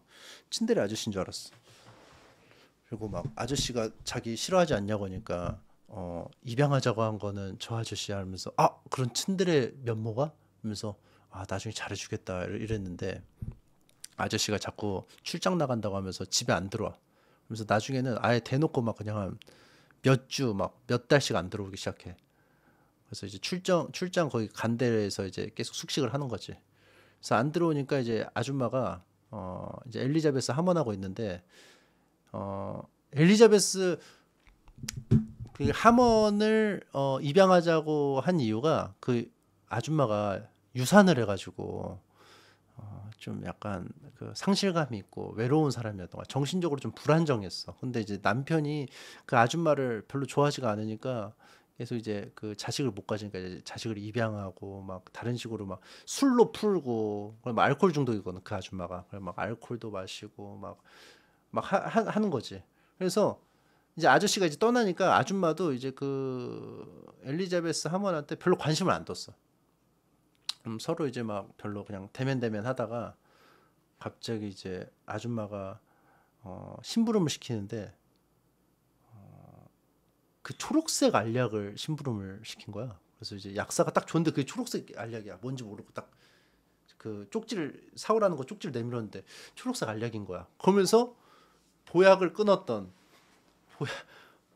친데레 아저씨인 줄 알았어. 그리고 막 아저씨가 자기 싫어하지 않냐고 하니까 어 입양하자고 한 거는 저 아저씨 하면서 아 그런 친데레 면모가 하면서 아 나중에 잘해주겠다 이랬는데 아저씨가 자꾸 출장 나간다고 하면서 집에 안 들어와. 그래서 나중에는 아예 대놓고 막 그냥 몇 주 막 몇 달씩 안 들어오기 시작해. 그래서 이제 출장 출장 거기 간 데에서 이제 계속 숙식을 하는 거지. 그래서 안 들어오니까 이제 아줌마가 어 이제 엘리자베스 하원하고 있는데 어 엘리자베스 그 하원을 어 입양하자고 한 이유가 그 아줌마가 유산을 해가지고 어, 좀 약간 그 상실감이 있고 외로운 사람이었던가 정신적으로 좀 불안정했어. 근데 이제 남편이 그 아줌마를 별로 좋아하지가 않으니까 그래서 이제 그 자식을 못 가지니까 이제 자식을 입양하고 막 다른 식으로 막 술로 풀고 그럼 알코올 중독이거든 그 아줌마가 그럼 막 알코올도 마시고 막 막 하는 거지. 그래서 이제 아저씨가 이제 떠나니까 아줌마도 이제 그 엘리자베스 하먼한테 별로 관심을 안 뒀어. 그럼 서로 이제 막 별로 그냥 대면대면 하다가 갑자기 이제 아줌마가 어, 심부름을 시키는데 그 초록색 알약을 심부름을 시킨 거야. 그래서 이제 약사가 딱 줬는데 그게 초록색 알약이야. 뭔지 모르고 딱 그 쪽지를 사오라는 거 쪽지를 내밀었는데 초록색 알약인 거야. 그러면서 보약을 끊었던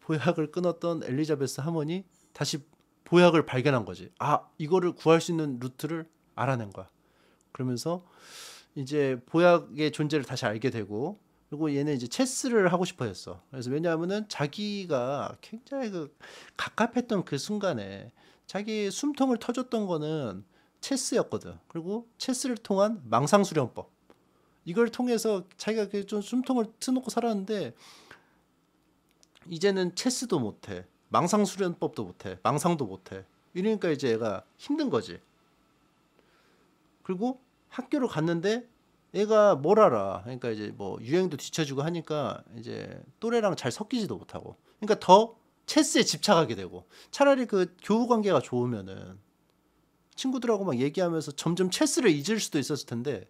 보약, 을 끊었던 엘리자베스 하모니 다시 보약을 발견한 거지. 아 이거를 구할 수 있는 루트를 알아낸 거야. 그러면서 이제 보약의 존재를 다시 알게 되고 그리고 얘는 이제 체스를 하고 싶어 했어. 그래서 왜냐하면은 자기가 굉장히 그 갑갑했던 그 순간에 자기 숨통을 터줬던 거는 체스였거든. 그리고 체스를 통한 망상 수련법. 이걸 통해서 자기가 그좀 숨통을 트놓고 살았는데 이제는 체스도 못해. 망상 수련법도 못해. 망상도 못해. 이러니까 이제 애가 힘든 거지. 그리고 학교를 갔는데 얘가 뭘 알아? 그러니까 이제 뭐 유행도 뒤쳐지고 하니까 이제 또래랑 잘 섞이지도 못하고 그러니까 더 체스에 집착하게 되고 차라리 그 교우 관계가 좋으면은 친구들하고 막 얘기하면서 점점 체스를 잊을 수도 있었을 텐데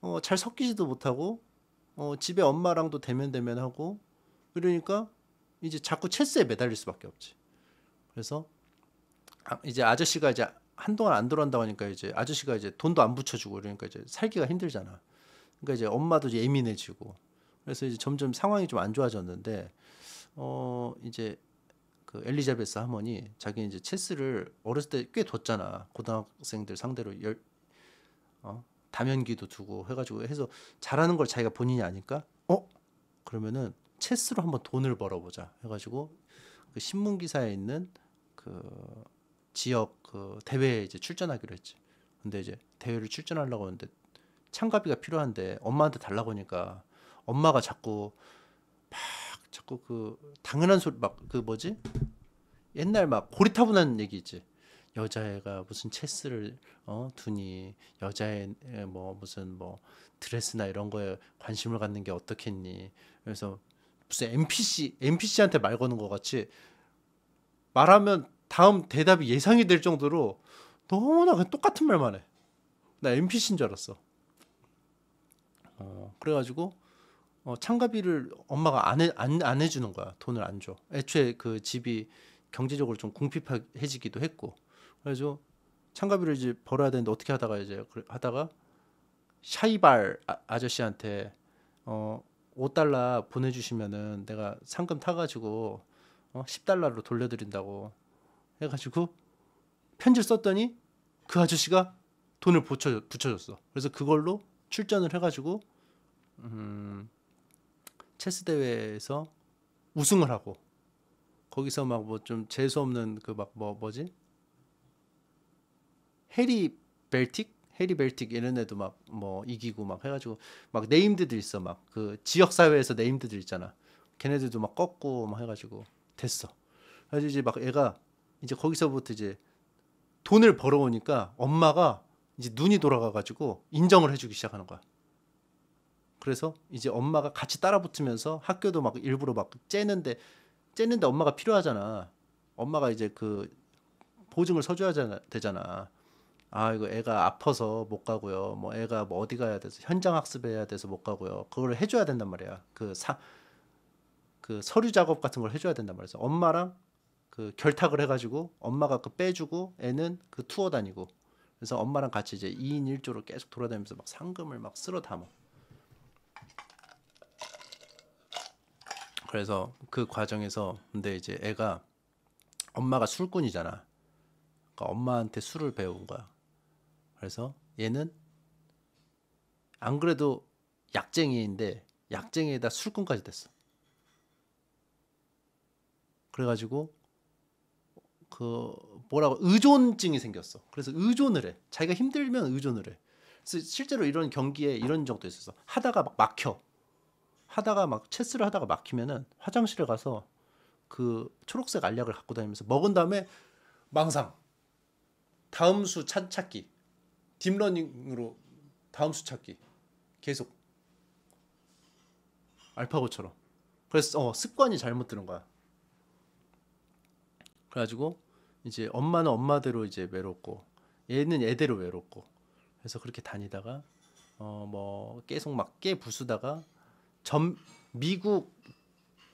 어, 잘 섞이지도 못하고 어, 집에 엄마랑도 대면대면 하고 그러니까 이제 자꾸 체스에 매달릴 수밖에 없지. 그래서 아, 이제 아저씨가 이제 한동안 안들어온다고 하니까 이제 아저씨가 이제 돈도 안 붙여주고 그러니까 이제 살기가 힘들잖아. 그러니까 이제 엄마도 이제 예민해지고 그래서 이제 점점 상황이 좀 안 좋아졌는데 어 이제 그 엘리자베스 할머니 자기 이제 체스를 어렸을 때 꽤 뒀잖아 고등학생들 상대로 열 어? 다면기도 두고 해가지고 해서 잘하는 걸 자기가 본인이 아니까 어 그러면은 체스로 한번 돈을 벌어보자 해가지고 그 신문 기사에 있는 그 지역 그 대회에 이제 출전하기로 했지. 근데 이제 대회를 출전하려고 하는데 참가비가 필요한데 엄마한테 달라고 하니까 엄마가 자꾸 막 자꾸 그 당연한 소리 막 그 뭐지 옛날 막 고리타분한 얘기 있지 여자애가 무슨 체스를 어 두니 여자애 뭐 무슨 뭐 드레스나 이런 거에 관심을 갖는 게 어떻겠니 그래서 무슨 NPC NPC한테 말 거는 거 같이 말하면 다음 대답이 예상이 될 정도로 너무나 그냥 똑같은 말만 해. 나 NPC인 줄 알았어. 어, 그래가지고 어, 참가비를 엄마가 안, 해, 안, 안 해주는 거야. 돈을 안 줘. 애초에 그 집이 경제적으로 좀 궁핍해지기도 했고. 그래서 참가비를 이제 벌어야 되는데 어떻게 하다가 이제 그, 하다가 샤이발 아, 저씨한테 어, 5달러 보내주시면은 내가 상금 타가지고 어, 10달러로 돌려드린다고 해가지고 편지를 썼더니 그 아저씨가 돈을 붙여, 붙여줬어. 그래서 그걸로 출전을 해가지고 음, 체스 대회에서 우승을 하고 거기서 막 뭐 좀 재수 없는 그 막 뭐 뭐지 해리 벨틱 해리 벨틱 이런 애도 막 뭐 이기고 막 해가지고 막 네임드들 있어 막 그 지역 사회에서 네임드들 있잖아 걔네들도 막 꺾고 막 해가지고 됐어 그래서 이제 막 애가 이제 거기서부터 이제 돈을 벌어오니까 엄마가 이제 눈이 돌아가가지고 인정을 해주기 시작하는 거야. 그래서 이제 엄마가 같이 따라붙으면서 학교도 막 일부러 막 째는데 째는데 엄마가 필요하잖아. 엄마가 이제 그 보증을 서줘야 되잖아. 아 이거 애가 아파서 못 가고요. 뭐 애가 뭐 어디 가야 돼서 현장 학습해야 돼서 못 가고요. 그걸 해줘야 된단 말이야. 그 사그 그 서류 작업 같은 걸 해줘야 된단 말이야. 엄마랑 그 결탁을 해가지고 엄마가 그 빼주고 애는 그 투어 다니고 그래서 엄마랑 같이 이제 2인 1조로 계속 돌아다니면서 막 상금을 막 쓸어 담아. 그래서 그 과정에서 근데 이제 애가 엄마가 술꾼이잖아. 그러니까 엄마한테 술을 배운 거야. 그래서 얘는 안 그래도 약쟁이인데 약쟁이에다 술꾼까지 됐어. 그래가지고 그 뭐라고 의존증이 생겼어. 그래서 의존을 해. 자기가 힘들면 의존을 해. 그래서 실제로 이런 경기에 이런 적도 있었어. 하다가 막 막혀. 하다가 막 체스를 하다가 막히면은 화장실에 가서 그 초록색 알약을 갖고 다니면서 먹은 다음에 망상. 다음 수 찾기. 딥러닝으로 다음 수 찾기. 계속 알파고처럼. 그래서 어, 습관이 잘못 드는 거야. 그래가지고 이제 엄마는 엄마대로 이제 외롭고 얘는 애대로 외롭고 그래서 그렇게 다니다가 어 뭐 계속 막깨 부수다가 전 미국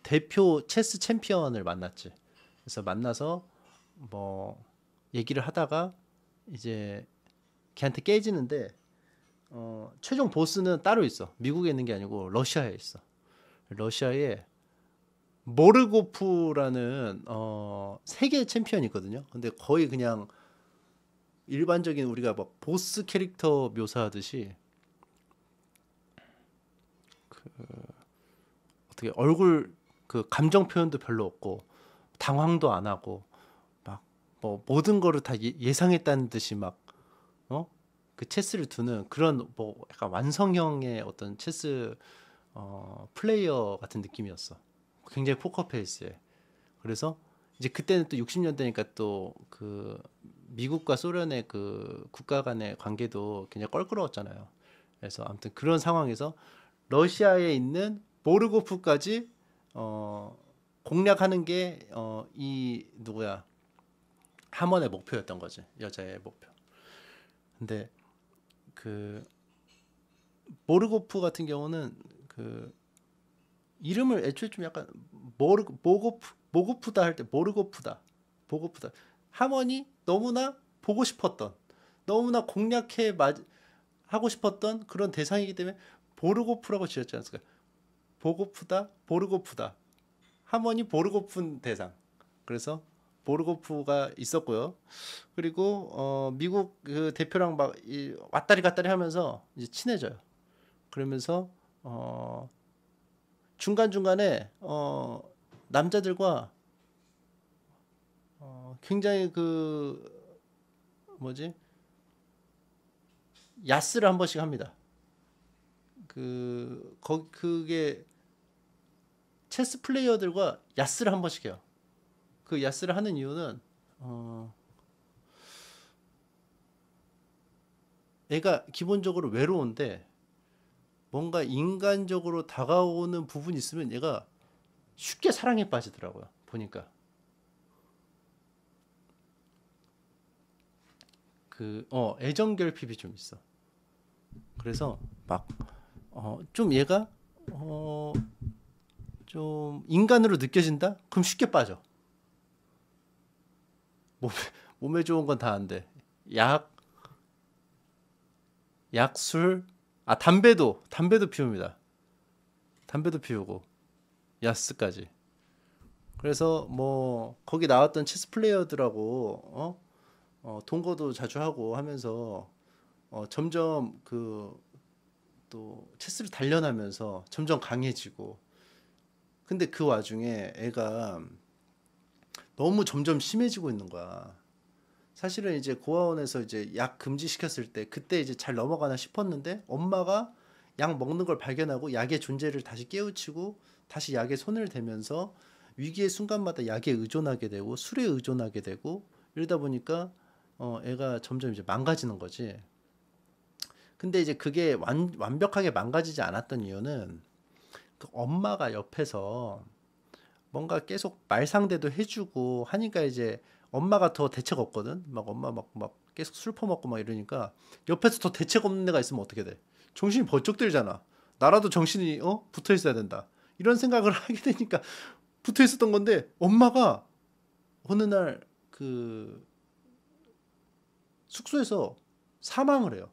대표 체스 챔피언을 만났지. 그래서 만나서 뭐 얘기를 하다가 이제 걔한테 깨지는데 어 최종 보스는 따로 있어. 미국에 있는 게 아니고 러시아에 있어. 러시아에 모르고프라는 어, 세계 챔피언이거든요. 근데 거의 그냥 일반적인 우리가 막 보스 캐릭터 묘사하듯이 그 어떻게 얼굴 그 감정 표현도 별로 없고 당황도 안 하고 막 뭐 모든 거를 다 예, 상했다는 듯이 막어그 체스를 두는 그런 뭐 약간 완성형의 어떤 체스 어 플레이어 같은 느낌이었어. 굉장히 포커페이스에 그래서 이제 그때는 또 60년대니까 또 그 미국과 소련의 그 국가 간의 관계도 굉장히 껄끄러웠잖아요. 그래서 아무튼 그런 상황에서 러시아에 있는 보르고프까지어 공략하는 게어이 누구야 하먼의 목표였던 거지 여자의 목표. 근데 그보르고프 같은 경우는 그 이름을 애초에 좀 약간 모르 보고프 보고프다 할 때 모르고프다 보고프다 하머니 너무나 보고 싶었던 너무나 공략해 맞 하고 싶었던 그런 대상이기 때문에 보르고프라고 지었지 않습니까? 보고프다 보르고프다 하머니 보르고픈 대상 그래서 보르고프가 있었고요. 그리고 어, 미국 그 대표랑 막 이, 왔다리 갔다리 하면서 이제 친해져요. 그러면서 어, 중간중간에 어 남자들과 어 굉장히 그 뭐지? 야스를 한 번씩 합니다. 그 거, 그게 체스 플레이어들과 야스를 한 번씩 해요. 그 야스를 하는 이유는 어 애가 기본적으로 외로운데 뭔가 인간적으로 다가오는 부분이 있으면 얘가 쉽게 사랑에 빠지더라고요. 보니까. 그, 어, 애정 결핍이 좀 있어. 그래서 막, 어, 좀 얘가, 어, 좀 인간으로 느껴진다? 그럼 쉽게 빠져. 몸에, 몸에 좋은 건 다 안 돼. 약, 약술, 아 담배도 담배도 피웁니다. 담배도 피우고 야스까지. 그래서 뭐 거기 나왔던 체스 플레이어들하고 어? 어 동거도 자주 하고 하면서 어 점점 그 또 체스를 단련하면서 점점 강해지고 근데 그 와중에 애가 너무 점점 심해지고 있는 거야. 사실은 이제 고아원에서 이제 약 금지시켰을 때 그때 이제 잘 넘어가나 싶었는데 엄마가 약 먹는 걸 발견하고 약의 존재를 다시 깨우치고 다시 약에 손을 대면서 위기의 순간마다 약에 의존하게 되고 술에 의존하게 되고 이러다 보니까 어 애가 점점 이제 망가지는 거지. 근데 이제 그게 완, 완벽하게 망가지지 않았던 이유는 그 엄마가 옆에서 뭔가 계속 말상대도 해주고 하니까 이제 엄마가 더 대책 없거든. 막 엄마 막막 막 계속 술 퍼먹고 막 이러니까 옆에서 더 대책 없는 애가 있으면 어떻게 돼? 정신이 번쩍 들잖아. 나라도 정신이 어 붙어 있어야 된다. 이런 생각을 하게 되니까 붙어 있었던 건데 엄마가 어느 날 그 숙소에서 사망을 해요.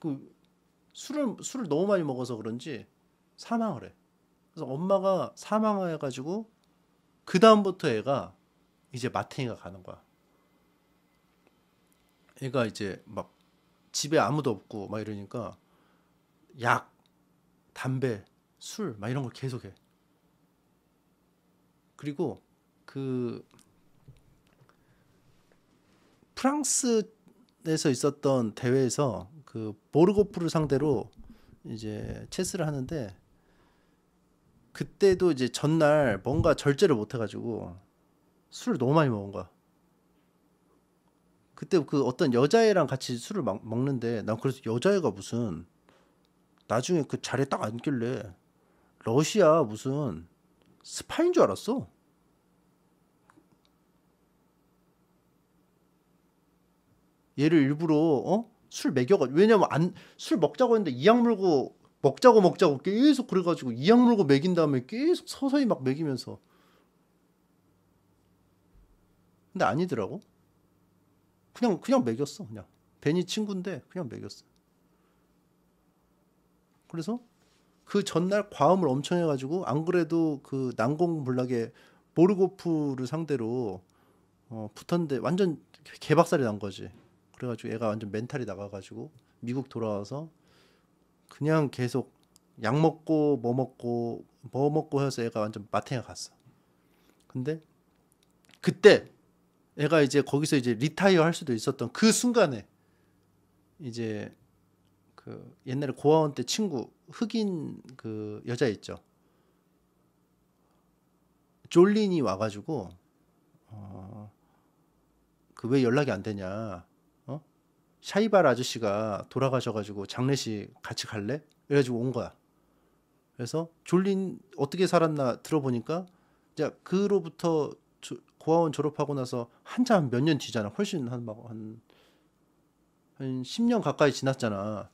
그 술을 술을 너무 많이 먹어서 그런지 사망을 해. 그래서 엄마가 사망해 가지고 그 다음부터 애가 이제 마탱이가 가는 거야. 애가 이제 막 집에 아무도 없고 막 이러니까 약, 담배, 술 막 이런 걸 계속해. 그리고 그 프랑스에서 있었던 대회에서 그 보르고프를 상대로 이제 체스를 하는데 그때도 이제 전날 뭔가 절제를 못 해가지고 술을 너무 많이 먹은 거야. 그때 그 어떤 여자애랑 같이 술을 막 먹는데 난 그래서 여자애가 무슨 나중에 그 자리에 딱 앉길래 러시아 무슨 스파인 줄 알았어. 얘를 일부러 어? 술 먹여가 왜냐면 안 술 먹자고 했는데 이악 물고 먹자고 먹자고 계속 그래가지고 이악 물고 먹인 다음에 계속 서서히 막 먹이면서 근데 아니더라고. 그냥 그냥 매겼어. 그냥 벤이 친구인데 그냥 매겼어. 그래서 그 전날 과음을 엄청 해가지고 안 그래도 그 난공불락의 보르고프를 상대로 어, 붙었는데 완전 개박살이 난 거지. 그래가지고 얘가 완전 멘탈이 나가가지고 미국 돌아와서 그냥 계속 약 먹고 뭐 먹고 뭐 먹고 해서 애가 완전 마탱이 갔어. 근데 그때 애가 이제 거기서 이제 리타이어 할 수도 있었던 그 순간에 이제 그 옛날에 고아원 때 친구 흑인 그 여자 있죠. 졸린이 와가지고 어, 그 왜 연락이 안 되냐? 어? 샤이발 아저씨가 돌아가셔가지고 장례식 같이 갈래? 그래가지고온 거야. 그래서 졸린 어떻게 살았나 들어보니까 자 그로부터 고아원 졸업하고 나서 한참 몇 년 뒤잖아. 훨씬 한 막한 한 10년 가까이 지났잖아.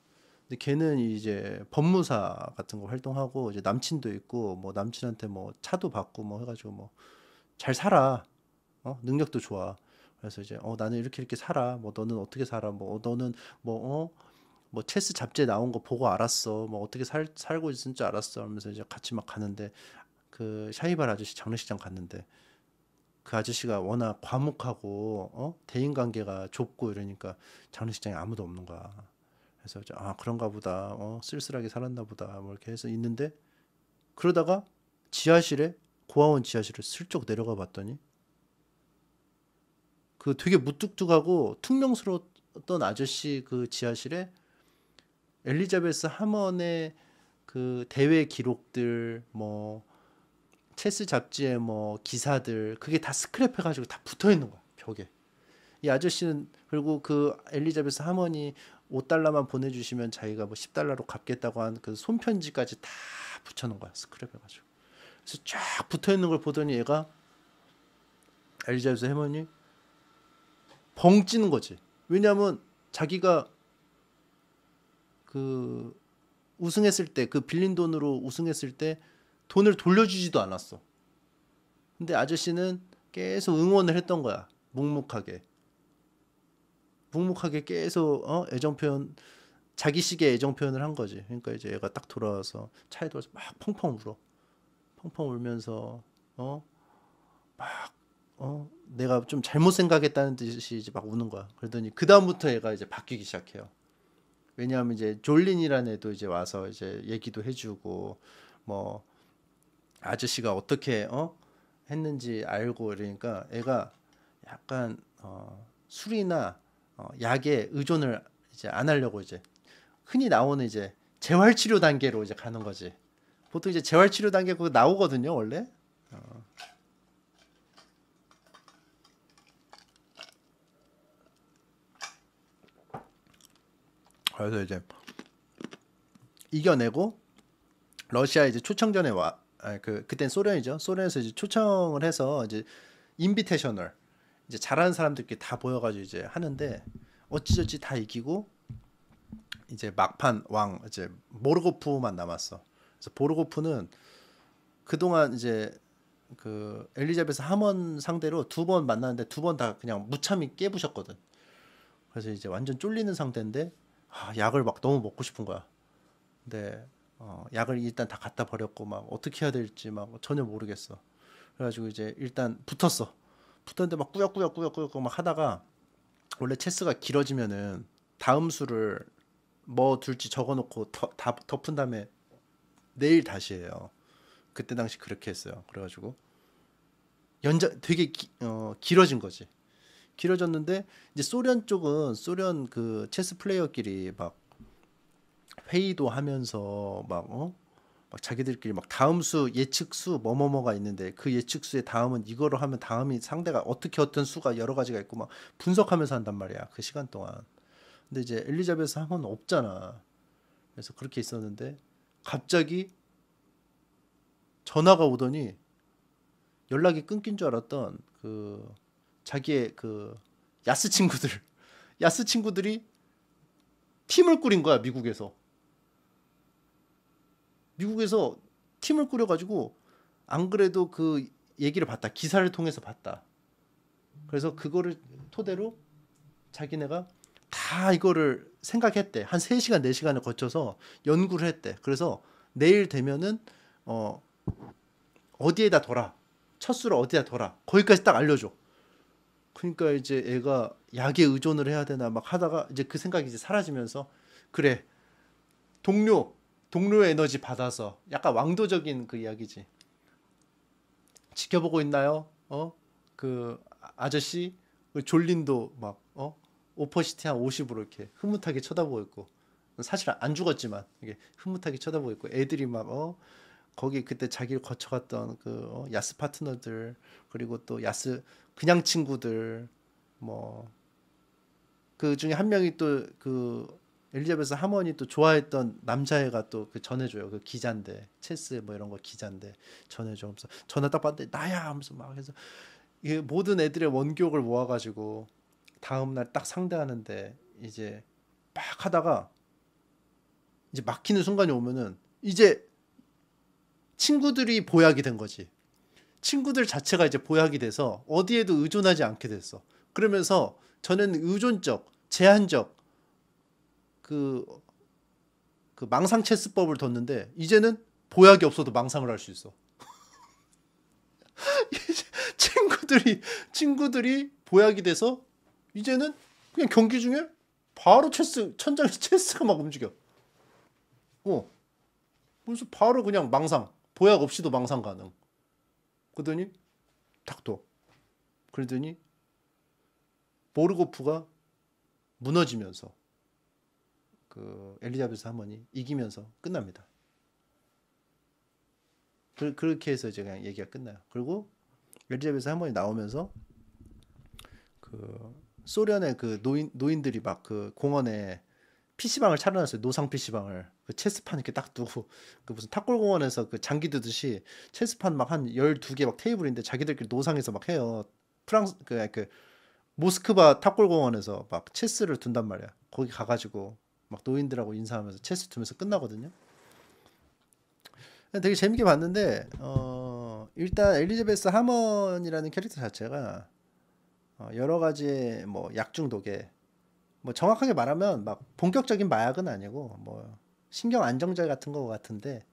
근데 걔는 이제 법무사 같은 거 활동하고 이제 남친도 있고 뭐 남친한테 뭐 차도 받고 뭐 해가지고 뭐 잘 살아. 어 능력도 좋아. 그래서 이제 어 나는 이렇게 이렇게 살아. 뭐 너는 어떻게 살아? 뭐 어, 너는 뭐 어? 뭐 체스 잡지에 나온 거 보고 알았어. 뭐 어떻게 살 살고 있는 줄 알았어. 하면서 이제 같이 막 가는데 그 샤이발 아저씨 장례식장 갔는데 그 아저씨가 워낙 과묵하고 어? 대인관계가 좁고 이러니까 장례식장에 아무도 없는 거야. 그래서 아 그런가 보다. 어, 쓸쓸하게 살았나 보다. 뭐 이렇게 해서 있는데 그러다가 지하실에 고아원 지하실을 슬쩍 내려가 봤더니 그 되게 무뚝뚝하고 퉁명스러웠던 아저씨 그 지하실에 엘리자베스 하먼의 그 대회 기록들 뭐 체스 잡지에 뭐 기사들 그게 다 스크랩해 가지고 다 붙어 있는 거야 벽에 이 아저씨는 그리고 그 엘리자베스 하머니 5달러만 보내주시면 자기가 뭐 10달러로 갚겠다고 한 그 손편지까지 다 붙여놓은 거야 스크랩해 가지고 그래서 쫙 붙어 있는 걸 보더니 얘가 엘리자베스 하머니 벙 찌는 거지 왜냐하면 자기가 그 우승했을 때 그 빌린 돈으로 우승했을 때 돈을 돌려주지도 않았어. 근데 아저씨는 계속 응원을 했던 거야. 묵묵하게. 묵묵하게 계속 어? 애정 표현 자기식의 애정 표현을 한 거지. 그러니까 이제 애가 딱 돌아와서 차에 돌아서 막 펑펑 울어. 펑펑 울면서 어? 막 어? 내가 좀 잘못 생각했다는 듯이 이제 막 우는 거야. 그러더니 그다음부터 애가 이제 바뀌기 시작해요. 왜냐하면 이제 졸린이라는 애도 이제 와서 이제 얘기도 해주고 뭐 아저씨가 어떻게 어 했는지 알고 이러니까 애가 약간 어, 술이나 어, 약에 의존을 이제 안 하려고 이제 흔히 나오는 이제 재활치료 단계로 이제 가는 거지. 보통 이제 재활치료 단계 그거 나오거든요 원래. 어. 그래서 이제 이겨내고 러시아 이제 초청전에 와, 아, 그 그땐 소련이죠. 소련에서 이제 초청을 해서 이제 인비테셔널 이제 잘하는 사람들끼리 다 모여가지고 이제 하는데 어찌저찌 다 이기고 이제 막판 왕 이제 모르고프만 남았어. 그래서 보르고프는 그동안 이제 그 엘리자베스 하먼 상대로 두 번 만났는데 두 번 다 그냥 무참히 깨부셨거든. 그래서 이제 완전 쫄리는 상태인데 아, 약을 막 너무 먹고 싶은 거야. 근데 어, 약을 일단 다 갖다 버렸고 막 어떻게 해야 될지 막 전혀 모르겠어. 그래가지고 이제 일단 붙었어. 붙었는데 막 꾸역꾸역꾸역꾸역 막 하다가 원래 체스가 길어지면은 다음 수를 뭐 둘지 적어놓고 더, 다 덮은 다음에 내일 다시 해요. 그때 당시 그렇게 했어요. 그래가지고 연장 되게 기, 어, 길어진 거지. 길어졌는데 이제 소련 쪽은 소련 그 체스 플레이어끼리 막 회의도 하면서 막 어? 막 자기들끼리 막 다음 수 예측수 뭐뭐뭐가 있는데 그 예측수의 다음은 이거로 하면 다음이 상대가 어떻게 어떤 수가 여러 가지가 있고 막 분석하면서 한단 말이야 그 시간 동안 근데 이제 엘리자베스 항은 없잖아 그래서 그렇게 있었는데 갑자기 전화가 오더니 연락이 끊긴 줄 알았던 그 자기의 그 야스 친구들 야스 친구들이 팀을 꾸린 거야 미국에서 미국에서 팀을 꾸려가지고 안 그래도 그 얘기를 봤다 기사를 통해서 봤다 그래서 그거를 토대로 자기네가 다 이거를 생각했대 한 3시간 4시간을 거쳐서 연구를 했대 그래서 내일 되면은 어 어디에다 둬라 첫수를 어디다 둬라 거기까지 딱 알려줘 그러니까 이제 애가 약에 의존을 해야 되나 막 하다가 이제 그 생각이 이제 사라지면서 그래 동료 동료 에너지 받아서 약간 왕도적인 그 이야기지. 지켜보고 있나요? 어? 그 아저씨 그 졸린도 막 어? 오퍼시티 한 50으로 이렇게 흐뭇하게 쳐다보고 있고 사실 안 죽었지만 이게 흐뭇하게 쳐다보고 있고 애들이 막 어? 거기 그때 자기를 거쳐갔던 그 어? 야스 파트너들 그리고 또 야스 그냥 친구들 뭐 그 중에 한 명이 또그 엘리자베스 하모니 또 좋아했던 남자애가 또 그 전해줘요. 그 기자인데 체스 뭐 이런 거 기자인데 전해줘. 하면서 전화 딱 받는데 나야 하면서 막 해서 이 모든 애들의 원격을 모아가지고 다음 날 딱 상대하는데 이제 막 하다가 이제 막히는 순간이 오면은 이제 친구들이 보약이 된 거지. 친구들 자체가 이제 보약이 돼서 어디에도 의존하지 않게 됐어. 그러면서 저는 의존적, 제한적 그, 그 망상 체스법을 뒀는데 이제는 보약이 없어도 망상을 할 수 있어. 친구들이 친구들이 보약이 돼서 이제는 그냥 경기 중에 바로 체스 천장에서 체스가 막 움직여. 어. 그래서 바로 그냥 망상. 보약 없이도 망상 가능. 그러더니 탁도. 그러더니 모르고프가 무너지면서 그 엘리자베스 사모니 이기면서 끝납니다. 그, 렇게 해서 이제 그냥 얘기가 끝나요. 그리고 엘리자베스 사모니 나오면서 그 소련의 그 노인 노인들이 막 그 공원에 PC방을 차려놨어요. 노상 PC방을. 그 체스판 이렇게 딱 두고 그 무슨 탁골 공원에서 그 장기 두듯이 체스판 막 한1 2개막 테이블인데 자기들끼리 노상에서 막 해요. 프랑스 그, 그 모스크바 탁골 공원에서 막 체스를 둔단 말이야. 거기 가 가지고 막 노인들하고 인사하면서 체스 두면서 끝나거든요. 되게 재밌게 봤는데 어, 일단 엘리자베스 하먼이라는 캐릭터 자체가 어, 여러 가지 뭐 약중독에 뭐 정확하게 말하면 막 본격적인 마약은 아니고 뭐 신경 안정제 같은 거 같은데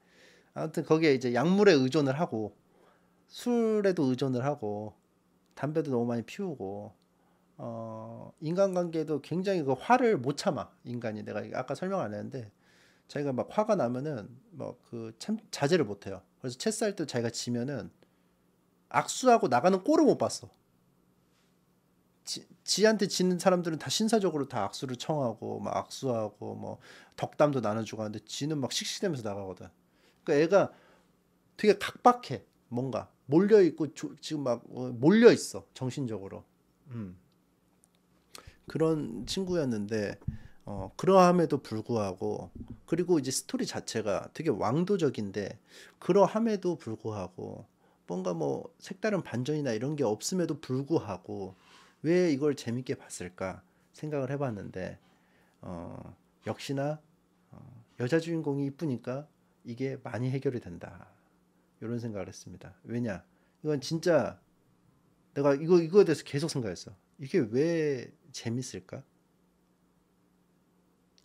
아무튼 거기에 이제 약물에 의존을 하고 술에도 의존을 하고 담배도 너무 많이 피우고 어, 인간관계도 굉장히 그 화를 못 참아 인간이 내가 아까 설명 안 했는데 자기가 막 화가 나면은 뭐 그 참 자제를 못 해요. 그래서 체스 할 때 자기가 지면은 악수하고 나가는 꼴을 못 봤어. 지, 한테 지는 사람들은 다 신사적으로 다 악수를 청하고 막 악수하고 뭐 덕담도 나눠주고 하는데 지는 막 씩씩대면서 나가거든. 그러니까 애가 되게 각박해 뭔가 몰려 있고 지금 막 어, 몰려 있어 정신적으로. 음. 그런 친구였는데 어, 그러함에도 불구하고 그리고 이제 스토리 자체가 되게 왕도적인데 그러함에도 불구하고 뭔가 뭐 색다른 반전이나 이런 게 없음에도 불구하고 왜 이걸 재밌게 봤을까 생각을 해봤는데 어, 역시나 어, 여자 주인공이 이쁘니까 이게 많이 해결이 된다 이런 생각을 했습니다. 왜냐 이건 진짜 내가 이거 이거에 대해서 계속 생각했어. 이게 왜 재밌을까?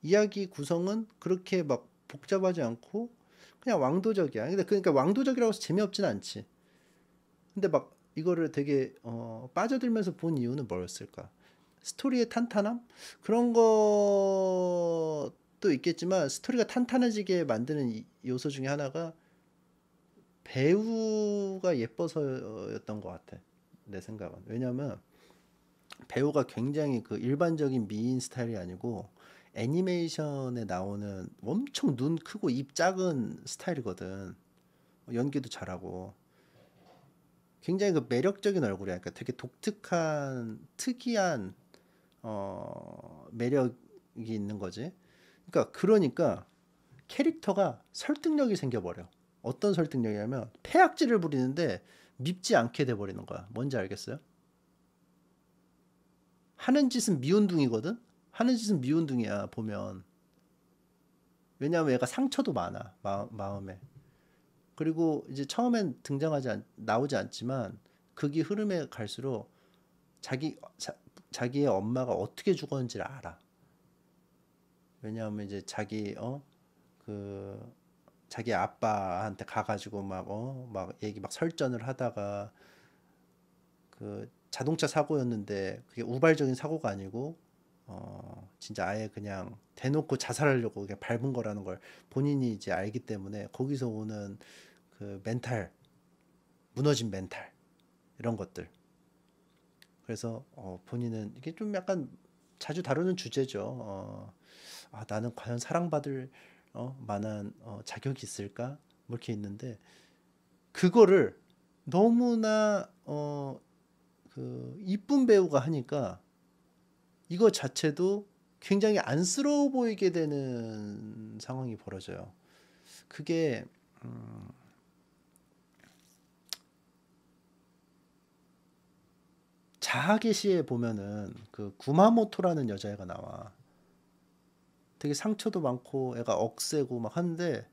이야기 구성은 그렇게 막 복잡하지 않고 그냥 왕도적이야. 근데 그, 그러니까 왕도적이라고 해서 재미없진 않지. 근데 막 이거를 되게 어, 빠져들면서 본 이유는 뭐였을까? 스토리의 탄탄함 그런 것도 있겠지만 스토리가 탄탄해지게 만드는 요소 중에 하나가 배우가 예뻐서였던 것 같아 내 생각은 왜냐면 배우가 굉장히 그 일반적인 미인 스타일이 아니고 애니메이션에 나오는 엄청 눈 크고 입 작은 스타일이거든. 뭐 연기도 잘하고. 굉장히 그 매력적인 얼굴이야. 그러니까 되게 독특한 특이한 어 매력이 있는 거지. 그러니까 그러니까 캐릭터가 설득력이 생겨버려. 어떤 설득력이냐면 폐악질을 부리는데 밉지 않게 돼버리는 거야. 뭔지 알겠어요? 하는 짓은 미운둥이거든. 하는 짓은 미운둥이야 보면. 왜냐하면 얘가 상처도 많아 마, 음에 그리고 이제 처음엔 등장하지 않, 나오지 않지만 극이 흐름에 갈수록 자기 자, 자기의 엄마가 어떻게 죽었는지를 알아. 왜냐하면 이제 자기 어 그 자기 아빠한테 가가지고 막 어, 막 얘기 막 설전을 하다가 그 자동차 사고였는데 그게 우발적인 사고가 아니고 어 진짜 아예 그냥 대놓고 자살하려고 그냥 밟은 거라는 걸 본인이 이제 알기 때문에 거기서 오는 그 멘탈 무너진 멘탈 이런 것들 그래서 어 본인은 이게 좀 약간 자주 다루는 주제죠 어아 나는 과연 사랑받을 어 만한 어 자격이 있을까 뭐 이렇게 있는데 그거를 너무나 어그 이쁜 배우가 하니까 이거 자체도 굉장히 안쓰러워 보이게 되는 상황이 벌어져요. 그게 음 자하게시에 보면은 그 구마모토라는 여자애가 나와. 되게 상처도 많고 애가 억세고 막 하는데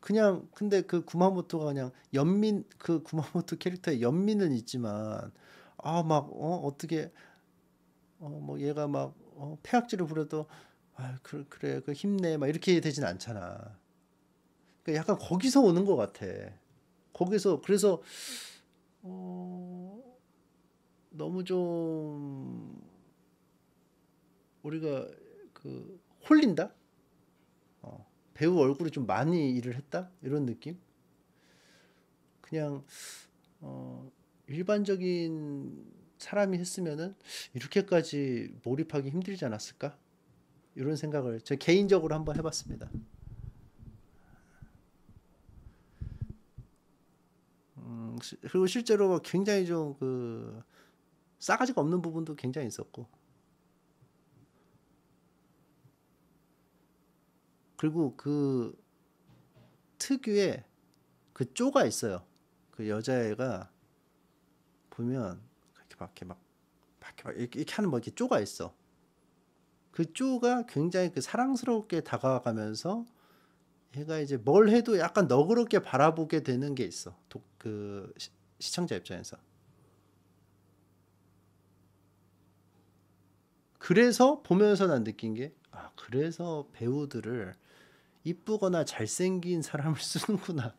그냥 근데 그 구마모토가 그냥 연민 그 구마모토 캐릭터의 연민은 있지만 아막 어, 어떻게 어, 뭐 얘가 막 어, 폐악질을 부려도 아 그, 그래 그 힘내 막 이렇게 되진 않잖아. 그러니까 약간 거기서 오는 것 같아. 거기서 그래서 어, 너무 좀 우리가 그 홀린다. 어, 배우 얼굴이 좀 많이 일을 했다 이런 느낌. 그냥 어. 일반적인 사람이 했으면은 이렇게까지 몰입하기 힘들지 않았을까? 이런 생각을 제 개인적으로 한번 해봤습니다. 음, 그리고 실제로 굉장히 좀그 싸가지가 없는 부분도 굉장히 있었고 그리고 그 특유의 그 쪼가 있어요. 그 여자애가 보면 이렇게 막 이렇게 막, 이렇게, 막 이렇게, 하는 뭐 이렇게 쪼가 있어. 그 쪼가 굉장히 그 사랑스럽게 다가가면서 얘가 이제 뭘 해도 약간 너그럽게 바라보게 되는 게 있어. 독, 그 시, 시청자 입장에서. 그래서 보면서 난 느낀 게 아, 그래서 배우들을 이쁘거나 잘생긴 사람을 쓰는구나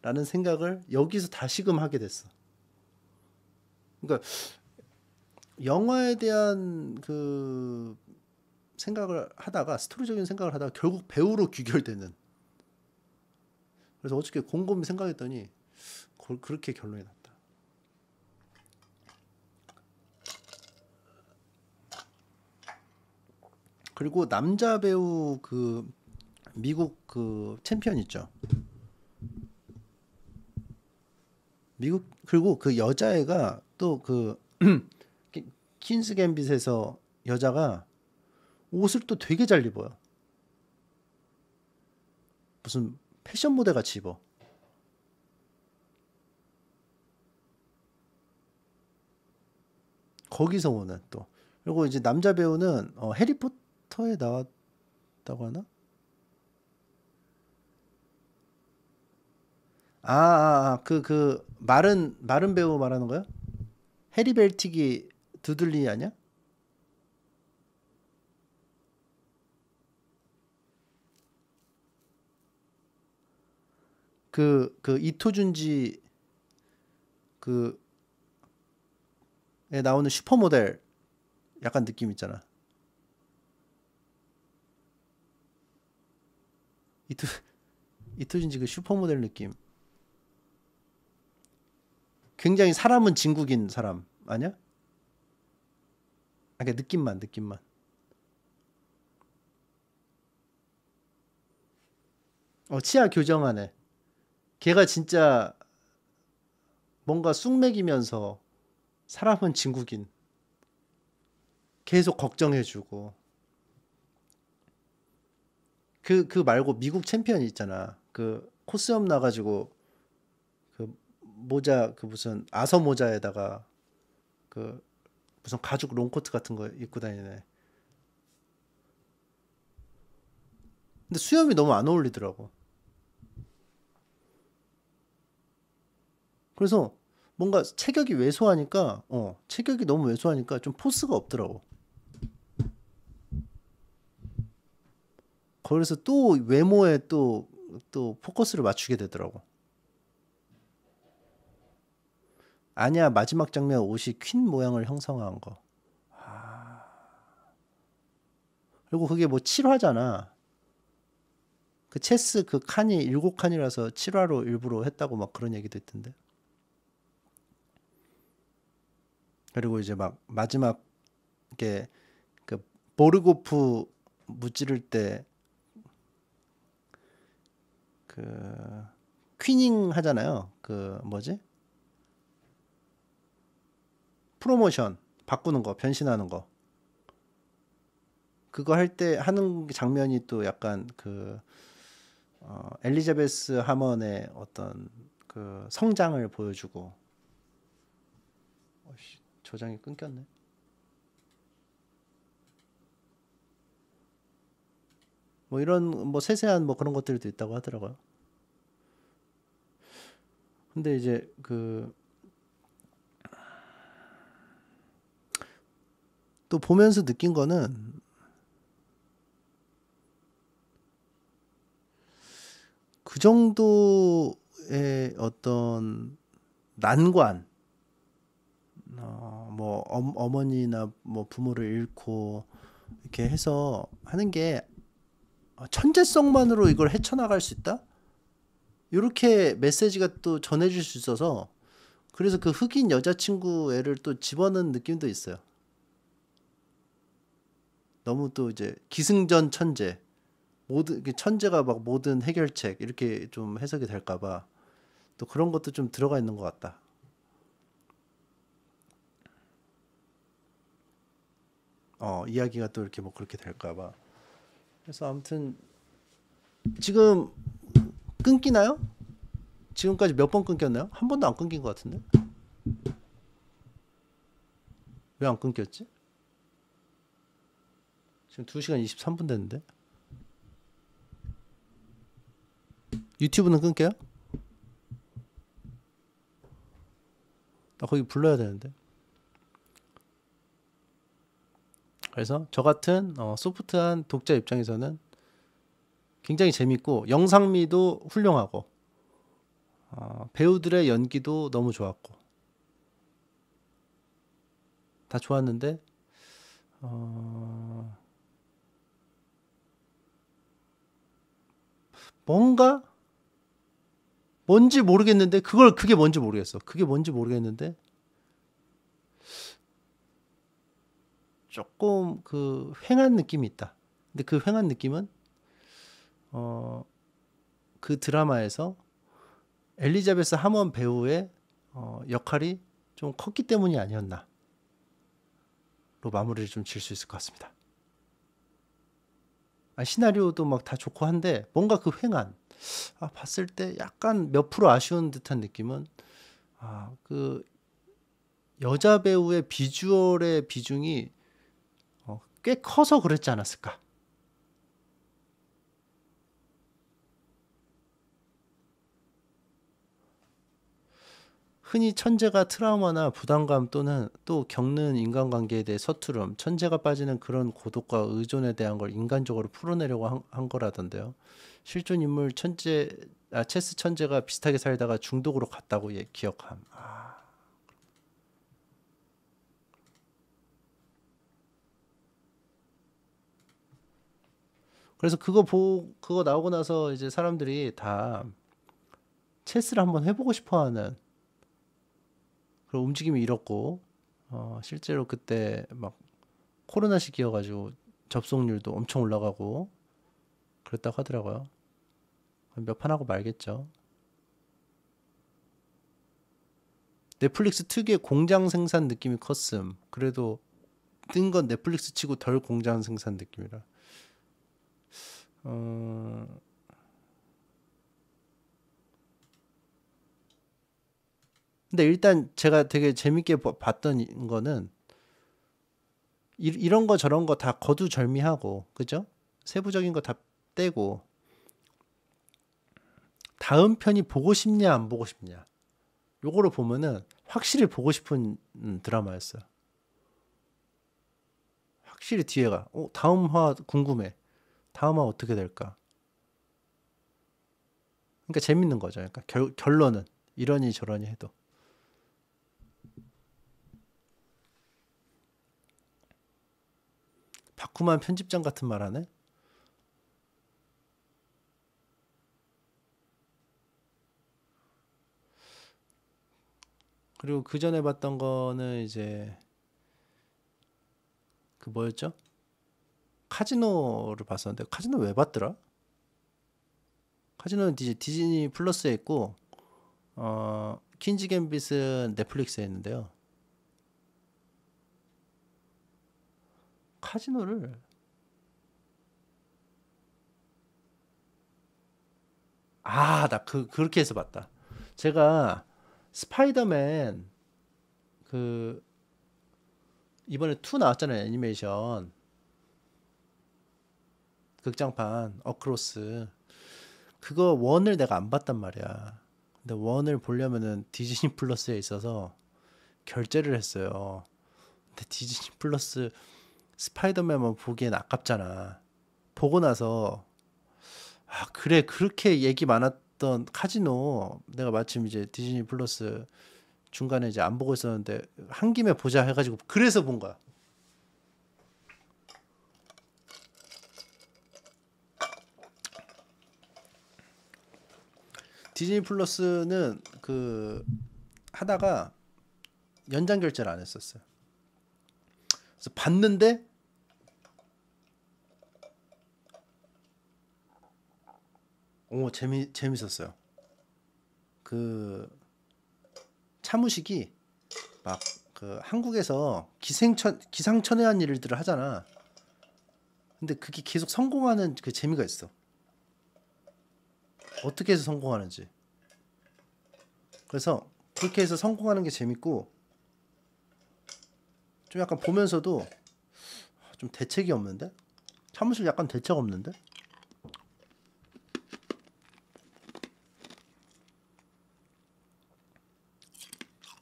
라는 생각을 여기서 다시금 하게 됐어. 그러니까 영화에 대한 그 생각을 하다가 스토리적인 생각을 하다가 결국 배우로 귀결되는 그래서 어저께 곰곰이 생각했더니 그렇게 결론이 났다. 그리고 남자 배우 그 미국 그 챔피언 있죠. 미국 그리고 그 여자애가 또그 킨스 갬빗에서 여자가 옷을 또 되게 잘 입어요. 무슨 패션 모델 같이 입어. 거기서 오는 또 그리고 이제 남자 배우는 어, 해리포터에 나왔다고 하나? 아그그 아, 아, 그, 그 마른 마른 배우 말하는 거야? 해리 벨틱이 두들리 냐냐 그, 그 이토준지 그에 나오는 슈퍼모델 약간 느낌 있잖아. 이토 이토준지 그 슈퍼모델 느낌. 굉장히 사람은 진국인 사람 아니야? 아, 그러니까 느낌만 느낌만. 어 치아 교정하네. 걔가 진짜 뭔가 쑥맥이면서 사람은 진국인. 계속 걱정해주고. 그, 그 말고 미국 챔피언 이 있잖아. 그 코스염 나가지고 모자 그 무슨 아서 모자에다가 그 무슨 가죽 롱코트 같은 거 입고 다니네. 근데 수염이 너무 안 어울리더라고. 그래서 뭔가 체격이 왜소하니까 어 체격이 너무 왜소하니까 좀 포스가 없더라고. 그래서 또 외모에 또 또 포커스를 맞추게 되더라고. 아니야 마지막 장면 옷이 퀸 모양을 형성한 거. 그리고 그게 뭐 7화잖아. 그 체스 그 칸이 7 칸이라서 7화로 일부러 했다고 막 그런 얘기도 있던데 그리고 이제 막 마지막 이렇게 그 보르고프 무찌를 때 그퀸닝 하잖아요. 그 뭐지? 프로모션 바꾸는 거 변신하는 거 그거 할 때 하는 장면이 또 약간 그 어, 엘리자베스 하먼의 어떤 그 성장을 보여주고 어씨 저장이 끊겼네. 뭐 이런 뭐 세세한 뭐 그런 것들도 있다고 하더라고요. 근데 이제 그또 보면서 느낀 거는 그 정도의 어떤 난관, 어, 뭐 어, 머니나뭐 부모를 잃고 이렇게 해서 하는 게 천재성만으로 이걸 헤쳐나갈 수 있다. 이렇게 메시지가 또 전해질 수 있어서 그래서 그 흑인 여자친구 애를 또집어넣는 느낌도 있어요. 너무 또 이제 기승전 천재 모든 천재가 막 모든 해결책 이렇게 좀 해석이 될까봐 또 그런 것도 좀 들어가 있는 것 같다. 어 이야기가 또 이렇게 뭐 그렇게 될까봐. 그래서 아무튼 지금 끊기나요? 지금까지 몇 번 끊겼나요? 한 번도 안 끊긴 것 같은데? 왜 안 끊겼지? 지금 2시간 23분 됐는데. 유튜브는 끊게요? 나 거기 불러야 되는데. 그래서 저 같은 어, 소프트한 독자 입장에서는 굉장히 재밌고 영상미도 훌륭하고 어, 배우들의 연기도 너무 좋았고 다 좋았는데 어, 뭔가 뭔지 모르겠는데 그걸 그게 뭔지 모르겠어. 그게 뭔지 모르겠는데 조금 그 횡한 느낌이 있다. 근데 그 횡한 느낌은 어 그 드라마에서 엘리자베스 하먼 배우의 어, 역할이 좀 컸기 때문이 아니었나로 마무리를 좀 질 수 있을 것 같습니다. 아, 시나리오도 막 다 좋고 한데 뭔가 그 횡안 아, 봤을 때 약간 몇 프로 아쉬운 듯한 느낌은 아, 그 여자 배우의 비주얼의 비중이 어, 꽤 커서 그랬지 않았을까? 흔히 천재가 트라우마나 부담감 또는 또 겪는 인간관계에 대해 서투름, 천재가 빠지는 그런 고독과 의존에 대한 걸 인간적으로 풀어내려고 한, 한 거라던데요. 실존 인물 천재, 아, 체스 천재가 비슷하게 살다가 중독으로 갔다고 예, 기억함. 아. 그래서 그거 보 그거 나오고 나서 이제 사람들이 다 체스를 한번 해보고 싶어하는 그 움직임이 이렇고 어, 실제로 그때 막 코로나 시기여가지고 접속률도 엄청 올라가고 그랬다고 하더라고요. 몇판 하고 말겠죠. 넷플릭스 특유의 공장 생산 느낌이 컸음. 그래도 뜬 건 넷플릭스 치고 덜 공장 생산 느낌이라. 어... 근데 일단 제가 되게 재밌게 봤던 거는 이, 런거 저런 거 다 거두절미하고 그죠? 세부적인 거 다 떼고 다음 편이 보고 싶냐 안 보고 싶냐 요거를 보면은 확실히 보고 싶은 음, 드라마였어요. 확실히 뒤에가 어, 다음 화 궁금해. 다음 화 어떻게 될까? 그러니까 재밌는 거죠. 그러니까 결, 결론은 이러니 저러니 해도. 자꾸만 편집장 같은 말 하네. 그리고 그 전에 봤던 거는 이제 그 뭐였죠? 카지노를 봤었는데 카지노 왜 봤더라? 카지노는 디즈, 디즈니 플러스에 있고 어 퀸즈 갬빗은 넷플릭스에 있는데요. 카지노를 아, 나 그 그렇게 해서 봤다. 제가 스파이더맨 그 이번에 투 나왔잖아요, 애니메이션. 극장판 어크로스. 그거 원을 내가 안 봤단 말이야. 근데 원을 보려면은 디즈니 플러스에 있어서 결제를 했어요. 근데 디즈니 플러스 스파이더맨만 뭐 보기엔 아깝잖아. 보고 나서 아 그래 그렇게 얘기 많았던 카지노 내가 마침 이제 디즈니 플러스 중간에 이제 안 보고 있었는데 한 김에 보자 해가지고 그래서 본 거야. 디즈니 플러스는 그 하다가 연장 결제를 안 했었어요. 그래서 봤는데 오 재미 재밌었어요. 그참우식이막 그 한국에서 기생천 기상천외한 일들을 하잖아. 근데 그게 계속 성공하는 그 재미가 있어. 어떻게 해서 성공하는지. 그래서 그렇게 해서 성공하는 게 재밌고 좀 약간 보면서도 좀 대책이 없는데? 사무실 약간 대책 없는데?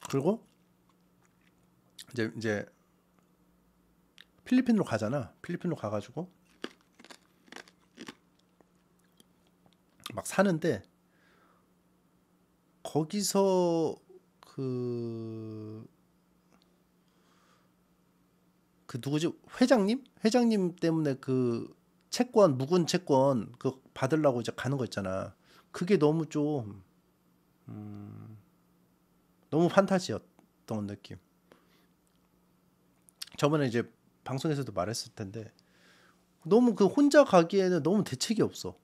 그리고 이제 이제 필리핀으로 가잖아. 필리핀으로 가가지고 막 사는데 거기서 그그 누구지 회장님 회장님 때문에 그 채권 묵은 채권 그 받으려고 이제 가는 거 있잖아. 그게 너무 좀 음, 너무 판타지였던 느낌. 저번에 이제 방송에서도 말했을 텐데 너무 그 혼자 가기에는 너무 대책이 없어.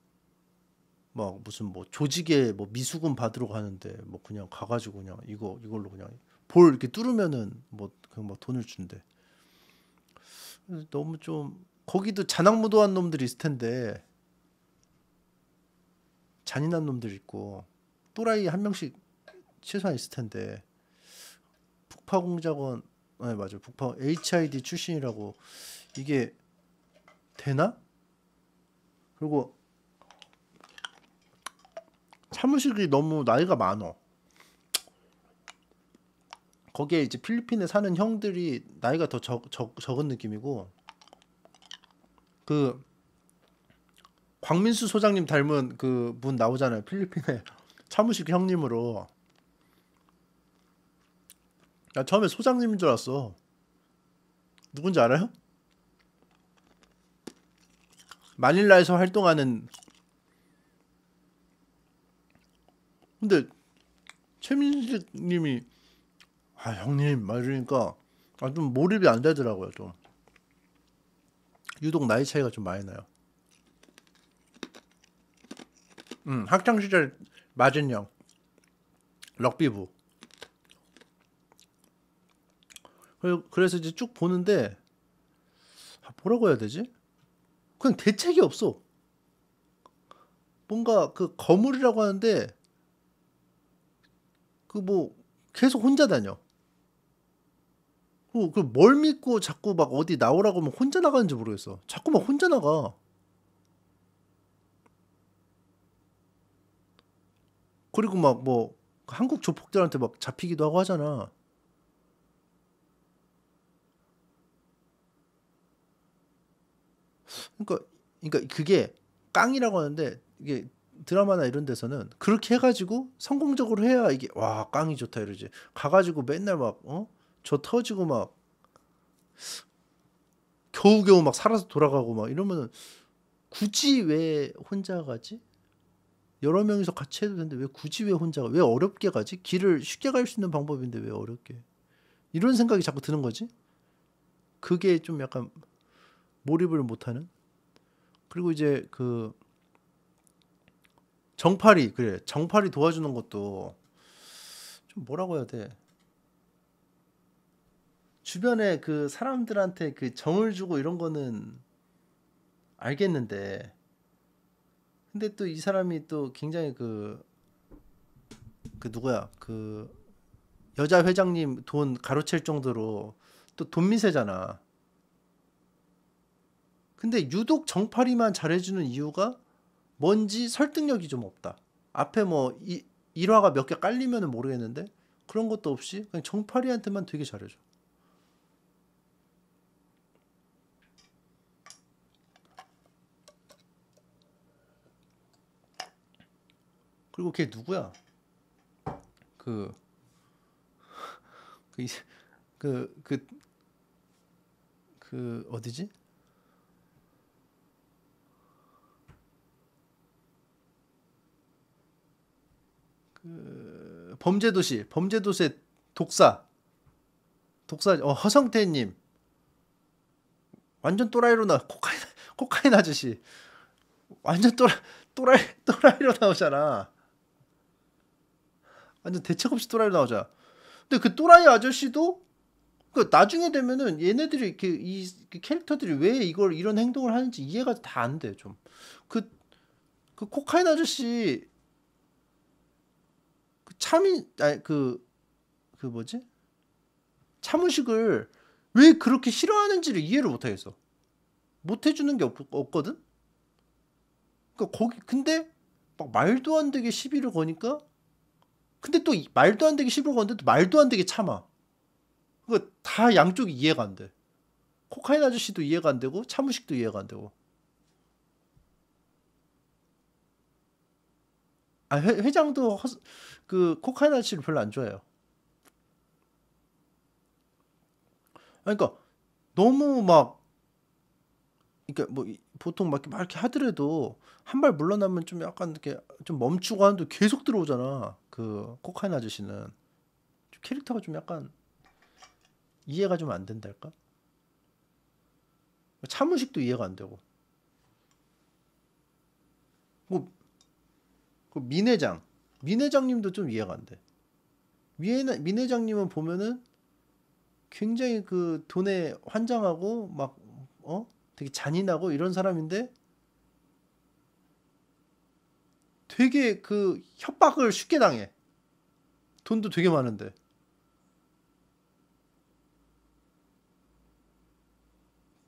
막 무슨 뭐 조직에 뭐 미수금 받으러 가는데 뭐 그냥 가가지고 그냥 이거 이걸로 그냥 볼 이렇게 뚫으면은 뭐 그냥 막 뭐 돈을 준대. 너무 좀 거기도 잔악무도한 놈들이 있을 텐데 잔인한 놈들 있고 또라이 한 명씩 최소한 있을 텐데 북파공작원 네 맞아요 북파 HID 출신이라고 이게 되나? 그리고 사무실이 너무 나이가 많어 거기에 이제 필리핀에 사는 형들이 나이가 더 적, 적, 적은 느낌이고 그 광민수 소장님 닮은 그 분 나오잖아요 필리핀에 차무식 형님으로 나 처음에 소장님인 줄 알았어 누군지 알아요? 마닐라에서 활동하는 근데 최민식 님이 아 형님 막이니까 아, 좀 몰입이 안 되더라고요 좀 유독 나이 차이가 좀 많이 나요 음 학창시절 맞은 형 럭비부 그래서 이제 쭉 보는데 아, 뭐라고 해야 되지? 그냥 대책이 없어. 뭔가 그 거물이라고 하는데 그 뭐 계속 혼자 다녀. 어, 그뭘 믿고 자꾸 막 어디 나오라고 하면 혼자 나가는지 모르겠어. 자꾸 막 혼자 나가. 그리고 막 뭐 한국 조폭들한테 막 잡히기도 하고 하잖아. 그러니까 그러니까 그게 깡이라고 하는데 이게 드라마나 이런 데서는 그렇게 해가지고 성공적으로 해야 이게 와 깡이 좋다 이러지 가가지고 맨날 막어 저 터지고 막 겨우겨우 막 살아서 돌아가고 막이러면 굳이 왜 혼자 가지? 여러 명이서 같이 해도 되는데 왜 굳이 왜 혼자 가? 왜 어렵게 가지? 길을 쉽게 갈 수 있는 방법인데 왜 어렵게? 이런 생각이 자꾸 드는 거지. 그게 좀 약간 몰입을 못하는. 그리고 이제 그 정팔이 그래 정팔이 도와주는 것도 좀 뭐라고 해야 돼 주변에 그 사람들한테 그 정을 주고 이런 거는 알겠는데 근데 또 이 사람이 또 굉장히 그그 그 누구야 그 여자 회장님 돈 가로챌 정도로 또 돈 미세잖아. 근데 유독 정파리만 잘해주는 이유가 뭔지 설득력이 좀 없다. 앞에 뭐 이, 일화가 몇 개 깔리면 모르겠는데 그런 것도 없이 그냥 정파리한테만 되게 잘해줘. 그리고 걔 누구야? 그, 그, 그, 그, 그 어디지? 그 범죄도시, 범죄도시의 독사, 독사, 어 허성태님, 완전 또라이로 나 코카인 코카인 아저씨, 완전 또라 또라이 또라이로 나오잖아. 완전 대책 없이 또라이로 나오자. 근데 그 또라이 아저씨도 그 나중에 되면은 얘네들이 이렇게 이 그 캐릭터들이 왜 이걸 이런 행동을 하는지 이해가 다 안 돼. 좀그그 그 코카인 아저씨 그 참인 아니 그그 그 뭐지 참무식을왜 그렇게 싫어하는지를 이해를 못 하겠어. 못 해주는 게 없, 없거든. 그니까 거기 근데 막 말도 안 되게 시비를 거니까 근데 또 말도 안 되게 시비건 거는데 말도 안 되게 참아. 그거 다 양쪽이 이해가 안 돼. 코카인 아저씨도 이해가 안 되고 차무식도 이해가 안 되고. 아 회, 장도 허, 그 코카인 아저씨를 별로 안 좋아해요. 그러니까 너무 막 그러니까 뭐 보통 막 이렇게 하더라도 한 발 물러나면 좀 약간 이렇게 좀 멈추고 하는데 계속 들어오잖아. 그 코카인 아저씨는 캐릭터가 좀 약간 이해가 좀 안 된달까? 차무식도 이해가 안 되고. 뭐, 그 민회장, 민회장님도 좀 이해가 안 돼. 민회장, 민회장님은 보면은 굉장히 그 돈에 환장하고 막 어? 되게 잔인하고 이런 사람인데 되게 그 협박을 쉽게 당해. 돈도 되게 많은데.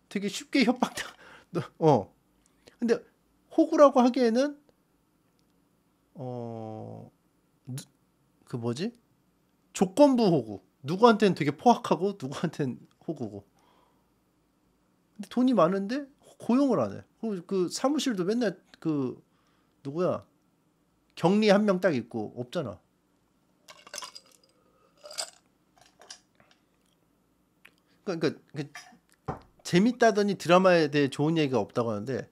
되게 쉽게 협박당. 어. 근데 호구라고 하기에는 어 그 뭐지? 조건부 호구. 누구한테는 되게 포악하고 누구한테는 호구고. 근데 돈이 많은데 고용을 안 해. 그 사무실도 맨날 그 누구야? 격리 한 명 딱 있고 없잖아. 그러니까, 그 재밌다더니 드라마에 대해 좋은 얘기가 없다고 하는데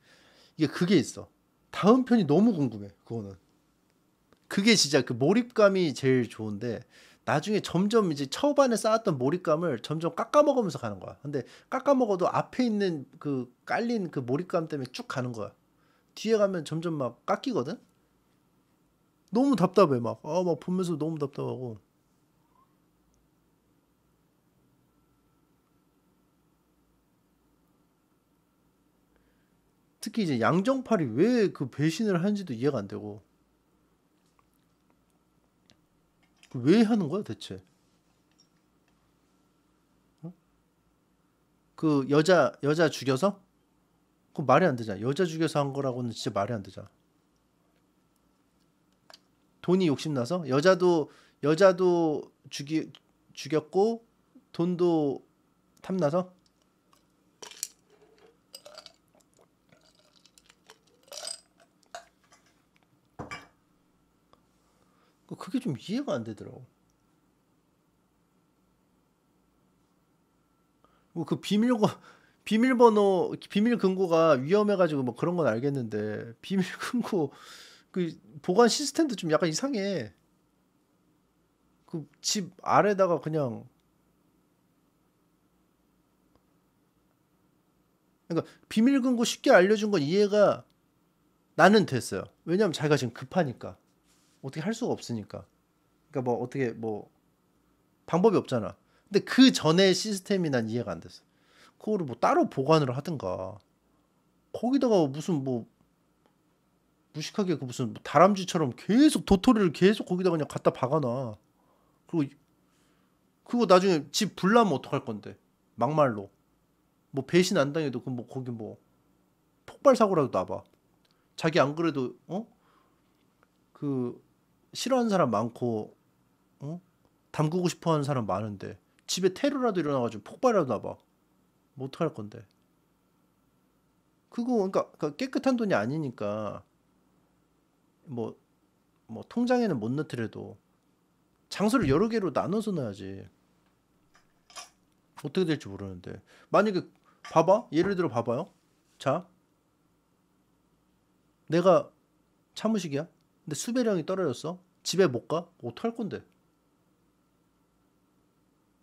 이게 그게 있어. 다음 편이 너무 궁금해. 그거는. 그게 진짜 그 몰입감이 제일 좋은데 나중에 점점 이제 초반에 쌓았던 몰입감을 점점 깎아먹으면서 가는 거야. 근데 깎아먹어도 앞에 있는 그 깔린 그 몰입감 때문에 쭉 가는 거야. 뒤에 가면 점점 막 깎이거든. 너무 답답해 막. 아, 막 보면서 너무 답답하고. 특히 이제 양정팔이 왜 그 배신을 하는지도 이해가 안 되고. 그 왜 하는 거야 대체? 어? 그 여자 여자 죽여서? 그 말이 안 되잖아. 여자 죽여서 한 거라고는 진짜 말이 안 되잖아. 돈이 욕심나서 여자도 여자도 죽이 죽였고 돈도 탐나서 그 그게 좀 이해가 안 되더라고. 뭐 그 비밀고 비밀번호 비밀 금고가 위험해가지고 뭐 그런 건 알겠는데 비밀 금고 그 보관 시스템도 좀 약간 이상해. 그 집 아래다가 그냥 그러니까 비밀금고 쉽게 알려준 건 이해가 나는 됐어요. 왜냐하면 자기가 지금 급하니까 어떻게 할 수가 없으니까. 그러니까 뭐 어떻게 뭐 방법이 없잖아. 근데 그 전에 시스템이 난 이해가 안 됐어. 그거를 뭐 따로 보관을 하든가 거기다가 무슨 뭐 무식하게 그 무슨 다람쥐처럼 계속 도토리를 계속 거기다 그냥 갖다 박아놔. 그리고 그거 나중에 집 불나면 어떡할 건데? 막말로. 뭐 배신 안 당해도 그 뭐 거기 뭐 폭발 사고라도 나봐. 자기 안 그래도 어? 그 싫어하는 사람 많고 어? 담그고 싶어 하는 사람 많은데 집에 테러라도 일어나 가지고 폭발이라도 나봐. 뭐 어떡할 건데? 그거 그러니까, 그러니까 깨끗한 돈이 아니니까 뭐, 뭐 통장에는 못 넣더라도 장소를 여러 개로 나눠서 넣어야지. 어떻게 될지 모르는데 만약에 봐봐 예를 들어 봐봐요. 자, 내가 참무식이야 근데 수배량이 떨어졌어. 집에 못 가? 어떡할 건데?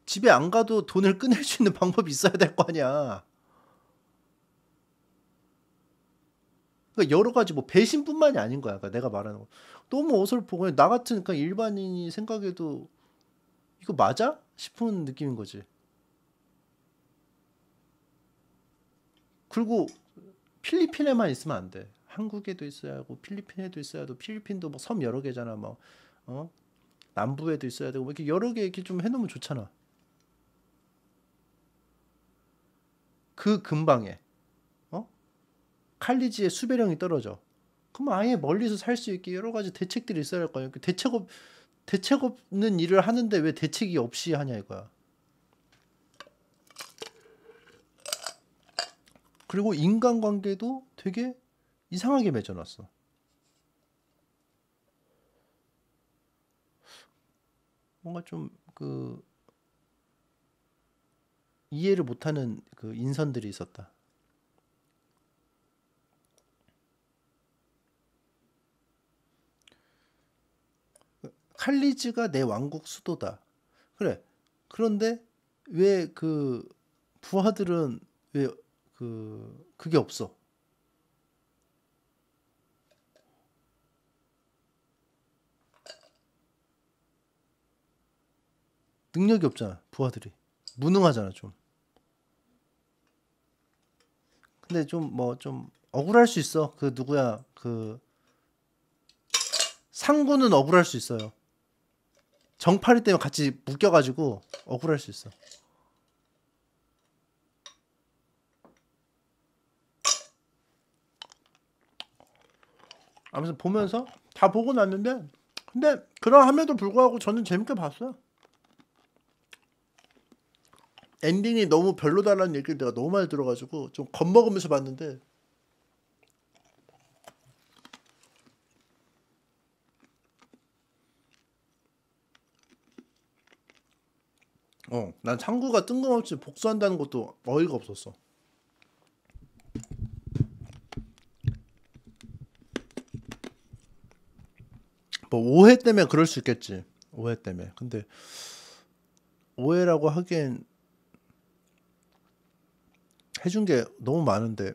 집에 안 가도 돈을 끊을 수 있는 방법이 있어야 될 거 아니야. 그러니까 여러 가지 뭐 배신뿐만이 아닌 거야. 그러니까 내가 말하는 거 너무 어설프고 나 같은 그러 그러니까 일반인이 생각해도 이거 맞아 싶은 느낌인 거지. 그리고 필리핀에만 있으면 안 돼. 한국에도 있어야 하고 필리핀에도 있어야 하고 필리핀도 막섬 여러 개잖아. 막 어? 남부에도 있어야 되고 뭐 이렇게 여러 개 이렇게 좀 해놓으면 좋잖아. 그 근방에 칼리지의 수배령이 떨어져. 그럼 아예 멀리서 살 수 있게 여러 가지 대책들이 있어야 할거예요 그 대책 없 대책 없는 일을 하는데 왜 대책이 없이 하냐 이거야. 그리고 인간관계도 되게 이상하게 맺어놨어. 뭔가 좀 그 이해를 못하는 그 인선들이 있었다. 칼리즈가 내 왕국 수도다. 그래. 그런데 왜 그 부하들은 왜 그 그게 없어? 능력이 없잖아. 부하들이 무능하잖아 좀. 근데 좀 뭐좀 뭐, 억울할 수 있어. 그 누구야 그 상군은 억울할 수 있어요. 정파리 때문에 같이 묶여가지고 억울할 수 있어. 아무튼 보면서 다 보고 났는데 근데 그러함에도 불구하고 저는 재밌게 봤어요. 엔딩이 너무 별로다라는 얘기를 내가 너무 많이 들어가지고 좀 겁먹으면서 봤는데 어, 난 창구가 뜬금없이 복수한다는 것도 어이가 없었어. 뭐 오해 때문에 그럴 수 있겠지. 오해 때문에. 근데 오해라고 하기엔 해준 게 너무 많은데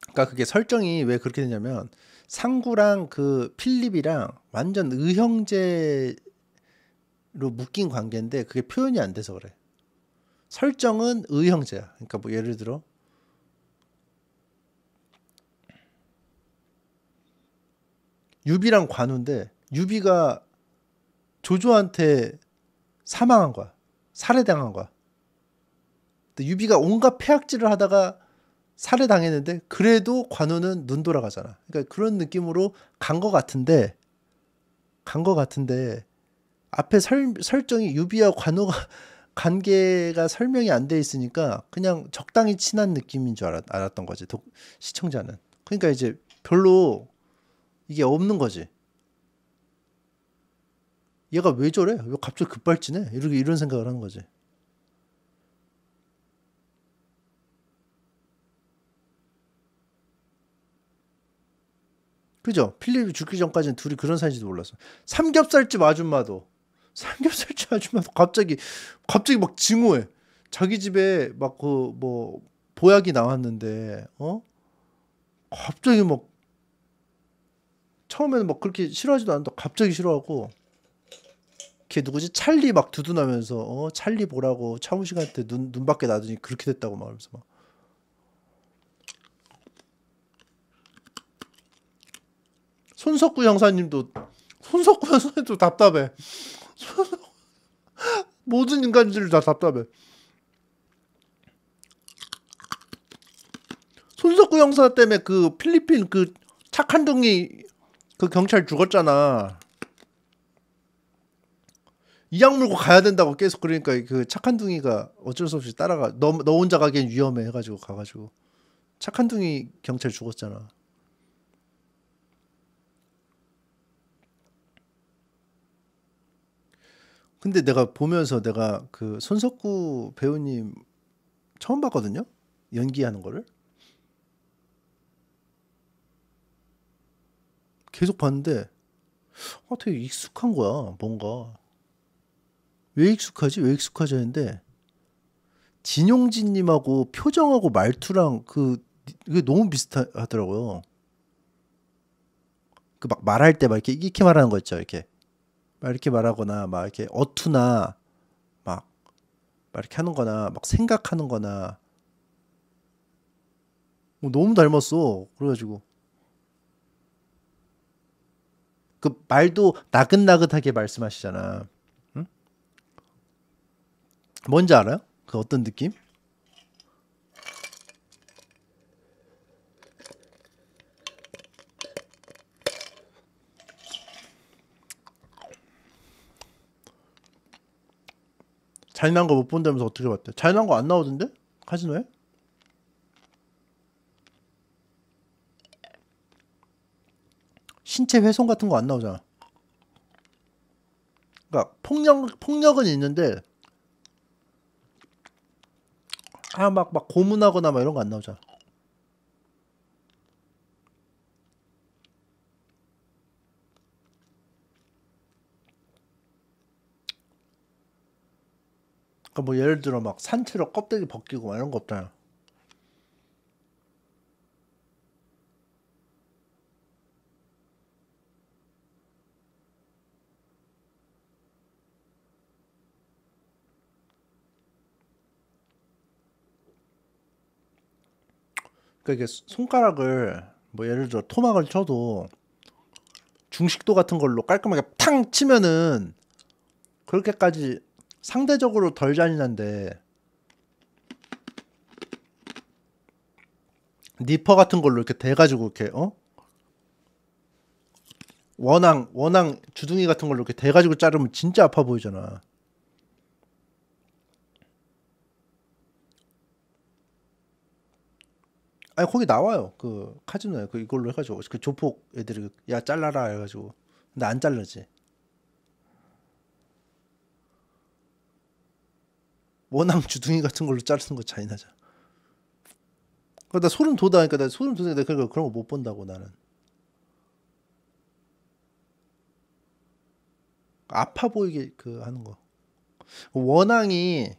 그러니까 그게 설정이 왜 그렇게 되냐면 상구랑 그 필립이랑 완전 의형제로 묶인 관계인데 그게 표현이 안 돼서 그래. 설정은 의형제야. 그러니까 뭐 예를 들어 유비랑 관우인데 유비가 조조한테 사망한 거야. 살해당한 거야. 유비가 온갖 폐악질을 하다가 살해 당했는데 그래도 관우는 눈 돌아가잖아. 그러니까 그런 느낌으로 간 것 같은데 간 것 같은데 앞에 설, 설정이 유비와 관우가 관계가 설명이 안 돼 있으니까 그냥 적당히 친한 느낌인 줄 알았, 알았던 거지 독, 시청자는. 그러니까 이제 별로 이게 없는 거지. 얘가 왜 저래? 왜 갑자기 급발진해? 이렇게 이런 생각을 한 거지. 그죠? 필립이 죽기 전까지는 둘이 그런 사이인지도 몰랐어. 삼겹살집 아줌마도 삼겹살집 아줌마도 갑자기 갑자기 막 증오해. 자기 집에 막 그 뭐 보약이 나왔는데 어 갑자기 막 처음에는 막 그렇게 싫어하지도 않는데 갑자기 싫어하고 걔 누구지 찰리 막 두둔하면서 어 찰리 보라고 차무 시간 때눈 눈밖에 놔두니 그렇게 됐다고 말하면서 막 손석구 형사님도 손석구 형사님도 답답해. 모든 인간들 다 답답해. 손석구 형사 때문에 그 필리핀 그 착한 동이 그 경찰 죽었잖아. 이양 물고 가야 된다고 계속 그러니까 그 착한 둥이가 어쩔 수 없이 따라가 너, 너 혼자 가기엔 위험해 해가지고 가가지고 착한 둥이 경찰 죽었잖아 근데 내가 보면서 내가 그 손석구 배우님 처음 봤거든요. 연기하는 거를. 계속 봤는데 아, 되게 익숙한 거야. 뭔가. 왜 익숙하지? 왜 익숙하지 했는데 진용진 님하고 표정하고 말투랑 그 그게 너무 비슷하더라고요. 그 막 말할 때 막 이렇게 이렇게 말하는 거 있죠. 이렇게. 막 이렇게 말하거나 막 이렇게 어투나 막, 막 이렇게 하는거나 막 생각하는거나 뭐 너무 닮았어 그래가지고 그 말도 나긋나긋하게 말씀하시잖아 응? 뭔지 알아요? 그 어떤 느낌? 잘난 거 못 본다면서 어떻게 봤대? 잘난 거 안 나오던데? 카지노에? 신체 훼손 같은 거 안 나오잖아. 그러니까 폭력 폭력은 있는데 아막막 막 고문하거나 막 이런 거 안 나오잖아. 그러니까 뭐 예를 들어 막 산채로 껍데기 벗기고 막 이런 거 없잖아요. 그러니까 이게 손가락을 뭐 예를 들어 토막을 쳐도 중식도 같은 걸로 깔끔하게 탕 치면은 그렇게까지 상대적으로 덜 잔인한데 니퍼 같은 걸로 이렇게 대가지고 이렇게 어? 원앙 원앙 주둥이 같은 걸로 이렇게 대가지고 자르면 진짜 아파 보이잖아 아니 거기 나와요 그 카지노에 그 이걸로 해가지고 그 조폭 애들이 야 잘라라 해가지고 근데 안 잘라지 원앙 주둥이 같은 걸로 자르는 거 차이 나잖아. 그러니 소름 돋아니까 그러니까 나 소름 돋으니까 그러니까 그런 거 못 본다고 나는. 아파 보이게 그 하는 거. 원앙이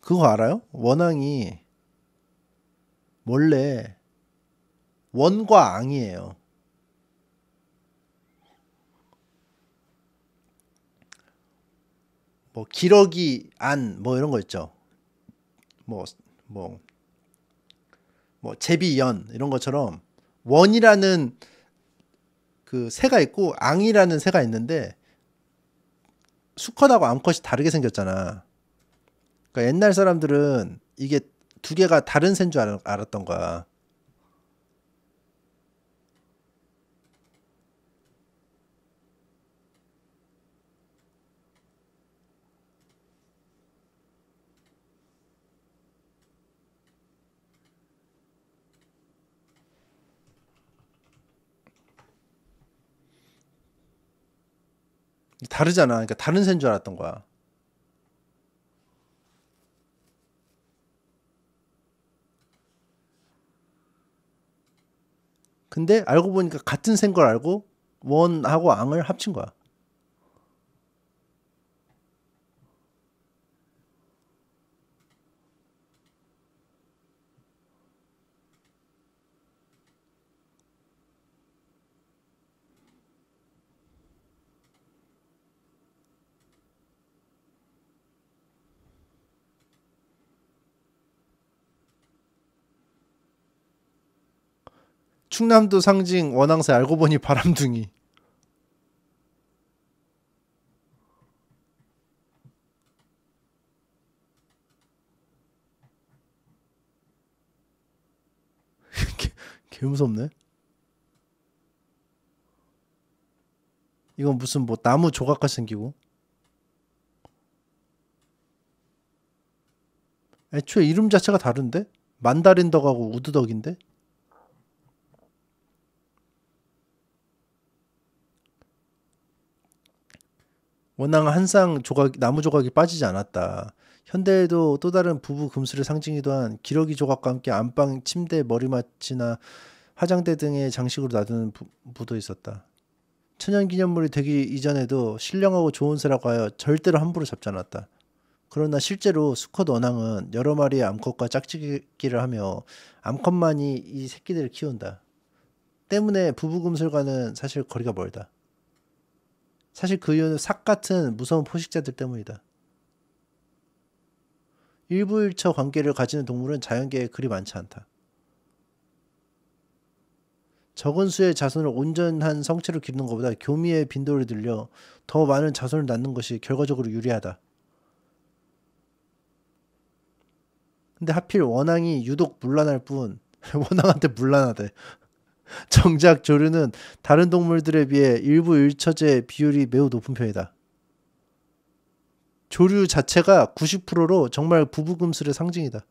그거 알아요? 원앙이 원래 원과 앙이에요. 뭐 기러기 안 뭐 이런 거 있죠. 뭐뭐뭐 뭐, 뭐, 뭐 제비연 이런 것처럼 원이라는 그 새가 있고 앙이라는 새가 있는데 수컷하고 암컷이 다르게 생겼잖아. 그러니까 옛날 사람들은 이게 두 개가 다른 새인 줄 알았던 거야. 다르잖아. 그러니까 다른 새인 줄 알았던 거야. 근데 알고 보니까 같은 새인 걸 알고 원하고 앙을 합친 거야. 충남도 상징 원앙새 알고 보니 바람둥이. 개, 무섭네. 이건 무슨 뭐 나무 조각같이 생기고. 애초에 이름 자체가 다른데? 만다린덕하고 우드덕인데? 원앙 한상 조각 나무 조각이 빠지지 않았다. 현대에도 또 다른 부부 금수를 상징이도 기한 기러기 조각과 함께 안방, 침대, 머리맡이나 화장대 등의 장식으로 놔두는 부, 무도 있었다. 천연기념물이 되기 이전에도 신령하고 좋은 새라고 하여 절대로 함부로 잡지 않았다. 그러나 실제로 수컷 원앙은 여러 마리의 암컷과 짝짓기를 하며 암컷만이 이 새끼들을 키운다. 때문에 부부 금술과는 사실 거리가 멀다. 사실 그 이유는 삭 같은 무서운 포식자들 때문이다. 일부일처 관계를 가지는 동물은 자연계에 그리 많지 않다. 적은 수의 자손을 온전한 성체로 기르는 것보다 교미의 빈도를 늘려 더 많은 자손을 낳는 것이 결과적으로 유리하다. 근데 하필 원앙이 유독 물란할 뿐 원앙한테 물란하대. 정작 조류는 다른 동물들에 비해 일부 일처제 비율이 매우 높은 편이다. 조류 자체가 90%로 정말 부부금술의 상징이다.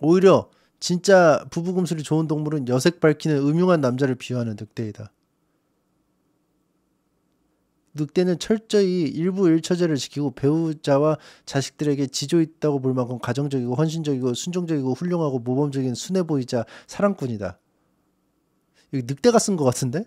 오히려 진짜 부부금술이 좋은 동물은 여색 밝히는 음흉한 남자를 비유하는 늑대이다. 늑대는 철저히 일부 일처제를 지키고 배우자와 자식들에게 지조 있다고 볼 만큼 가정적이고 헌신적이고 순종적이고 훌륭하고 모범적인 순해보이자 사랑꾼이다. 이기 늑대가 쓴 것 같은데?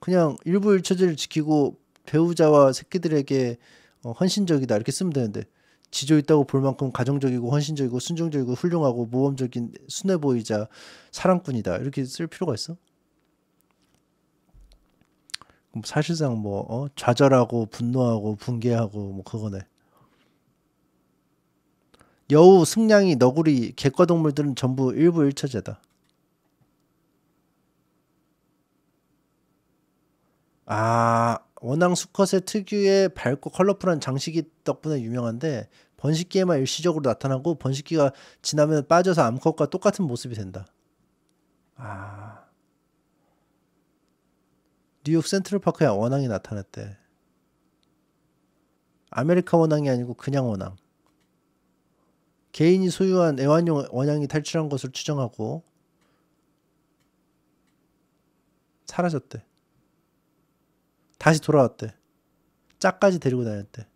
그냥 일부 일처제를 지키고 배우자와 새끼들에게 어, 헌신적이다 이렇게 쓰면 되는데 지조 있다고 볼 만큼 가정적이고 헌신적이고 순종적이고 훌륭하고 모범적인 순해보이자 사랑꾼이다 이렇게 쓸 필요가 있어? 뭐 사실상 뭐 어? 좌절하고 분노하고 붕괴하고 뭐 그거네. 여우, 승냥이, 너구리, 개과 동물들은 전부 일부일처제다. 아, 원앙 수컷의 특유의 밝고 컬러풀한 장식이 덕분에 유명한데 번식기에만 일시적으로 나타나고 번식기가 지나면 빠져서 암컷과 똑같은 모습이 된다. 아. 뉴욕 센트럴파크에 원앙이 나타났대. 아메리카 원앙이 아니고 그냥 원앙. 개인이 소유한 애완용 원앙이 탈출한 것을 추정하고 사라졌대. 다시 돌아왔대. 짝까지 데리고 다녔대.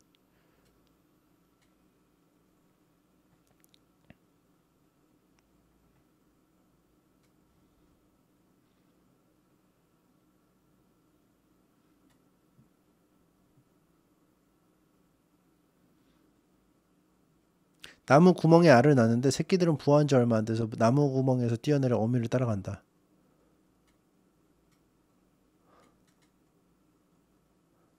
나무 구멍에 알을 낳는데 새끼들은 부화한 지 얼마 안 돼서 나무 구멍에서 뛰어내려 어미를 따라간다.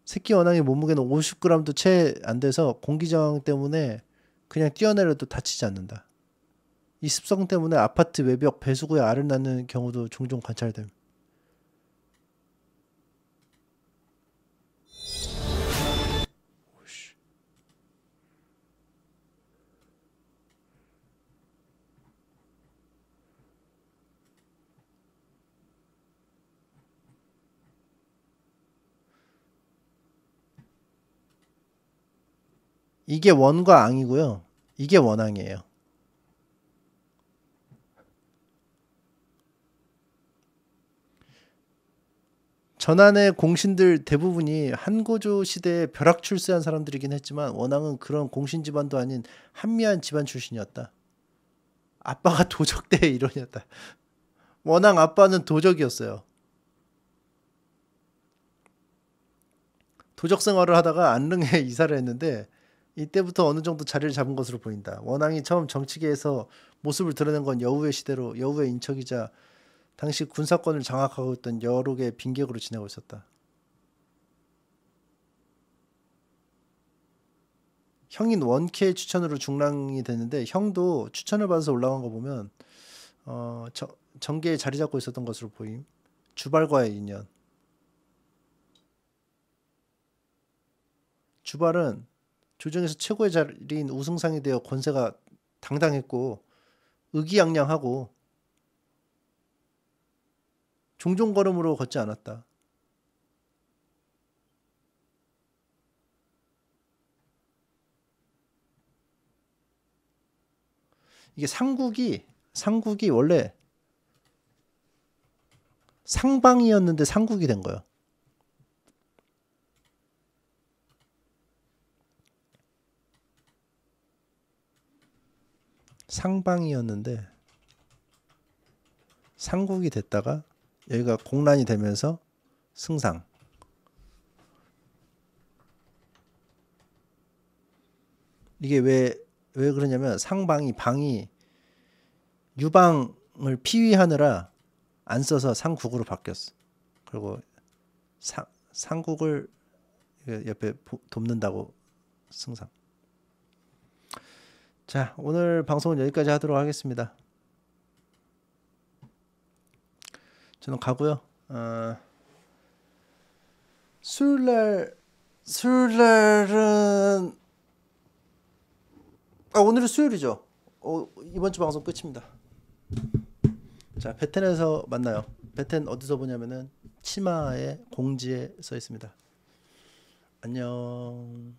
새끼 원앙이 몸무게는 50g도 채 안 돼서 공기저항 때문에 그냥 뛰어내려도 다치지 않는다. 이 습성 때문에 아파트 외벽 배수구에 알을 낳는 경우도 종종 관찰됨. 이게 원과 앙이고요. 이게 원앙이에요. 전한의 공신들 대부분이 한고조 시대에 벼락 출세한 사람들이긴 했지만 원앙은 그런 공신 집안도 아닌 한미한 집안 출신이었다. 아빠가 도적대의 일원이었다. 원앙 아빠는 도적이었어요. 도적 생활을 하다가 안릉에 이사를 했는데 이때부터 어느 정도 자리를 잡은 것으로 보인다. 원앙이 처음 정치계에서 모습을 드러낸 건 여우의 시대로 여우의 인척이자 당시 군사권을 장악하고 있던 여러 의 빈객으로 지내고 있었다. 형인 원케의 추천으로 중랑이 됐는데 형도 추천을 받아서 올라간 거 보면 어, 저, 정계에 자리 잡고 있었던 것으로 보임. 주발과의 인연. 주발은 조정에서 최고의 자리인 우승상이 되어 권세가 당당했고 의기양양하고 종종 걸음으로 걷지 않았다. 이게 상국이 상국이 원래 상방이었는데 상국이 된 거예요. 상방이었는데 상국이 됐다가 여기가 공란이 되면서 승상 이게 왜 왜 그러냐면 상방이 방이 유방을 피위하느라 안 써서 상국으로 바뀌었어. 그리고 상 상국을 옆에 돕는다고 승상. 자, 오늘 방송은 여기까지 하도록 하겠습니다. 저는 가고요. 어, 수요일날 수요일날은 아 오늘은 수요일이죠. 어, 이번 주 방송 끝입니다. 자 베텐에서 만나요. 베텐 어디서 보냐면은 치마에 공지에 써 있습니다. 안녕.